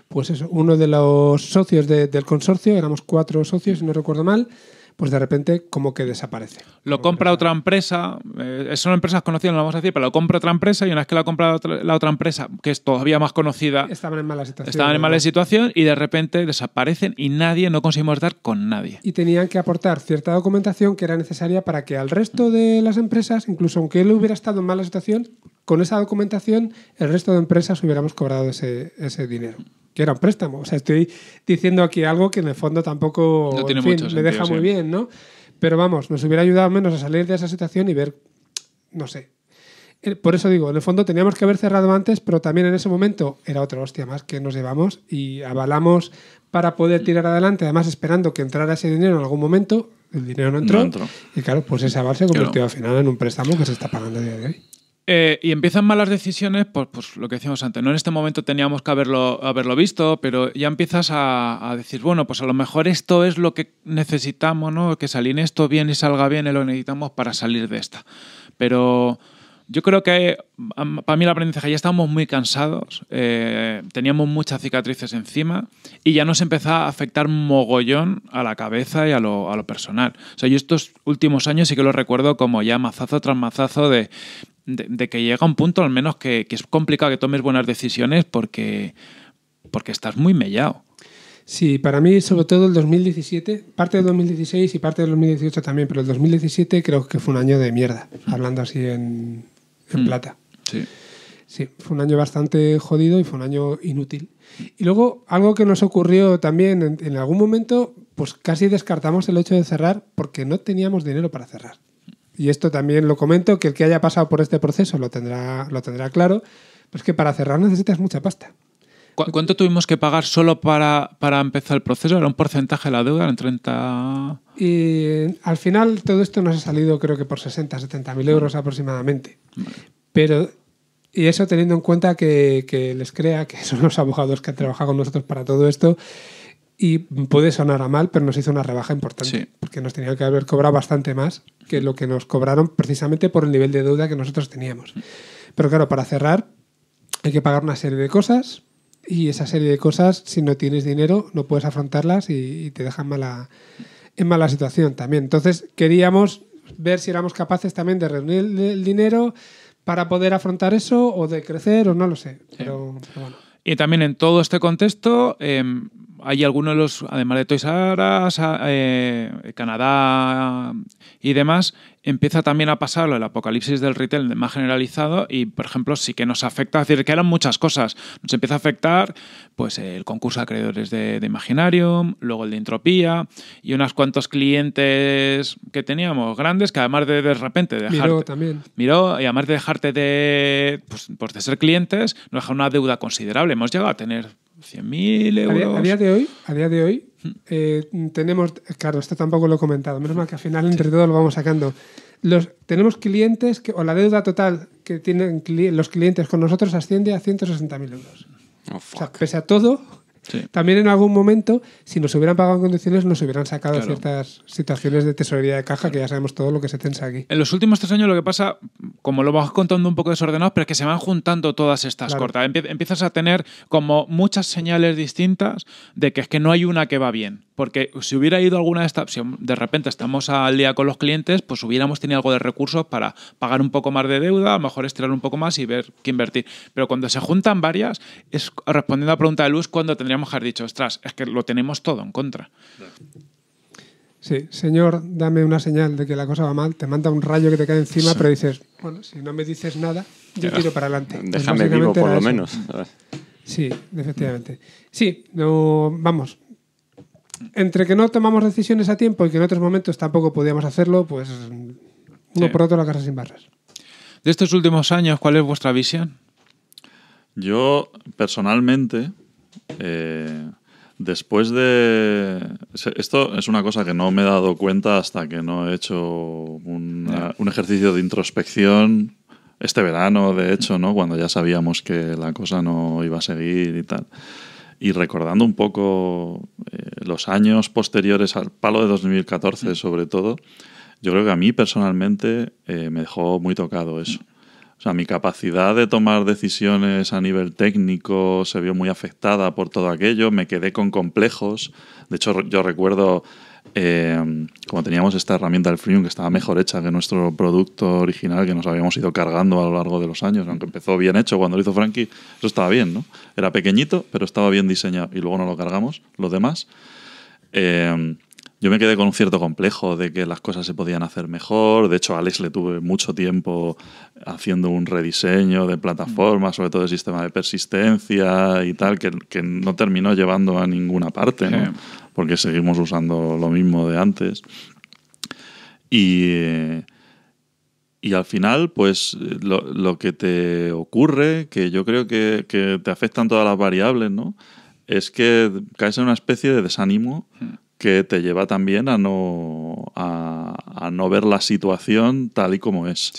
pues eso, uno de los socios del consorcio, éramos cuatro socios, si no recuerdo mal, pues de repente como que desaparece. Lo compra otra empresa, eh, son empresas conocidas, no lo vamos a decir, pero lo compra otra empresa y una vez que la compra la otra empresa, que es todavía más conocida, estaban en mala situación. Estaban en mala situación y de repente desaparecen y nadie, no conseguimos dar con nadie. Y tenían que aportar cierta documentación que era necesaria para que al resto de las empresas, incluso aunque él hubiera estado en mala situación, con esa documentación el resto de empresas hubiéramos cobrado ese, ese dinero que era un préstamo. O sea, estoy diciendo aquí algo que en el fondo tampoco me deja muy bien, ¿no? Pero vamos, nos hubiera ayudado menos a salir de esa situación y ver, no sé. Eh, por eso digo, en el fondo teníamos que haber cerrado antes, pero también en ese momento era otra hostia más que nos llevamos y avalamos para poder tirar adelante, además esperando que entrara ese dinero en algún momento. El dinero no entró. Y claro, pues ese aval se convirtió al final en un préstamo que se está pagando a día de hoy. Eh, y empiezan malas decisiones, pues, pues, lo que decíamos antes, no en este momento teníamos que haberlo, haberlo visto, pero ya empiezas a, decir, bueno, pues a lo mejor esto es lo que necesitamos, ¿no? Que salir esto bien y salga bien, y lo necesitamos para salir de esta. Pero yo creo que para mí la aprendizaje ya estábamos muy cansados, eh, teníamos muchas cicatrices encima y ya nos empezaba a afectar mogollón a la cabeza y a lo, a lo personal. O sea, yo estos últimos años sí que lo recuerdo como ya mazazo tras mazazo de de, que llega un punto al menos que, es complicado que tomes buenas decisiones porque, porque estás muy mellado. Sí, para mí sobre todo el 2017, parte del 2016 y parte del 2018 también, pero el 2017 creo que fue un año de mierda, mm. hablando así en, mm. plata. Sí. fue un año bastante jodido y fue un año inútil. Y luego algo que nos ocurrió también en algún momento, pues casi descartamos el hecho de cerrar porque no teníamos dinero para cerrar y esto también lo comento, que el que haya pasado por este proceso lo tendrá, lo tendrá claro, pues que para cerrar necesitas mucha pasta. ¿Cuánto tuvimos que pagar solo para, para, empezar el proceso? ¿Era un porcentaje de la deuda? ¿En 30...? Y eh, al final todo esto nos ha salido creo que por 60, 70 mil euros aproximadamente. Pero, y eso teniendo en cuenta que, que les crea, que son los abogados que han trabajado con nosotros para todo esto, y puede sonar a mal, pero nos hizo una rebaja importante, porque nos tenían que haber cobrado bastante más que lo que nos cobraron precisamente por el nivel de deuda que nosotros teníamos. Mm. Pero claro, para cerrar hay que pagar una serie de cosas y esa serie de cosas, si no tienes dinero, no puedes afrontarlas y, te dejan mala, en mala situación también. Entonces queríamos ver si éramos capaces también de reunir el dinero para poder afrontar eso o de crecer o no lo sé. Y también en todo este contexto... Em, hay algunos de los, además de Toys R Us, eh, Canadá y demás, empieza también a pasarlo el apocalipsis del retail más generalizado y, por ejemplo, sí que nos afecta, es decir, que eran muchas cosas. Nos empieza a afectar pues el concurso de acreedores de, Imaginarium, luego el de Entropía y unos cuantos clientes que teníamos grandes que además de de repente dejarte... Miró también. Miró y además de dejarte de, pues, de ser clientes, nos deja una deuda considerable. Hemos llegado a tener 100.000 euros. a día de hoy, a día de hoy eh, tenemos, claro, esto tampoco lo he comentado, menos mal que al final entre todo lo vamos sacando. Los, tenemos clientes, que, o la deuda total que tienen los clientes con nosotros asciende a 160.000 euros. Oh, o sea, pese a todo, también en algún momento, si nos hubieran pagado en condiciones, nos hubieran sacado ciertas situaciones de tesorería de caja, que ya sabemos todo lo que se tensa aquí. En los últimos tres años lo que pasa, como lo vas contando un poco desordenado, pero es que se van juntando todas estas cortas. Empiezas a tener como muchas señales distintas de que es que no hay una que va bien. Porque si hubiera ido alguna de estas, opciones, de repente estamos al día con los clientes, pues hubiéramos tenido algo de recursos para pagar un poco más de deuda, a lo mejor estirar un poco más y ver qué invertir. Pero cuando se juntan varias, es respondiendo a la pregunta de Luz, cuando tendríamos que haber dicho, ostras, es que lo tenemos todo en contra. Sí, señor, dame una señal de que la cosa va mal, te manda un rayo que te cae encima, pero dices, bueno, si no me dices nada, yo tiro para adelante. Déjame vivo por lo menos. Sí, efectivamente. Sí, vamos, entre que no tomamos decisiones a tiempo y que en otros momentos tampoco podíamos hacerlo, pues uno por otro la casa sin barras. De estos últimos años, ¿cuál es vuestra visión? Yo, personalmente, eh, después de... Esto es una cosa que no me he dado cuenta hasta que no he hecho un ejercicio de introspección este verano, de hecho, ¿no? cuando ya sabíamos que la cosa no iba a seguir y tal. Y recordando un poco eh, los años posteriores al palo de 2014 mm. sobre todo, yo creo que a mí personalmente eh, me dejó muy tocado eso. O sea, mi capacidad de tomar decisiones a nivel técnico se vio muy afectada por todo aquello, me quedé con complejos. De hecho, yo recuerdo Em, como teníamos esta herramienta del Freemium que estaba mejor hecha que nuestro producto original que nos habíamos ido cargando a lo largo de los años, aunque empezó bien hecho cuando lo hizo Frankie, eso estaba bien, ¿no? Era pequeñito, pero estaba bien diseñado y luego no lo cargamos, lo demás. Em, yo me quedé con un cierto complejo de que las cosas se podían hacer mejor. De hecho, a Alex le tuve mucho tiempo haciendo un rediseño de plataformas sobre todo el sistema de persistencia y tal, que, no terminó llevando a ninguna parte, ¿no? porque seguimos usando lo mismo de antes. Y, al final, pues lo, que te ocurre, que yo creo que, que te afectan todas las variables, ¿no? es que caes en una especie de desánimo que te lleva también a no, a, no ver la situación tal y como es.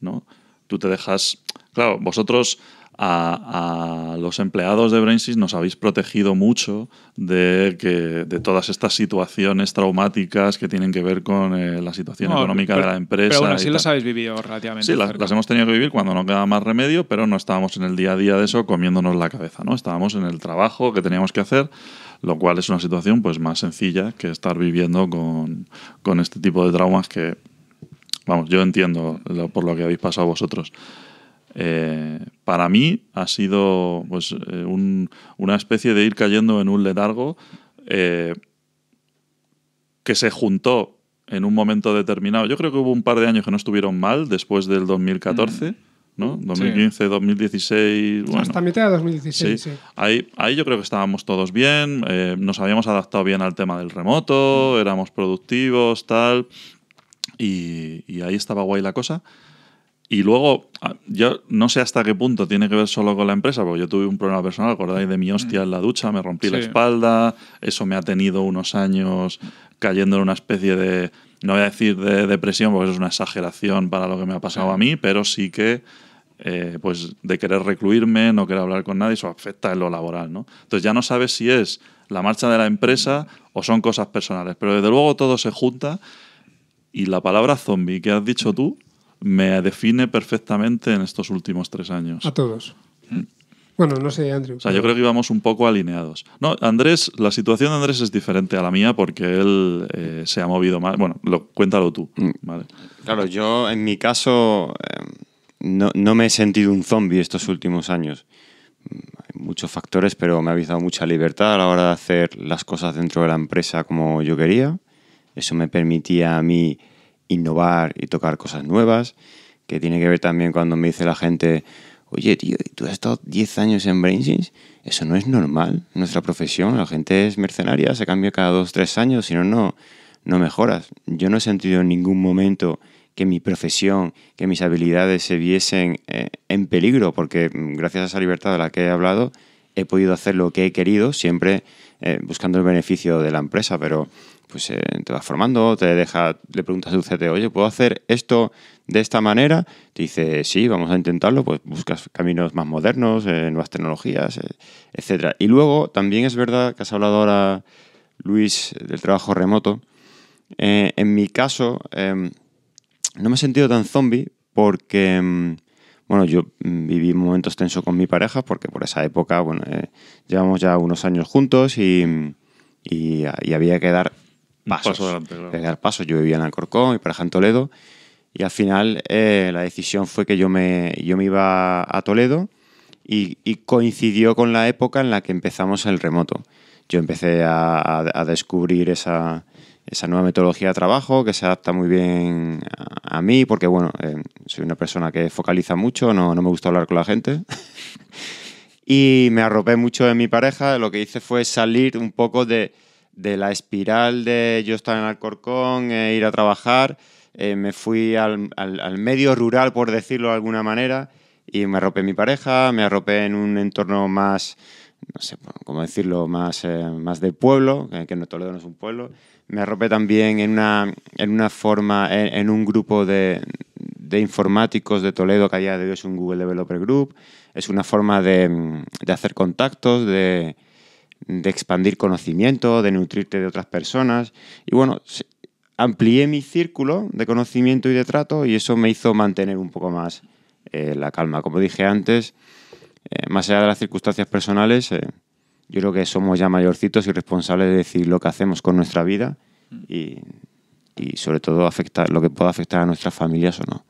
¿no? Tú te dejas. Claro, vosotros a, los empleados de Brainsys nos habéis protegido mucho de, que, de todas estas situaciones traumáticas que tienen que ver con eh, la situación económica de la empresa. Pero bueno, sí las habéis vivido relativamente. Sí, las, hemos tenido que vivir cuando no quedaba más remedio, pero no estábamos en el día a día de eso comiéndonos la cabeza, ¿no? Estábamos en el trabajo que teníamos que hacer lo cual es una situación pues más sencilla que estar viviendo con, este tipo de traumas que, vamos, yo entiendo por lo que habéis pasado vosotros. Eh, para mí ha sido pues, eh, una especie de ir cayendo en un letargo eh, que se juntó en un momento determinado. Yo creo que hubo un par de años que no estuvieron mal después del 2014. 2015, 2016. Bueno, Hasta mitad de 2016, sí. Ahí, ahí yo creo que estábamos todos bien, eh, nos habíamos adaptado bien al tema del remoto, mm. éramos productivos, tal. Y, y, ahí estaba guay la cosa. Y luego, ah, yo no sé hasta qué punto tiene que ver solo con la empresa, porque yo tuve un problema personal, acordáis de mi hostia mm. en la ducha, me rompí la espalda, eso me ha tenido unos años cayendo en una especie de, no voy a decir de depresión, porque eso es una exageración para lo que me ha pasado a mí, pero sí que eh, pues de querer recluirme, no querer hablar con nadie, eso afecta en lo laboral, ¿no? Entonces ya no sabes si es la marcha de la empresa o son cosas personales, pero desde luego todo se junta y la palabra zombie que has dicho tú me define perfectamente en estos últimos tres años. A todos. Mm. Bueno, no sé, Andrew. O sea, yo creo que íbamos un poco alineados. No, Andrés, la situación de Andrés es diferente a la mía porque él eh, se ha movido más. Bueno, lo, cuéntalo tú. Mm. ¿vale? Claro, yo en mi caso, em, no, me he sentido un zombie estos últimos años. Hay muchos factores, pero me ha dado mucha libertad a la hora de hacer las cosas dentro de la empresa como yo quería. Eso me permitía a mí innovar y tocar cosas nuevas, que tiene que ver también cuando me dice la gente, oye, tío, ¿tú has estado 10 años en Brainsins? Eso no es normal nuestra profesión. La gente es mercenaria, se cambia cada 2, 3 años, si no, no mejoras. Yo no he sentido en ningún momento que mi profesión, que mis habilidades se viesen eh, en peligro, porque mm, gracias a esa libertad de la que he hablado, he podido hacer lo que he querido, siempre eh, buscando el beneficio de la empresa, pero pues eh, te vas formando, te deja, le preguntas a tu CT, oye, ¿puedo hacer esto de esta manera? Te dice, sí, vamos a intentarlo, pues buscas caminos más modernos, nuevas tecnologías, etcétera. Y luego, también es verdad que has hablado ahora, Luis, del trabajo remoto. en mi caso, em, no me he sentido tan zombie porque, mm, bueno, yo mm, viví momentos tensos con mi pareja porque por esa época, bueno, eh, llevamos ya unos años juntos y, había que dar pasos. Paso Yo vivía en Alcorcón, mi pareja en Toledo y al final eh, la decisión fue que yo me, yo me iba a Toledo y, coincidió con la época en la que empezamos el remoto. Yo empecé a, a descubrir esa, esa nueva metodología de trabajo que se adapta muy bien a, mí, porque bueno, eh, soy una persona que focaliza mucho, no, no me gusta hablar con la gente. y me arropé mucho de mi pareja, lo que hice fue salir un poco de, de la espiral de yo estar en Alcorcón, e ir a trabajar, eh, me fui al, al, medio rural, por decirlo de alguna manera, y me arropé mi pareja, me arropé en un entorno más no sé cómo decirlo, más, más de pueblo, que Toledo no es un pueblo, me arropé también en una, en una forma, en, un grupo de, de, informáticos de Toledo, que a día de hoy es un Google Developer Group. Es una forma de, hacer contactos, de, expandir conocimiento, de nutrirte de otras personas. Y bueno, amplié mi círculo de conocimiento y de trato y eso me hizo mantener un poco más eh, la calma. Como dije antes, eh, más allá de las circunstancias personales, eh, yo creo que somos ya mayorcitos y responsables de decir lo que hacemos con nuestra vida mm. y, sobre todo afectar, lo que pueda afectar a nuestras familias o no.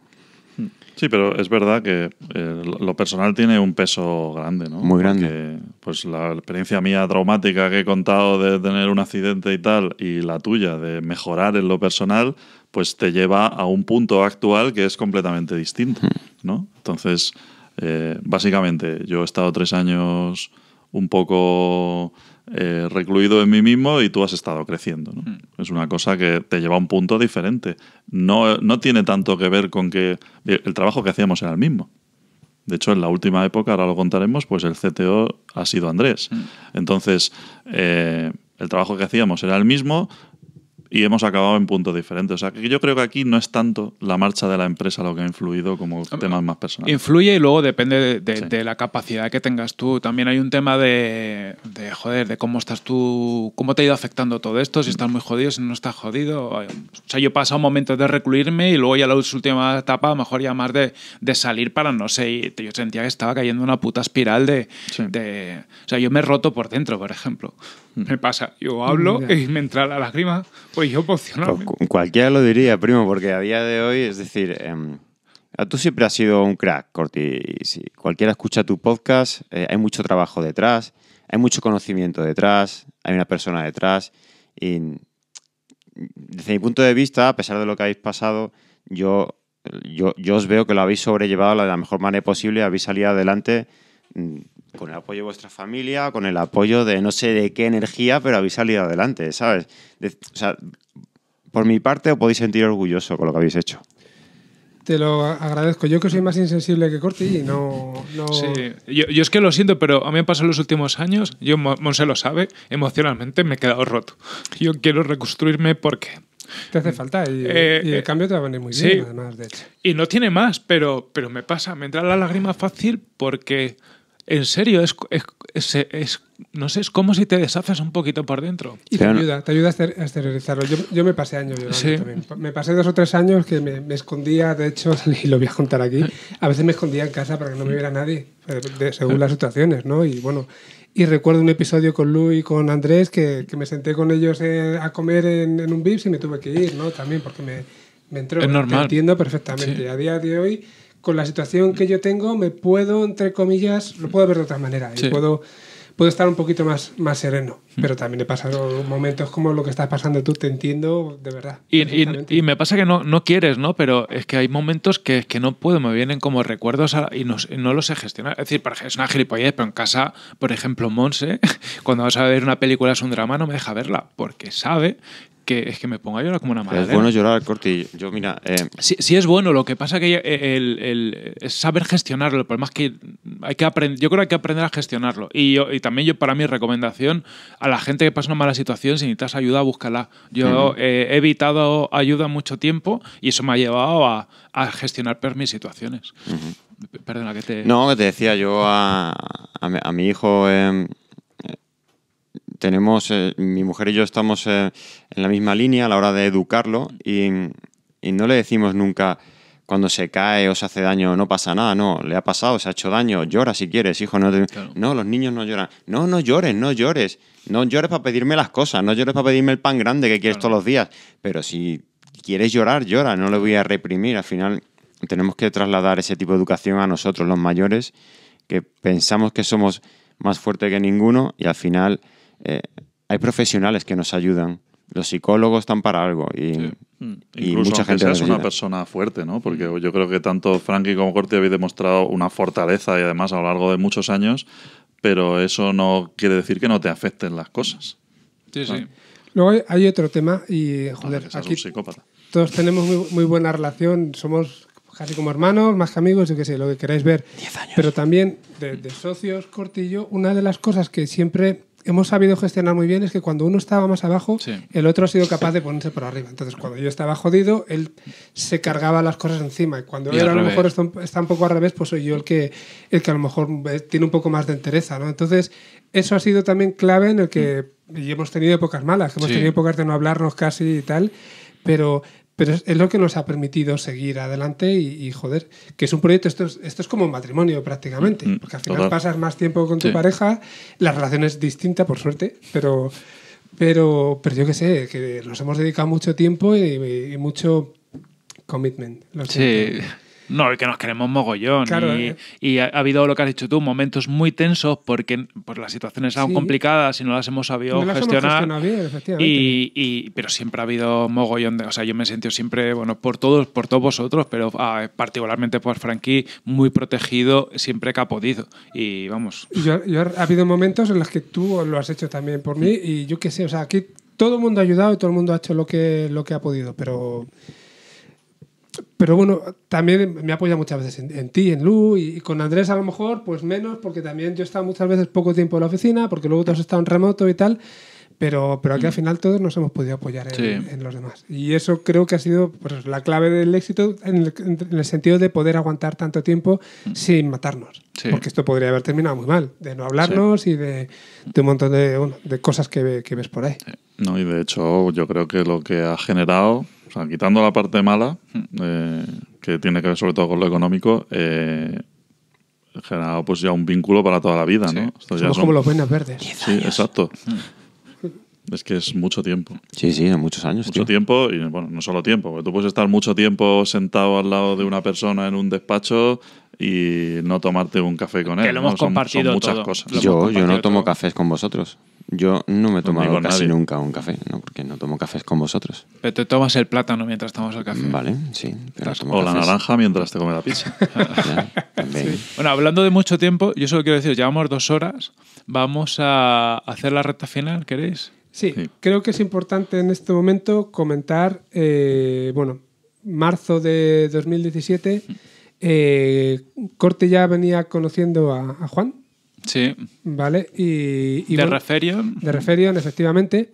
Mm. Sí, pero es verdad que eh, lo personal tiene un peso grande, ¿no? Muy grande. pues la experiencia mía traumática que he contado de tener un accidente y tal, y la tuya de mejorar en lo personal, pues te lleva a un punto actual que es completamente distinto, mm. ¿no? Entonces, eh, básicamente, yo he estado tres años un poco eh, recluido en mí mismo y tú has estado creciendo. Hmm. Es una cosa que te lleva a un punto diferente. No, tiene tanto que ver con que eh, el trabajo que hacíamos era el mismo. De hecho, en la última época, ahora lo contaremos, pues el CTO ha sido Andrés. Hmm. Entonces, eh, el trabajo que hacíamos era el mismo, y hemos acabado en puntos diferentes. O sea, que yo creo que aquí no es tanto la marcha de la empresa lo que ha influido como temas más personales. Influye y luego depende de, la capacidad que tengas tú. También hay un tema de, de, joder, de cómo estás tú, cómo te ha ido afectando todo esto, si estás muy jodido, si no estás jodido. O sea, yo he pasado momentos de recluirme y luego ya la última etapa, a lo mejor ya más de, salir para, no sé, yo sentía que estaba cayendo una puta espiral de, de... O sea, yo me he roto por dentro, por ejemplo. Mm. me pasa. Yo hablo y me entra la lágrima, pues yo emociono. Pues cualquiera lo diría, primo, porque a día de hoy, es decir, em, tú siempre has sido un crack, Corti. cualquiera escucha tu podcast, eh, hay mucho trabajo detrás, hay mucho conocimiento detrás, hay una persona detrás. Y desde mi punto de vista, a pesar de lo que habéis pasado, yo, yo, yo os veo que lo habéis sobrellevado de la mejor manera posible, habéis salido adelante mm, con el apoyo de vuestra familia, con el apoyo de no sé de qué energía, pero habéis salido adelante, ¿sabes? por mi parte os podéis sentir orgulloso con lo que habéis hecho. Te lo agradezco. Yo que soy más insensible que Corti y no... Sí, yo, es que lo siento, pero a mí me han pasado los últimos años, yo, Monse lo sabe, emocionalmente me he quedado roto. Yo quiero reconstruirme porque... Te hace falta y, eh, el eh, cambio te va a venir muy bien, además, de hecho. Y no tiene más, pero, pero me pasa, me entra la lágrima fácil porque en serio, es, es, es, no sé, es como si te deshaces un poquito por dentro. Y te ayuda, te ayuda a exteriorizarlo. Yo, yo me pasé años yo también. Me pasé dos o tres años que me, escondía, de hecho, y lo voy a contar aquí, a veces me escondía en casa para que no me viera nadie, eh, según las situaciones, ¿no? Y bueno, y recuerdo un episodio con Luis y con Andrés que, que me senté con ellos eh, a comer en, un Bibs y me tuve que ir, ¿no? También porque me, entró. Es normal. tienda entiendo perfectamente. A día de hoy con la situación que yo tengo me puedo, entre comillas, lo puedo ver de otra manera. Y puedo, puedo estar un poquito más, más sereno. Mm. Pero también he pasado momentos como lo que estás pasando tú, te entiendo de verdad. Y, me pasa que no, no quieres, ¿no? Pero es que hay momentos que, que no puedo, me vienen como recuerdos y, no, los sé gestionar. Es decir, es una gilipollez, pero en casa, por ejemplo, Monse, cuando vas a ver una película es un drama, no me deja verla, porque sabe que es que me pongo a llorar como una madre. Es bueno llorar, Corti. Yo, mira. Eh, sí, es bueno, lo que pasa que eh, el, saber gestionarlo. por más que hay que aprender. Yo creo que hay que aprender a gestionarlo. Y, también, yo para mi recomendación a la gente que pasa una mala situación, si necesitas ayuda, búscala. Yo eh, he evitado ayuda mucho tiempo y eso me ha llevado a, gestionar peor mis situaciones. Perdona que te. No, que te decía, yo a, mi hijo. Em, tenemos, eh, mi mujer y yo estamos eh, en la misma línea a la hora de educarlo y, no le decimos nunca cuando se cae o se hace daño no pasa nada, no, le ha pasado, se ha hecho daño, llora si quieres, hijo, no No, los niños no lloran. No, no llores, no llores. No llores para pedirme las cosas, no llores para pedirme el pan grande que quieres todos los días. Pero si quieres llorar, llora, no le voy a reprimir. Al final tenemos que trasladar ese tipo de educación a nosotros, los mayores, que pensamos que somos más fuertes que ninguno y al final eh, hay profesionales que nos ayudan. Los psicólogos están para algo y, mm. Incluso mucha gente seas una persona fuerte, ¿no? Porque mm. yo creo que tanto Frankie como Corti habéis demostrado una fortaleza y además a lo largo de muchos años, pero eso no quiere decir que no te afecten las cosas. Sí, sí. Luego hay otro tema y, joder, aquí todos tenemos muy, buena relación, somos casi como hermanos, más que amigos, yo qué sé, lo que queráis ver. Diez años. Pero también de, Corti socios, yo, una de las cosas que siempre hemos sabido gestionar muy bien es que cuando uno estaba más abajo, el otro ha sido capaz de ponerse por arriba. Entonces, cuando yo estaba jodido, él se cargaba las cosas encima. Y cuando él a lo mejor está un poco al revés, pues soy yo el que, el que a lo mejor eh, tiene un poco más de entereza. ¿no? Entonces, eso ha sido también clave en el que y hemos tenido épocas malas, hemos tenido épocas de no hablarnos casi y tal, pero, pero es, lo que nos ha permitido seguir adelante y, joder, que es un proyecto, esto es, esto es como un matrimonio prácticamente, mm, mm, porque al final pasas más tiempo con tu pareja, la relación es distinta, por suerte, pero, pero, pero yo qué sé, que nos hemos dedicado mucho tiempo y, mucho commitment. sí. No, que nos queremos mogollón. y, eh. ha, habido lo que has dicho tú, momentos muy tensos porque las situaciones son complicadas y no las hemos sabido gestionar. y, pero siempre ha habido mogollón de. O sea, yo me he sentido siempre, bueno, por todos, por todos vosotros, pero ah, particularmente por Franky, muy protegido, siempre que ha podido. Y vamos. ha habido momentos en los que tú lo has hecho también por mí y yo qué sé, o sea, aquí todo el mundo ha ayudado y todo el mundo ha hecho lo que, lo que ha podido, pero pero bueno, también me apoya muchas veces en, ti, en Lu, y, con Andrés a lo mejor, pues menos, porque también yo he estado muchas veces poco tiempo en la oficina, porque luego tú has estado en remoto y tal, pero, pero aquí al final todos nos hemos podido apoyar en, los demás. Y eso creo que ha sido pues, la clave del éxito en el, sentido de poder aguantar tanto tiempo mm. sin matarnos. Porque esto podría haber terminado muy mal, de no hablarnos y de, de, un montón de, cosas que, que, ves por ahí. Eh, no, y de hecho yo creo que lo que ha generado o sea, quitando la parte mala, hmm. eh, que tiene que ver sobre todo con lo económico, eh, generado pues ya un vínculo para toda la vida, ¿no? como los buenas verdes. Sí, exacto. Hmm. Es que es mucho tiempo. Sí, sí, muchos años. Mucho tiempo y, bueno, no solo tiempo, tú puedes estar mucho tiempo sentado al lado de una persona en un despacho y no tomarte un café con él. Que lo hemos compartido muchas cosas. Yo, yo no tomo cafés con vosotros. Yo no me tomo casi nunca un café, ¿no? porque no tomo cafés con vosotros. Pero te tomas el plátano mientras tomas el café. Vale, sí. o la naranja mientras te comes la pizza. Bueno, hablando de mucho tiempo, yo solo quiero decir, llevamos dos horas, vamos a hacer la recta final, ¿queréis? Sí, creo que es importante en este momento comentar, eh, bueno, marzo de 2017, eh, Corte ya venía conociendo a Juan, Sí. ¿Vale? Y, de bueno, De efectivamente.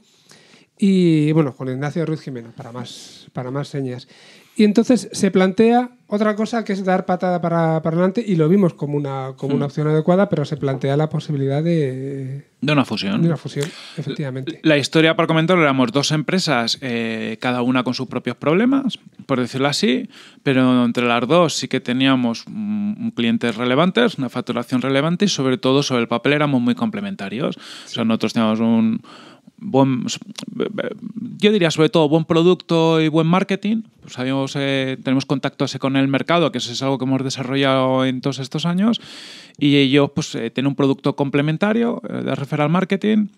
Y bueno, con Ignacio Ruiz Jimeno, para más, para más señas. Y entonces se plantea otra cosa que es dar patada para, adelante, y lo vimos como una, como una hmm. opción adecuada, pero se plantea la posibilidad de. De una fusión. De una fusión, efectivamente. La, historia, por comentarlo, éramos dos empresas, eh, cada una con sus propios problemas, por decirlo así, pero entre las dos sí que teníamos clientes relevantes, una facturación relevante, y sobre todo sobre el papel éramos muy complementarios. O sea, nosotros teníamos un yo diría sobre todo buen producto y buen marketing. Pues eh, tenemos contacto con el mercado, que eso es algo que hemos desarrollado en todos estos años. Y ellos pues eh, tienen un producto complementario eh, de referral marketing.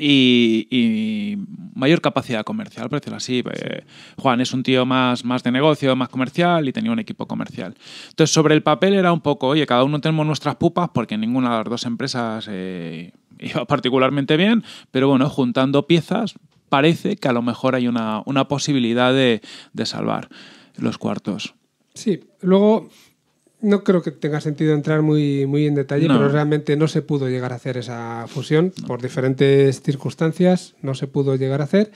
Y, mayor capacidad comercial, por decirlo así. Juan es un tío más, más de negocio, más comercial y tenía un equipo comercial. Entonces, sobre el papel era un poco, oye, cada uno tenemos nuestras pupas porque ninguna de las dos empresas iba particularmente bien, pero bueno, juntando piezas parece que a lo mejor hay una, una posibilidad de, de salvar los cuartos. Sí, luego no creo que tenga sentido entrar muy, muy en detalle, pero realmente no se pudo llegar a hacer esa fusión por diferentes circunstancias, no se pudo llegar a hacer.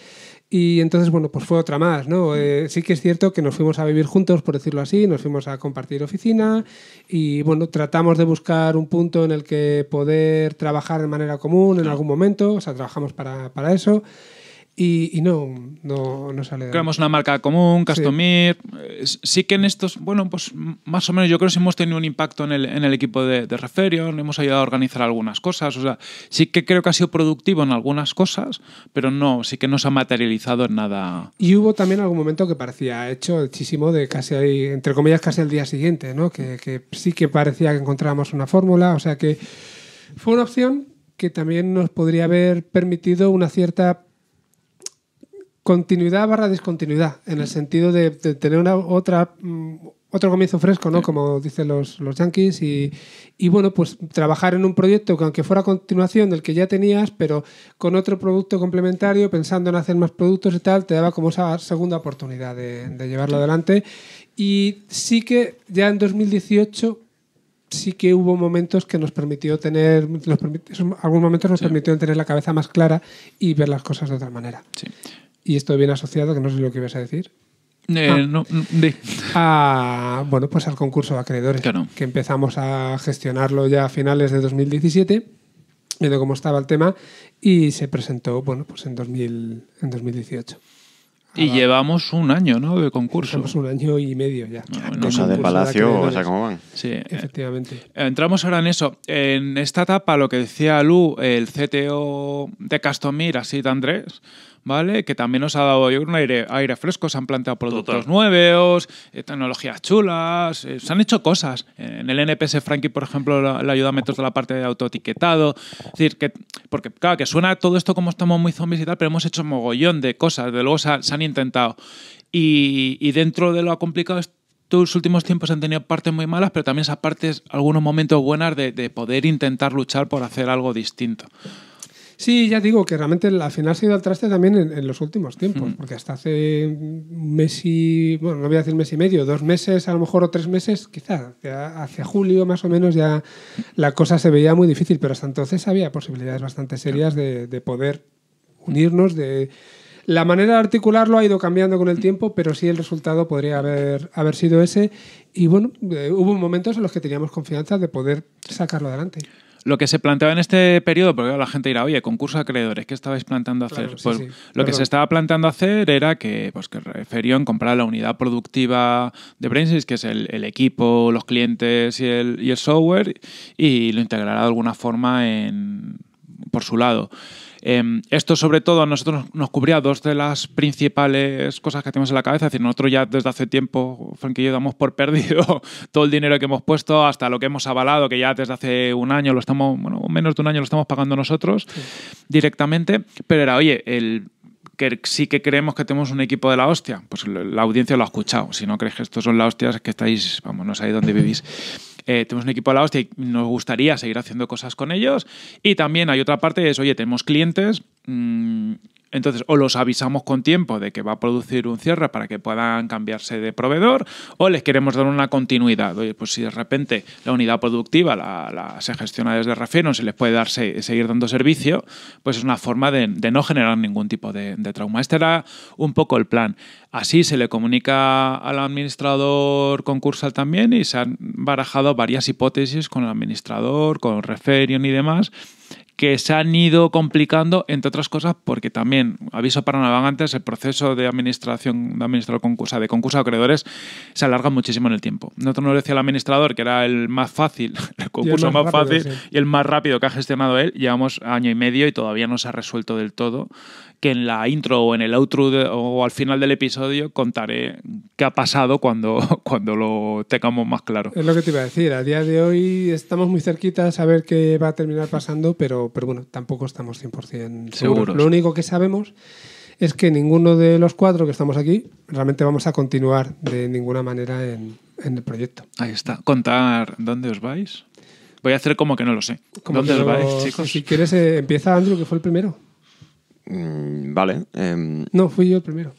Y entonces, bueno, pues fue otra más, ¿no? Mm. Eh, sí que es cierto que nos fuimos a vivir juntos, por decirlo así, nos fuimos a compartir oficina y, bueno, tratamos de buscar un punto en el que poder trabajar de manera común en algún momento, o sea, trabajamos para, para eso. Y, no, no, no, sale. Creamos una marca común, Castomir. Eh, sí. que en estos, bueno, pues más o menos yo creo que hemos tenido un impacto en el, equipo de, de Referion, hemos ayudado a organizar algunas cosas. O sea, sí que creo que ha sido productivo en algunas cosas, pero no, sí que no se ha materializado en nada. Y hubo también algún momento que parecía hecho el de casi entre comillas, casi el día siguiente, ¿no? que sí que parecía que encontrábamos una fórmula, o sea que fue una opción que también nos podría haber permitido una cierta continuidad barra discontinuidad en el sentido de, tener una otra mm, otro comienzo fresco, ¿no? Como dicen los, los yankees. Y, bueno, pues trabajar en un proyecto que aunque fuera continuación del que ya tenías, pero con otro producto complementario, pensando en hacer más productos y tal, te daba como esa segunda oportunidad de, llevarlo adelante. Y sí que ya en 2018 sí que hubo momentos que nos permitió tener, nos algunos momentos nos permitió tener la cabeza más clara y ver las cosas de otra manera. Sí y esto viene asociado, que no sé lo que ibas a decir. Eh, ah. no, bueno, pues al concurso de acreedores, que empezamos a gestionarlo ya a finales de 2017, viendo cómo estaba el tema, y se presentó bueno, pues en, 2000, en 2018. Y ah, llevamos un año, ¿no? De concurso. Llevamos un año y medio ya. cosa de palacio, o sea, cómo van. Sí. Eh, Efectivamente. Eh, entramos ahora en eso. En esta etapa, lo que decía Lu, el CTO de Castomir, así de Andrés, que también nos ha dado, yo un aire, aire fresco. Se han planteado productos nuevos, eh, tecnologías chulas, eh, se han hecho cosas. En el NPS Frankie, por ejemplo, le ayuda a toda la parte de autoetiquetado. decir, que, porque claro, que suena todo esto como estamos muy zombies y tal, pero hemos hecho mogollón de cosas, de luego se, han intentado. Y, dentro de lo complicado estos últimos tiempos han tenido partes muy malas, pero también esas partes, algunos momentos buenas de, de poder intentar luchar por hacer algo distinto. Sí, ya digo que realmente al final se ha ido al traste también en, los últimos tiempos, hmm. porque hasta hace un mes y, bueno, no voy a decir mes y medio, dos meses a lo mejor o tres meses, quizá hacia, julio más o menos ya la cosa se veía muy difícil, pero hasta entonces había posibilidades bastante serias de, poder unirnos, de... La manera de articularlo ha ido cambiando con el hmm. tiempo, pero sí el resultado podría haber, haber sido ese. Y bueno, eh, hubo momentos en los que teníamos confianza de poder sacarlo adelante. Lo que se planteaba en este periodo, porque la gente dirá, oye, concurso de acreedores, ¿qué estabais planteando hacer? pues lo que se estaba planteando hacer era que, pues, que comprara la unidad productiva de Brainsys, que es el, equipo, los clientes y el, y el software, y lo integrará de alguna forma en, por su lado. Em, esto sobre todo a nosotros nos cubría dos de las principales cosas que tenemos en la cabeza. Es decir, nosotros ya desde hace tiempo, Frank y yo, damos por perdido todo el dinero que hemos puesto hasta lo que hemos avalado, que ya desde hace un año lo estamos, menos de un año lo estamos pagando nosotros directamente. Pero era, oye, el sí que creemos que tenemos un equipo de la hostia, pues la audiencia lo ha escuchado. Si no crees que esto son la hostia, es que estáis, vamos, no sabéis dónde vivís. Eh, tenemos un equipo a la hostia y nos gustaría seguir haciendo cosas con ellos. Y también hay otra parte, es, oye, tenemos clientes Mm, entonces, o los avisamos con tiempo de que va a producir un cierre para que puedan cambiarse de proveedor, o les queremos dar una continuidad. pues si de repente la unidad productiva la, la se gestiona desde se les puede dar, seguir dando servicio, pues es una forma de, no generar ningún tipo de, de, trauma. Este era un poco el plan. Así se le comunica al administrador concursal también y se han barajado varias hipótesis con el administrador, con Referion y demás que se han ido complicando, entre otras cosas, porque también, aviso para antes, el proceso de administración de administrador concurso, de acreedores se alarga muchísimo en el tiempo. Nosotros nos decía el administrador que era el más fácil, el concurso más, fácil y el más rápido que ha gestionado él. Llevamos año y medio y todavía no se ha resuelto del todo que en la intro o en el outro o al final del episodio contaré qué ha pasado cuando, cuando lo tengamos más claro. Es lo que te iba a decir. A día de hoy estamos muy cerquitas a ver qué va a terminar pasando, pero, pero bueno, tampoco estamos 100% seguros. Lo único que sabemos es que ninguno de los cuatro que estamos aquí realmente vamos a continuar de ninguna manera en, el proyecto. Ahí está. Contar dónde os vais. Voy a hacer como que no lo sé. ¿Dónde os vais, chicos? Si quieres, eh, empieza Andrew, que fue el primero. Mm, vale. Em, no, fui yo el primero.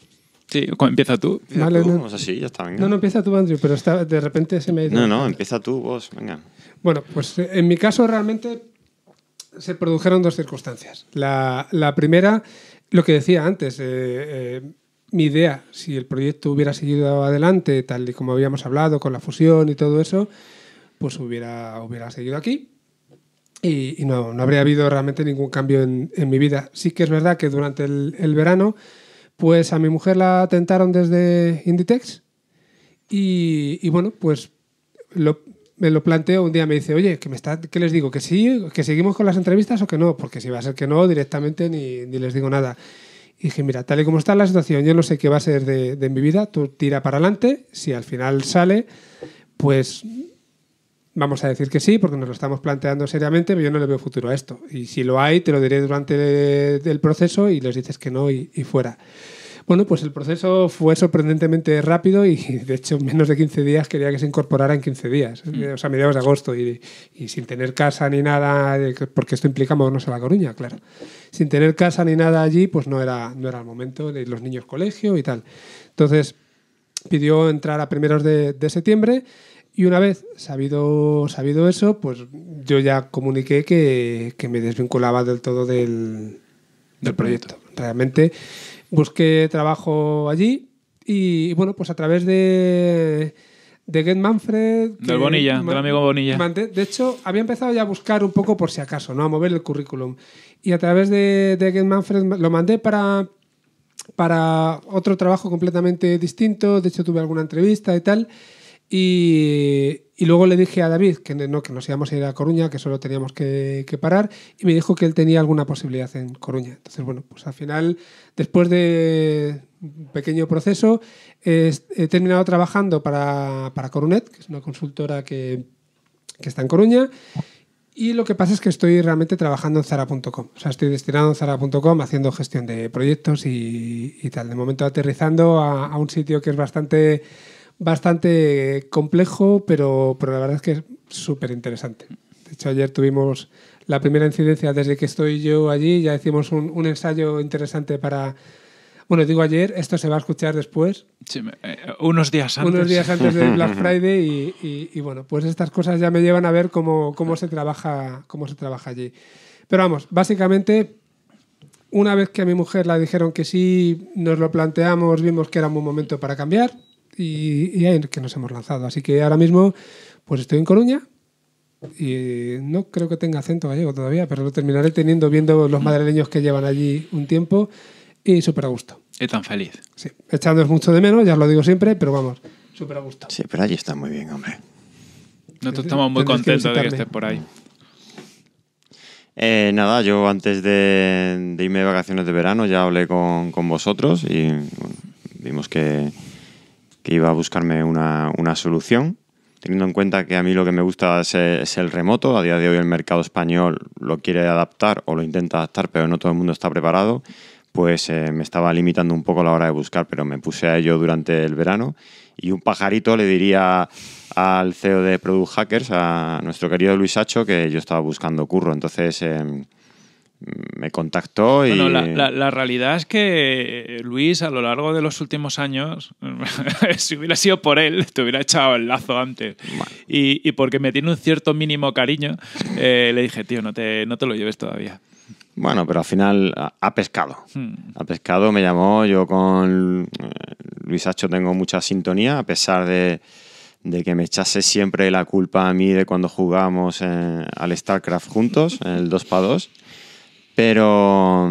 Sí, empieza tú. vale, No. ya está, No, no, empieza tú, Andrew, pero está, de repente se me No, no, empieza tú, vos, venga. Bueno, pues eh, en mi caso realmente se produjeron dos circunstancias. La, primera, lo que decía antes, eh, eh, mi idea, si el proyecto hubiera seguido adelante, tal y como habíamos hablado, con la fusión y todo eso, pues hubiera, hubiera seguido aquí y, no, no, habría habido realmente ningún cambio en, en, mi vida. Sí que es verdad que durante el, el verano, pues a mi mujer la tentaron desde Inditex y, y bueno, pues me lo planteo, un día me dice, oye, que me está, ¿qué les digo? ¿Que sí? ¿Que seguimos con las entrevistas o que no? Porque si va a ser que no, directamente ni, les digo nada. Y dije, mira, tal y como está la situación, yo no sé qué va a ser de, de mi vida, tú tira para adelante, si al final sale, pues Vamos a decir que sí, porque nos lo estamos planteando seriamente, pero yo no le veo futuro a esto. Y si lo hay, te lo diré durante el proceso y les dices que no y, fuera. Bueno, pues el proceso fue sorprendentemente rápido y de hecho en menos de 15 días quería que se incorporara en 15 días, mm. o sea, mediados de agosto y, sin tener casa ni nada, porque esto implica movernos a La Coruña, claro. Sin tener casa ni nada allí, pues no era, no era el momento, los niños colegio y tal. Entonces pidió entrar a primeros de, de septiembre y una vez sabido, sabido eso, pues yo ya comuniqué que, que me desvinculaba del todo del, del proyecto. Realmente busqué trabajo allí y, bueno, pues a través de, de Get Manfred. Del Bonilla, del amigo Bonilla. De hecho, había empezado ya a buscar un poco por si acaso, ¿no? A mover el currículum. Y a través de, de Get Manfred lo mandé para, para otro trabajo completamente distinto. De hecho, tuve alguna entrevista y tal. Y, luego le dije a David que no, que nos íbamos a ir a Coruña, que solo teníamos que, parar, y me dijo que él tenía alguna posibilidad en Coruña. Entonces, bueno, pues al final, después de un pequeño proceso, he terminado trabajando para, para, Corunet, que es una consultora que, que, está en Coruña. Y lo que pasa es que estoy realmente trabajando en Zara.com. O sea, estoy destinado a Zara.com haciendo gestión de proyectos y, tal. De momento aterrizando a un sitio que es bastante bastante complejo, pero, pero la verdad es que es súper interesante. De hecho, ayer tuvimos la primera incidencia desde que estoy yo allí, ya hicimos un, ensayo interesante para... Bueno, digo ayer, esto se va a escuchar después. Sí, eh, unos días antes. Unos días antes del Black Friday y, bueno, pues estas cosas ya me llevan a ver cómo, se trabaja, cómo se trabaja allí. Pero vamos, básicamente, una vez que a mi mujer la dijeron que sí, nos lo planteamos, vimos que era un buen momento para cambiar y, y que nos hemos lanzado. Así que ahora mismo pues estoy en Coruña, y eh, no creo que tenga acento gallego todavía, pero lo terminaré teniendo viendo los madrileños que llevan allí un tiempo y súper a gusto. Y tan feliz. Sí, mucho de menos, ya lo digo siempre, pero vamos, súper a gusto. Sí, pero allí está muy bien, hombre. Nosotros estamos muy contentos de que estés por ahí. Eh, nada, yo antes de, irme de vacaciones de verano ya hablé con, con vosotros y vimos que, que iba a buscarme una, solución teniendo en cuenta que a mí lo que me gusta es, el remoto, a día de hoy el mercado español lo quiere adaptar o lo intenta adaptar, pero no todo el mundo está preparado, pues eh, me estaba limitando un poco la hora de buscar, pero me puse a ello durante el verano y un pajarito le diría al CEO de Product Hackers, a nuestro querido Luis Hacho, que yo estaba buscando curro, entonces... Em, me contactó y... la, realidad es que eh, Luis a lo largo de los últimos años, si hubiera sido por él, te hubiera echado el lazo antes. Y, porque me tiene un cierto mínimo cariño, eh, le dije, tío, no te, no te lo lleves todavía. Bueno, pero al final ha pescado. Hmm. Ha pescado, me llamó, yo con eh, Luis Hacho tengo mucha sintonía, a pesar de, que me echase siempre la culpa a mí de cuando jugamos al StarCraft juntos, en el 2x2. Pero...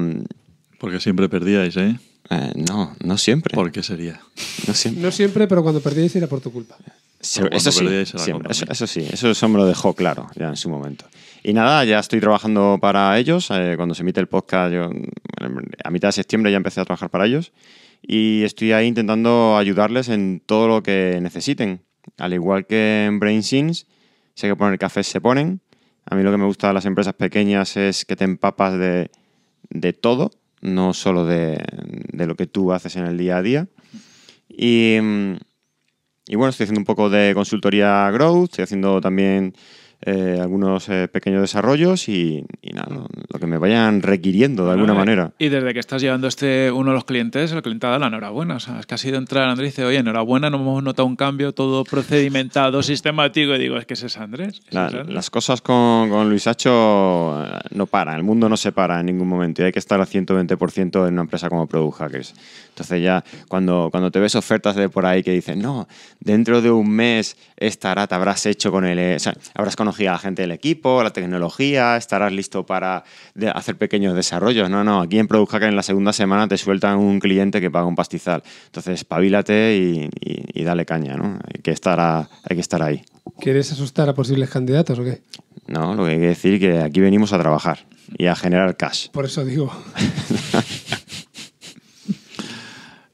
Porque siempre perdíais, ¿eh? ¿eh? no, no siempre. ¿Por qué sería? No siempre. No siempre, pero cuando perdíais era por tu culpa. eso, sí, eso, eso, sí, eso, me lo dejó claro ya en su momento. Y nada, ya estoy trabajando para ellos. Eh, cuando se emite el podcast, yo, a mitad de septiembre ya empecé a trabajar para ellos. Y estoy ahí intentando ayudarles en todo lo que necesiten. Al igual que en Brain Scenes, sé que poner café se ponen. A mí lo que me gusta de las empresas pequeñas es que te empapas de, todo, no solo de, lo que tú haces en el día a día. Y, y bueno, estoy haciendo un poco de consultoría growth, estoy haciendo también eh, algunos eh, pequeños desarrollos y, nada, lo que me vayan requiriendo de alguna manera. Y desde que estás llevando este uno de los clientes, el cliente te da la enhorabuena. es que ha sido entrar Andrés y dice, oye, enhorabuena, no hemos notado un cambio, todo procedimentado, sistemático. Y digo, es que ese es Andrés. Las cosas con, Luis Hacho eh, no paran, el mundo no se para en ningún momento y hay que estar al 120% en una empresa como que es entonces ya cuando, cuando te ves ofertas de por ahí que dicen, no, dentro de un mes estará, te habrás hecho con el... Eh, o sea, habrás conocido a la gente del equipo, la tecnología, estarás listo para hacer pequeños desarrollos. No, no, aquí en Product Hacker en la segunda semana te sueltan un cliente que paga un pastizal. Entonces espabilate y, dale caña, ¿no? que, estar hay que estar ahí. ¿Quieres asustar a posibles candidatos o qué? No, lo que hay que decir es que aquí venimos a trabajar y a generar cash. Por eso digo.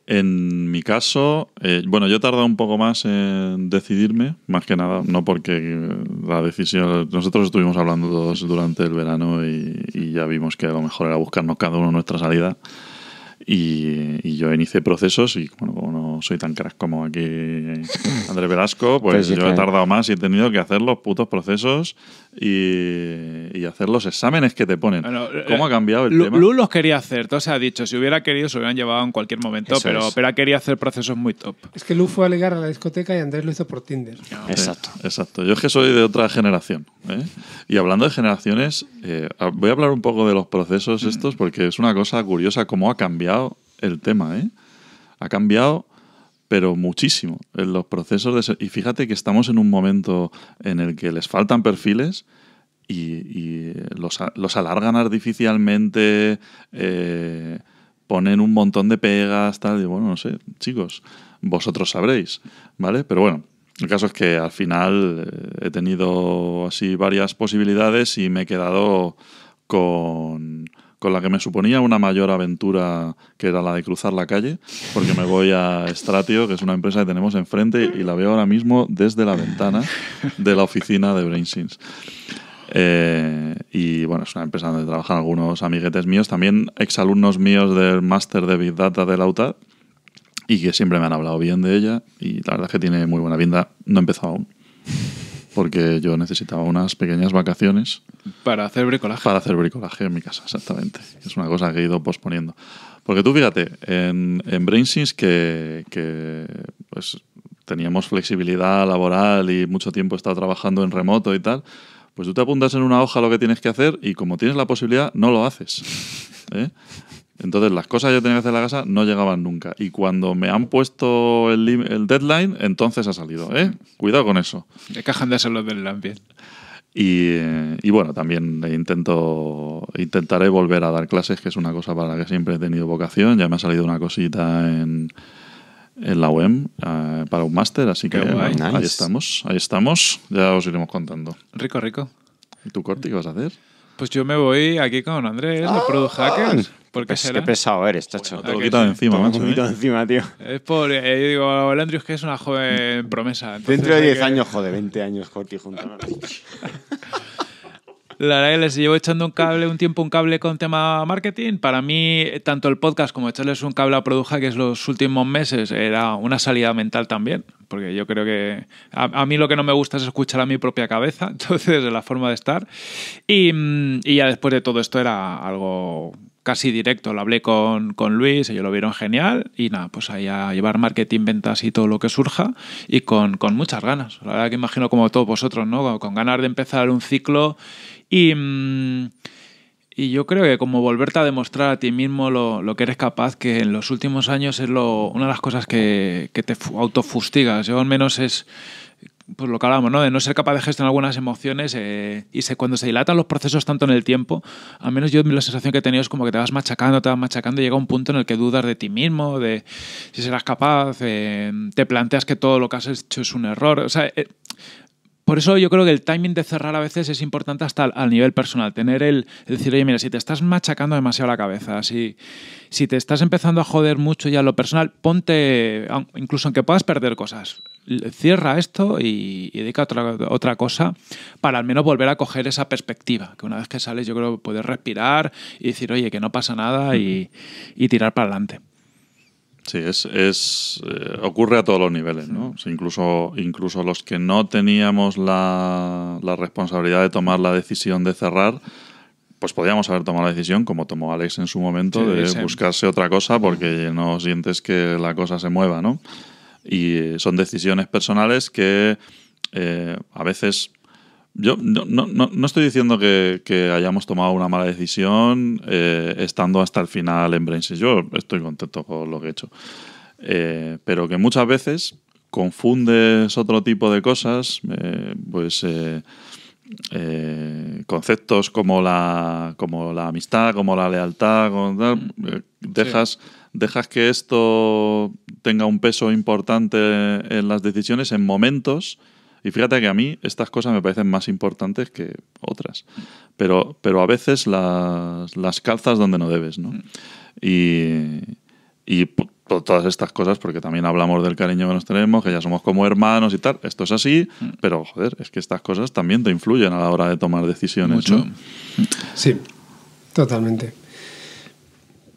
En mi caso, eh, bueno, yo he tardado un poco más en decidirme, más que nada, no porque eh, la decisión. Nosotros estuvimos hablando todos durante el verano y, y ya vimos que a lo mejor era buscarnos cada uno nuestra salida. Y, yo inicié procesos y bueno, como no soy tan crack como aquí Andrés Velasco, pues, pues yo he tardado más y he tenido que hacer los putos procesos y, y hacer los exámenes que te ponen. Eh, ¿Cómo ha cambiado el tema? Lu los quería hacer, todo se ha dicho. Si hubiera querido, se hubieran llevado en cualquier momento, pero, pero quería hacer procesos muy top. Es que Lu fue a ligar a la discoteca y Andrés lo hizo por Tinder. exacto. exacto. Yo es que soy de otra generación. ¿eh? Y hablando de generaciones, eh, voy a hablar un poco de los procesos mm. estos porque es una cosa curiosa cómo ha cambiado el tema, ¿eh? Ha cambiado, pero muchísimo, en los procesos de... Y fíjate que estamos en un momento en el que les faltan perfiles y, los, alargan artificialmente, eh, ponen un montón de pegas, tal, y bueno, no sé, chicos, vosotros sabréis, ¿vale? Pero bueno, el caso es que al final eh, he tenido así varias posibilidades y me he quedado con con la que me suponía una mayor aventura que era la de cruzar la calle, porque me voy a Stratio, que es una empresa que tenemos enfrente, y la veo ahora mismo desde la ventana de la oficina de BrainSins. Eh, y bueno, es una empresa donde trabajan algunos amiguetes míos, también exalumnos míos del máster de Big Data de la UTAD, y que siempre me han hablado bien de ella, y la verdad es que tiene muy buena vinda, no empezó empezado aún porque yo necesitaba unas pequeñas vacaciones. Para hacer bricolaje. Para hacer bricolaje en mi casa, exactamente. Es una cosa que he ido posponiendo. Porque tú fíjate, en, en Brainsins que, que pues, teníamos flexibilidad laboral y mucho tiempo he estado trabajando en remoto y tal, pues tú te apuntas en una hoja lo que tienes que hacer y como tienes la posibilidad, no lo haces. ¿eh? Entonces las cosas que yo tenía que hacer en la casa no llegaban nunca. Y cuando me han puesto el, deadline, entonces ha salido. ¿eh? Cuidado con eso. De cajan de los del ambiente. Y, eh, y, bueno, también intento intentaré volver a dar clases, que es una cosa para la que siempre he tenido vocación. Ya me ha salido una cosita en, en la UEM eh, para un máster, así que ahí estamos, ahí estamos. Ya os iremos contando. Rico, rico. ¿Y tú, Corti, qué vas a hacer? Pues yo me voy aquí con Andrés, de ah, Product Hackers. ¿Por pues qué, será? pesado eres, pues chacho. un lo de encima, un poquito ¿eh? encima, tío. Es por. Eh, yo digo, el Andrew es que es una joven promesa. Dentro de 10 años, joder, 20 años, Corti, junto La verdad que les llevo echando un cable, un tiempo un cable con tema marketing. Para mí, tanto el podcast como echarles un cable a Produja, que es los últimos meses, era una salida mental también. Porque yo creo que a, mí lo que no me gusta es escuchar a mi propia cabeza, entonces la forma de estar. Mm, y ya después de todo esto era algo casi directo. Lo hablé con, con, Luis, ellos lo vieron genial y nada, pues ahí a llevar marketing, ventas y todo lo que surja y con, muchas ganas. La verdad que imagino como todos vosotros, ¿no? Con ganas de empezar un ciclo y... Mm, y yo creo que como volverte a demostrar a ti mismo lo, lo que eres capaz, que en los últimos años es lo, una de las cosas que, que te autofustigas. Yo al menos es pues lo que hablábamos, ¿no? De no ser capaz de gestionar algunas emociones eh, y sé cuando se dilatan los procesos tanto en el tiempo, al menos yo la sensación que he tenido es como que te vas machacando, te vas machacando y llega un punto en el que dudas de ti mismo, de si serás capaz, eh, te planteas que todo lo que has hecho es un error. O sea, eh, por eso yo creo que el timing de cerrar a veces es importante hasta al, nivel personal, tener el, decir, oye, mira, si te estás machacando demasiado la cabeza, si, si te estás empezando a joder mucho ya lo personal, ponte, incluso aunque puedas perder cosas, cierra esto y, dedica otra, otra cosa para al menos volver a coger esa perspectiva, que una vez que sales yo creo poder respirar y decir, oye, que no pasa nada y tirar para adelante. Sí, es, es eh, ocurre a todos los niveles, ¿no? incluso, incluso los que no teníamos la, la, responsabilidad de tomar la decisión de cerrar, pues podíamos haber tomado la decisión, como tomó Alex en su momento, de buscarse otra cosa porque no sientes que la cosa se mueva, ¿no? Y eh, son decisiones personales que eh, a veces yo no, estoy diciendo que, hayamos tomado una mala decisión eh, estando hasta el final en Brains. Yo estoy contento con lo que he hecho. Eh, pero que muchas veces confundes otro tipo de cosas, eh, pues conceptos como la, como la amistad, como la lealtad, mm, dejas que esto tenga un peso importante en las decisiones en momentos y fíjate que a mí estas cosas me parecen más importantes que otras. Pero, pero a veces las, calzas donde no debes, ¿no? Mm. Y, y todas estas cosas, porque también hablamos del cariño que nos tenemos, que ya somos como hermanos y tal. Esto es así, mm. pero joder, es que estas cosas también te influyen a la hora de tomar decisiones. Mucho. Sí, totalmente.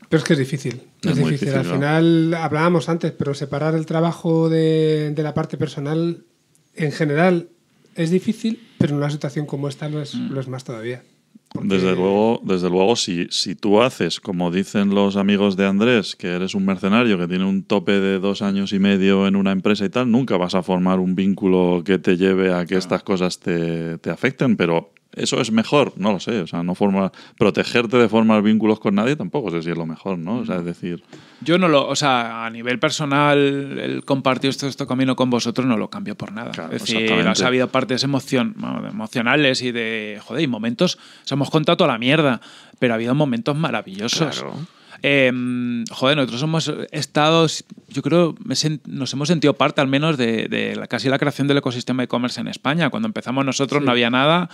Pero es que es difícil. Es, difícil. Al final, hablábamos antes, pero separar el trabajo de, de la parte personal en general es difícil, pero en una situación como esta no es, mm. lo es más todavía. Desde luego, desde luego si, tú haces, como dicen los amigos de Andrés, que eres un mercenario que tiene un tope de dos años y medio en una empresa y tal, nunca vas a formar un vínculo que te lleve a que estas cosas te, te afecten, pero ¿Eso es mejor? No lo sé. O sea, no forma, protegerte de formar vínculos con nadie tampoco sé si es lo mejor, ¿no? O sea, es decir... Yo no lo... O sea, a nivel personal, el compartir esto, esto camino con vosotros no lo cambio por nada. es decir, ha habido partes emocionales y de... Joder, y momentos... O sea, hemos contado toda la mierda, pero ha habido momentos maravillosos. Eh, joder, nosotros hemos estado, yo creo, nos hemos sentido parte al menos de, la, casi la creación del ecosistema e-commerce en España. Cuando empezamos nosotros no había nada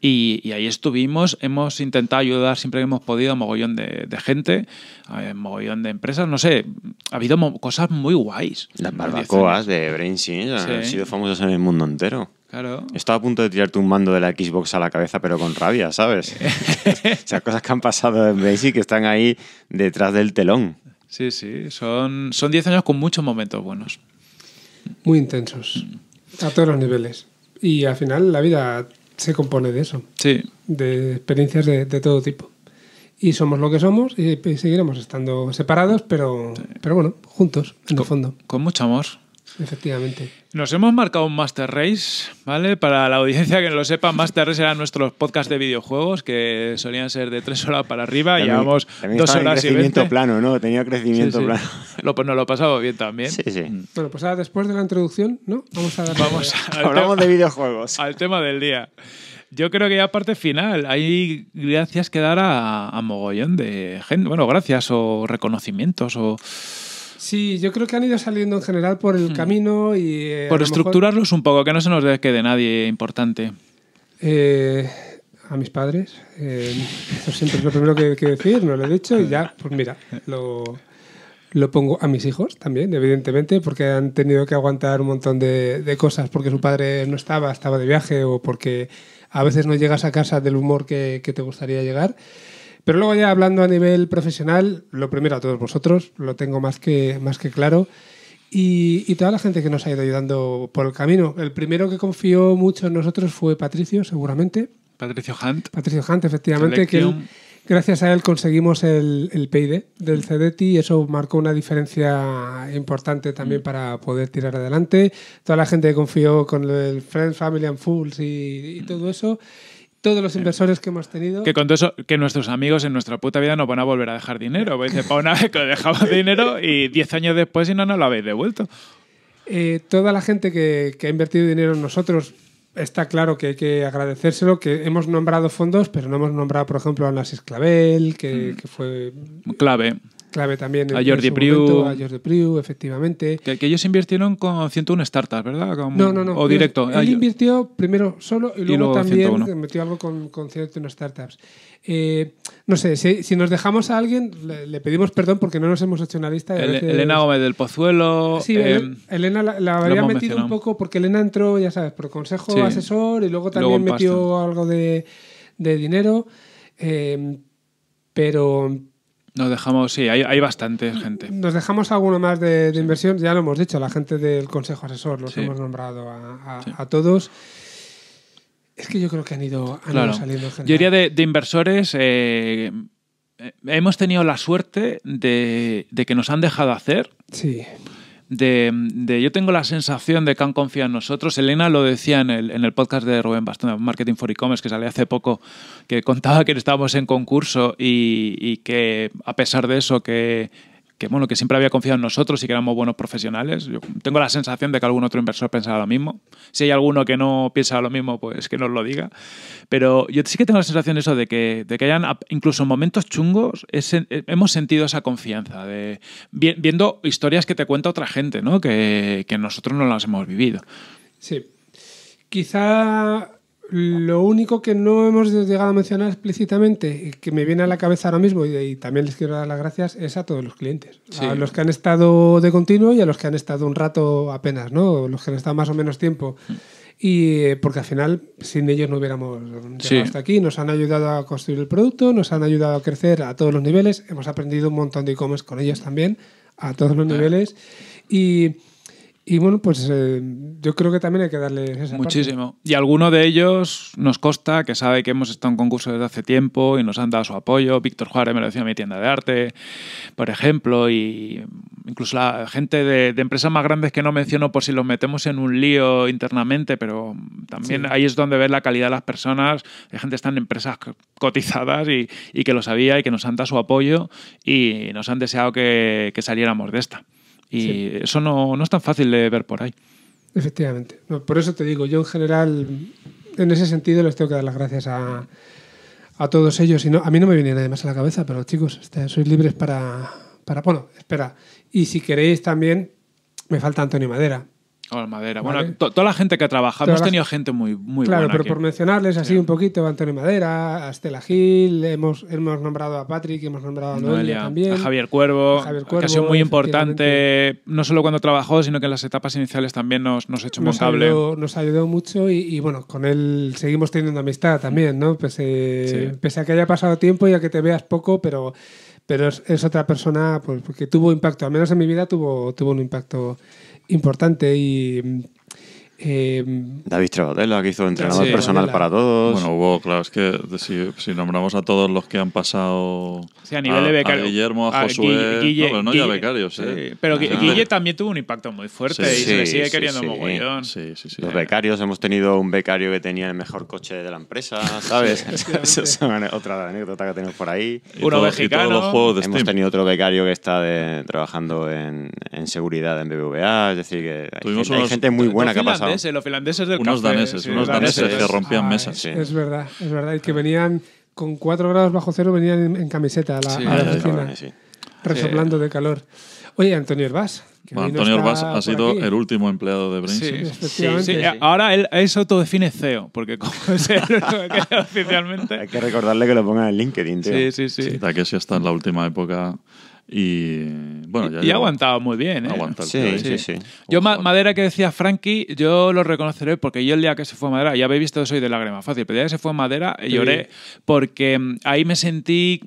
y, ahí estuvimos. Hemos intentado ayudar siempre que hemos podido a mogollón de, gente, a mogollón de empresas. No sé, ha habido cosas muy guays. Las barbacoas de Brain han sido famosas en el mundo entero. Claro. Estaba a punto de tirarte un mando de la Xbox a la cabeza, pero con rabia, ¿sabes? o cosas que han pasado en Basic que están ahí detrás del telón. Sí, sí, son 10 años con muchos momentos buenos. Muy intensos, a todos los niveles. Y al final la vida se compone de eso. Sí. De experiencias de, todo tipo. Y somos lo que somos y, seguiremos estando separados, pero, pero bueno, juntos, en el fondo. Con mucho amor efectivamente. Nos hemos marcado un Master Race, ¿vale? Para la audiencia que no lo sepa, Master Race eran nuestros podcast de videojuegos que solían ser de tres horas para arriba. y Llevamos dos horas y crecimiento y crecimiento plano, ¿no? Tenía crecimiento plano. Lo, pues nos lo pasado bien también. Sí, sí. Mm. Bueno, pues ahora después de la introducción, ¿no? Vamos a dar. Vamos a, Hablamos de videojuegos. Al tema del día. Yo creo que ya parte final. Hay gracias que dar a, a mogollón de gente. Bueno, gracias o reconocimientos o Sí, yo creo que han ido saliendo en general por el hmm. camino y... Eh, por estructurarlos un poco, que no se nos quede nadie importante. Eh, a mis padres, eh, eso siempre es lo primero que, que decir, no lo he dicho y ya, pues mira, lo, pongo a mis hijos también, evidentemente, porque han tenido que aguantar un montón de, cosas, porque su padre no estaba, estaba de viaje o porque a veces no llegas a casa del humor que, que te gustaría llegar. Pero luego ya hablando a nivel profesional, lo primero a todos vosotros, lo tengo más que, más que claro, y, toda la gente que nos ha ido ayudando por el camino. El primero que confió mucho en nosotros fue Patricio, seguramente. Patricio Hunt. Patricio Hunt, efectivamente, que gracias a él conseguimos el, el PID del CDT y eso marcó una diferencia importante también para poder tirar adelante. Toda la gente que confió con el Friends, Family and Fools y, todo eso todos los inversores que hemos tenido. Que con todo eso, que nuestros amigos en nuestra puta vida nos van a volver a dejar dinero. Pues para una vez que dejamos dinero y 10 años después, si no, nos lo habéis devuelto. Eh, toda la gente que, ha invertido dinero en nosotros, está claro que hay que agradecérselo, que hemos nombrado fondos, pero no hemos nombrado, por ejemplo, a Nasis Clavel, que, mm. que fue... Clave clave también. a Jordi Priu. A Jordi Priu, efectivamente. Que, ellos invirtieron con 101 startups, ¿verdad? no, no, no. O directo. Él, ah, invirtió primero solo y luego, también metió algo con, 101 startups. Eh, no sé, si, nos dejamos a alguien, le, pedimos perdón porque no nos hemos hecho una lista. Elena Gómez del Pozuelo. Sí, eh, Elena la, habría metido un poco porque Elena entró, ya sabes, por consejo asesor y luego también metió algo de, dinero. Eh, pero, nos dejamos, sí, hay, bastante gente. Nos dejamos alguno más de, inversión, ya lo hemos dicho, la gente del Consejo Asesor, los hemos nombrado a, todos. Es que yo creo que han ido, saliendo gente. Yo diría de, inversores, eh, eh, hemos tenido la suerte de, de que nos han dejado hacer. Sí de, yo tengo la sensación de que han confiado en nosotros. Elena lo decía en el, en el podcast de Rubén Bastón, Marketing for E-Commerce, que salió hace poco, que contaba que estábamos en concurso y que a pesar de eso, que que, que siempre había confiado en nosotros y que éramos buenos profesionales. Yo tengo la sensación de que algún otro inversor pensaba lo mismo. Si hay alguno que no piensa lo mismo, pues que nos lo diga. Pero yo sí que tengo la sensación eso de que, de que hayan, incluso en momentos chungos, eh, hemos sentido esa confianza, viendo historias que te cuenta otra gente, ¿no? que, que nosotros no las hemos vivido. Sí. Quizá lo único que no hemos llegado a mencionar explícitamente, y que me viene a la cabeza ahora mismo y, también les quiero dar las gracias, es a todos los clientes. A los que han estado de continuo y a los que han estado un rato apenas, ¿no? Los que han estado más o menos tiempo. Y eh, porque al final, sin ellos no hubiéramos llegado hasta aquí. Nos han ayudado a construir el producto, nos han ayudado a crecer a todos los niveles. Hemos aprendido un montón de e-commerce con ellos también, a todos los ah. niveles. Y y bueno, pues eh, yo creo que también hay que darle esa Muchísimo. Y alguno de ellos nos consta que sabe que hemos estado en concurso desde hace tiempo y nos han dado su apoyo. Víctor Juárez me lo decía mi tienda de arte, por ejemplo, y incluso la gente de, empresas más grandes que no menciono por si los metemos en un lío internamente, pero también ahí es donde ves la calidad de las personas. Hay gente está en empresas cotizadas y, que lo sabía y que nos han dado su apoyo y nos han deseado que saliéramos de esta. Y eso no, es tan fácil de ver por ahí. Efectivamente. por eso te digo, yo en general, en ese sentido, les tengo que dar las gracias a, todos ellos. Y a mí no me viene nada más a la cabeza, pero chicos, este, sois libres para, para. Bueno, espera. Y si queréis también, me falta Antonio Madera madera. Bueno, toda la gente que ha trabajado. Hemos tenido gente muy, muy claro, buena. Claro, pero por mencionarles así un poquito, Antonio Madera, a Estela Gil, hemos, hemos nombrado a Patrick, hemos nombrado a Noelia, también. A Javier, Cuervo, que ha sido muy importante, no solo cuando trabajó, sino que en las etapas iniciales también nos, nos echó un nos Ayudó, nos ayudó mucho y, bueno, con él seguimos teniendo amistad también, ¿no? Pese, a que haya pasado tiempo y a que te veas poco, pero pero es, otra persona pues, que tuvo impacto, al menos en mi vida tuvo, tuvo un impacto importante y Em, David Trebadella, que hizo entrenador personal para todos. Bueno, hubo, claro, es que si, nombramos a todos los que han pasado. Sí, a nivel de becario. Guillermo, a, Josué. Guille, pero no Guille, ya becarios, ¿eh? pero Guille, también tuvo un impacto muy fuerte y se le sigue queriendo mogollón. Los becarios, hemos tenido un becario que tenía el mejor coche de la empresa, ¿sabes? Esa es otra anécdota que tenemos por ahí. Uno mexicano. Los hemos tenido otro becario que está trabajando en, seguridad en BBVA, es decir, que hay, hay gente muy buena que ha pasado los finlandeses del unos Daneses, unos daneses, que rompían mesas. Es, verdad, es verdad. Y que venían con 4 grados bajo cero, venían en, camiseta a la, sí, resoplando de calor. Oye, Antonio Herbás. Bueno, Antonio Herbás ha sido el último empleado de Brains. Sí, eh, Ahora él, eso todo define CEO, porque como es el que oficialmente. Hay que recordarle que lo ponga en LinkedIn, tío. Sí, sí, sí. si está en la última época y bueno, Y, ha aguantado muy bien, ¿eh? Aguantado, sí, sí, sí, Yo, madera que decía Frankie, yo lo reconoceré porque yo el día que se fue a madera, ya habéis visto, soy de lágrima fácil, pero el día que se fue madera eh, lloré porque mm, ahí me sentí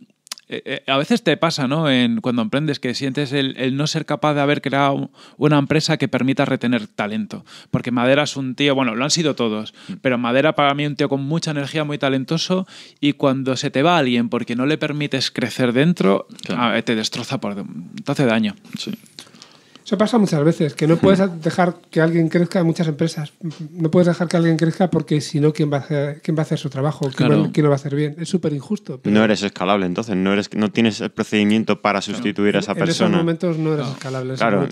eh, eh, a veces te pasa, ¿no? En, cuando emprendes que sientes el, no ser capaz de haber creado una empresa que permita retener talento. Porque Madera es un tío, bueno, lo han sido todos, mm. pero Madera para mí un tío con mucha energía, muy talentoso, y cuando se te va alguien porque no le permites crecer dentro, te destroza, por, te hace daño. Sí. Eso pasa muchas veces, que no puedes dejar que alguien crezca en muchas empresas. No puedes dejar que alguien crezca porque si no, ¿quién va a hacer, quién va a hacer su trabajo? ¿Quién, lo va a hacer bien? Es súper injusto. No eres escalable, entonces. No, eres, no tienes el procedimiento para sustituir a esa persona. En esos momentos no eres escalable. Claro.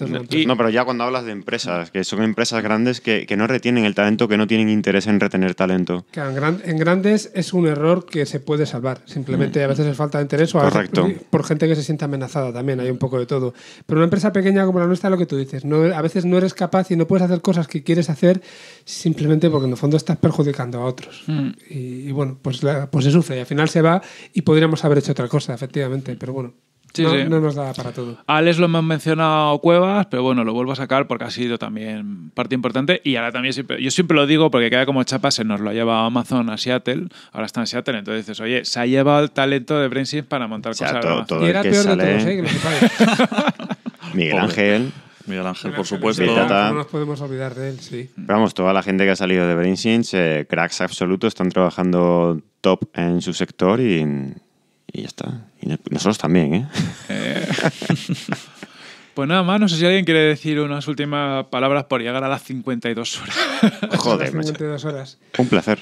No, pero ya cuando hablas de empresas, que son empresas grandes que, no retienen el talento, que no tienen interés en retener talento. en, grandes es un error que se puede salvar. Simplemente mm. a veces es falta de interés o algo por gente que se siente amenazada también. Hay un poco de todo. Pero una empresa pequeña como la nuestra lo que tú dices. No, a veces no eres capaz y no puedes hacer cosas que quieres hacer simplemente porque en el fondo estás perjudicando a otros. Hmm. Y, bueno, pues, pues se sufre y al final se va y podríamos haber hecho otra cosa, efectivamente. Pero bueno, no, nos da para todo. Alex lo hemos mencionado Cuevas, pero bueno, lo vuelvo a sacar porque ha sido también parte importante. Y ahora también, yo siempre lo digo porque queda como chapa, se nos lo ha llevado Amazon a Seattle, ahora está en Seattle, entonces dices, oye, se ha llevado el talento de Brainsys para montar cosas. y era Miguel Ángel. Miguel Ángel, por supuesto. No nos podemos olvidar de él, sí. Vamos, toda la gente que ha salido de Brainsins, eh, cracks absolutos, están trabajando top en su sector y, ya está. Y nosotros también, ¿eh? Pues nada más, no sé si alguien quiere decir unas últimas palabras por llegar a las 52 horas. Joder, Un placer.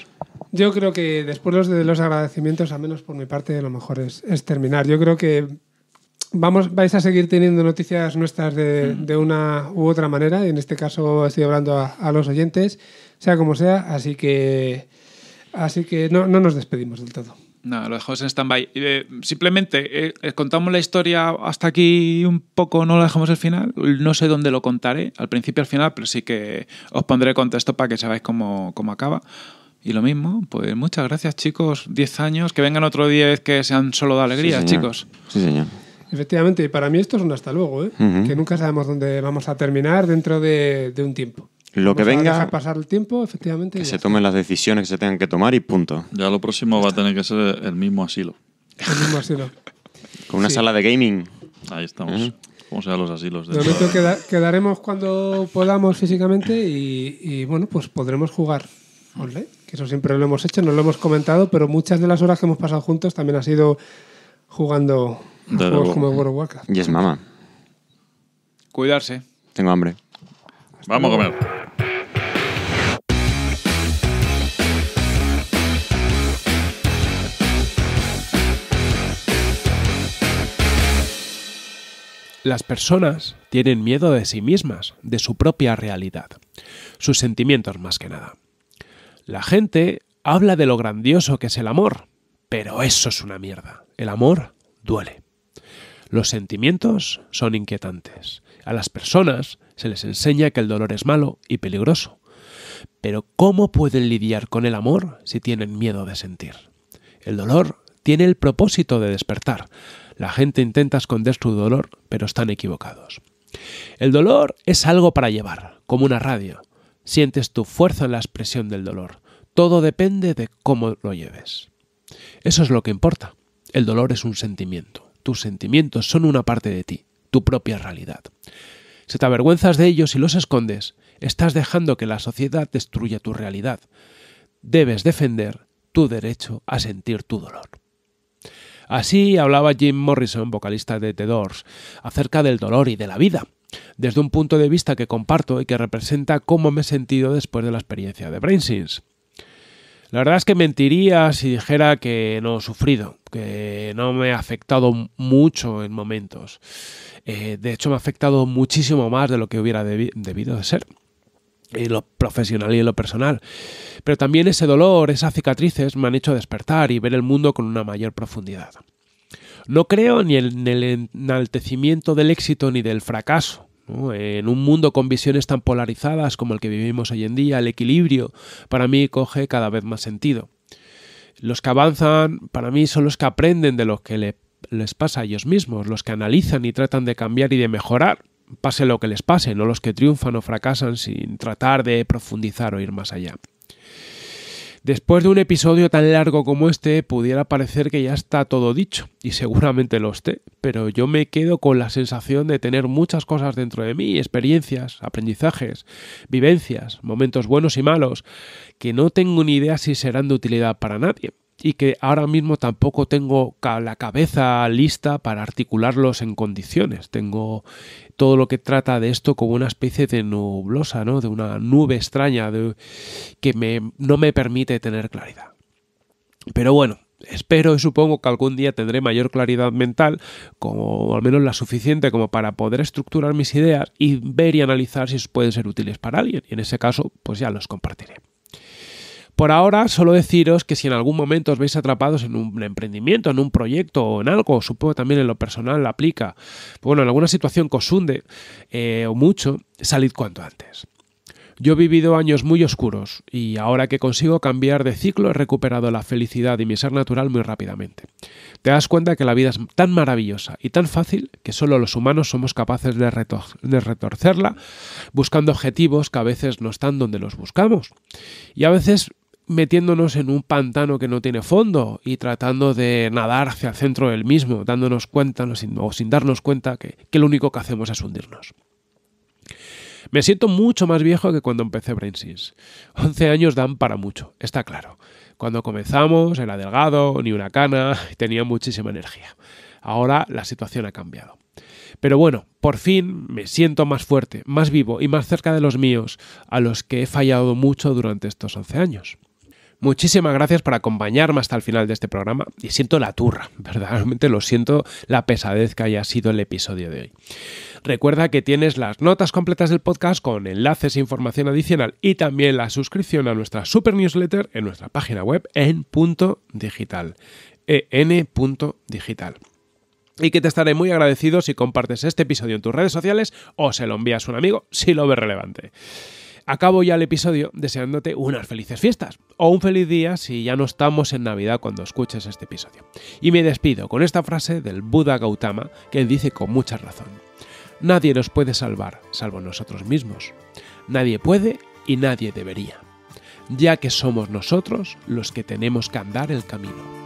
Yo creo que después de los agradecimientos, al menos por mi parte, lo mejor es terminar. Yo creo que vamos, vais a seguir teniendo noticias nuestras de, una u otra manera. y En este caso estoy hablando a, los oyentes, sea como sea. Así que, así que no, nos despedimos del todo. No, lo dejamos en stand-by. Eh, simplemente eh, contamos la historia hasta aquí un poco, no lo dejamos el final. No sé dónde lo contaré, al principio al final, pero sí que os pondré contexto para que sabáis cómo, cómo acaba. Y lo mismo, pues muchas gracias, chicos. diez años, que vengan otro día que sean solo de alegría, chicos. Sí, señor. Efectivamente, y para mí esto es un hasta luego, ¿eh? que nunca sabemos dónde vamos a terminar dentro de, un tiempo. Lo que venga. A pasar el tiempo, efectivamente. Que se tomen las decisiones que se tengan que tomar y punto. Ya lo próximo va a tener que ser el mismo asilo. El mismo asilo. Con una sala de gaming. Ahí estamos. cómo -huh. los asilos. De quedaremos cuando podamos físicamente y, bueno, pues podremos jugar que eso siempre lo hemos hecho, no lo hemos comentado, pero muchas de las horas que hemos pasado juntos también ha sido jugando y es mamá. Cuidarse. Tengo hambre. Vamos a comer. Las personas tienen miedo de sí mismas, de su propia realidad, sus sentimientos más que nada. La gente habla de lo grandioso que es el amor, pero eso es una mierda. El amor duele. Los sentimientos son inquietantes. A las personas se les enseña que el dolor es malo y peligroso. Pero ¿cómo pueden lidiar con el amor si tienen miedo de sentir? El dolor tiene el propósito de despertar. La gente intenta esconder su dolor, pero están equivocados. El dolor es algo para llevar, como una radio. Sientes tu fuerza en la expresión del dolor. Todo depende de cómo lo lleves. Eso es lo que importa. El dolor es un sentimiento tus sentimientos son una parte de ti, tu propia realidad. Si te avergüenzas de ellos y los escondes, estás dejando que la sociedad destruya tu realidad. Debes defender tu derecho a sentir tu dolor. Así hablaba Jim Morrison, vocalista de The Doors, acerca del dolor y de la vida, desde un punto de vista que comparto y que representa cómo me he sentido después de la experiencia de Brainsins. La verdad es que mentiría si dijera que no he sufrido, que no me ha afectado mucho en momentos. Eh, de hecho, me ha afectado muchísimo más de lo que hubiera debido de ser en lo profesional y en lo personal. Pero también ese dolor, esas cicatrices me han hecho despertar y ver el mundo con una mayor profundidad. No creo ni en el enaltecimiento del éxito ni del fracaso, en un mundo con visiones tan polarizadas como el que vivimos hoy en día, el equilibrio para mí coge cada vez más sentido. Los que avanzan, para mí, son los que aprenden de lo que les pasa a ellos mismos, los que analizan y tratan de cambiar y de mejorar, pase lo que les pase, no los que triunfan o fracasan sin tratar de profundizar o ir más allá. Después de un episodio tan largo como este, pudiera parecer que ya está todo dicho, y seguramente lo esté, pero yo me quedo con la sensación de tener muchas cosas dentro de mí, experiencias, aprendizajes, vivencias, momentos buenos y malos, que no tengo ni idea si serán de utilidad para nadie, y que ahora mismo tampoco tengo la cabeza lista para articularlos en condiciones. Tengo todo lo que trata de esto como una especie de nublosa, ¿no? De una nube extraña que me, no me permite tener claridad. Pero bueno, Espero y supongo que algún día tendré mayor claridad mental, como al menos la suficiente como para poder estructurar mis ideas y ver y analizar si pueden ser útiles para alguien. Y en ese caso, pues ya los compartiré. Por ahora, solo deciros que si en algún momento os veis atrapados en un emprendimiento, en un proyecto o en algo, supongo también en lo personal la aplica, pues bueno, en alguna situación cosunde eh, o mucho, salid cuanto antes. Yo he vivido años muy oscuros y ahora que consigo cambiar de ciclo he recuperado la felicidad y mi ser natural muy rápidamente. Te das cuenta que la vida es tan maravillosa y tan fácil que solo los humanos somos capaces de, de retorcerla buscando objetivos que a veces no están donde los buscamos. Y a veces metiéndonos en un pantano que no tiene fondo y tratando de nadar hacia el centro del mismo, dándonos cuenta o sin darnos cuenta que, lo único que hacemos es hundirnos. Me siento mucho más viejo que cuando empecé Brainsys. 11 años dan para mucho, está claro. Cuando comenzamos era delgado, ni una cana, tenía muchísima energía. Ahora la situación ha cambiado. Pero bueno, por fin me siento más fuerte, más vivo y más cerca de los míos, a los que he fallado mucho durante estos 11 años. Muchísimas gracias por acompañarme hasta el final de este programa y siento la turra, verdaderamente lo siento la pesadez que haya sido el episodio de hoy. Recuerda que tienes las notas completas del podcast con enlaces e información adicional y también la suscripción a nuestra super newsletter en nuestra página web en punto digital. punto digital y que te estaré muy agradecido si compartes este episodio en tus redes sociales o se lo envías a un amigo si lo ves relevante. Acabo ya el episodio deseándote unas felices fiestas o un feliz día si ya no estamos en Navidad cuando escuches este episodio. Y me despido con esta frase del Buda Gautama que dice con mucha razón. Nadie nos puede salvar salvo nosotros mismos. Nadie puede y nadie debería, ya que somos nosotros los que tenemos que andar el camino.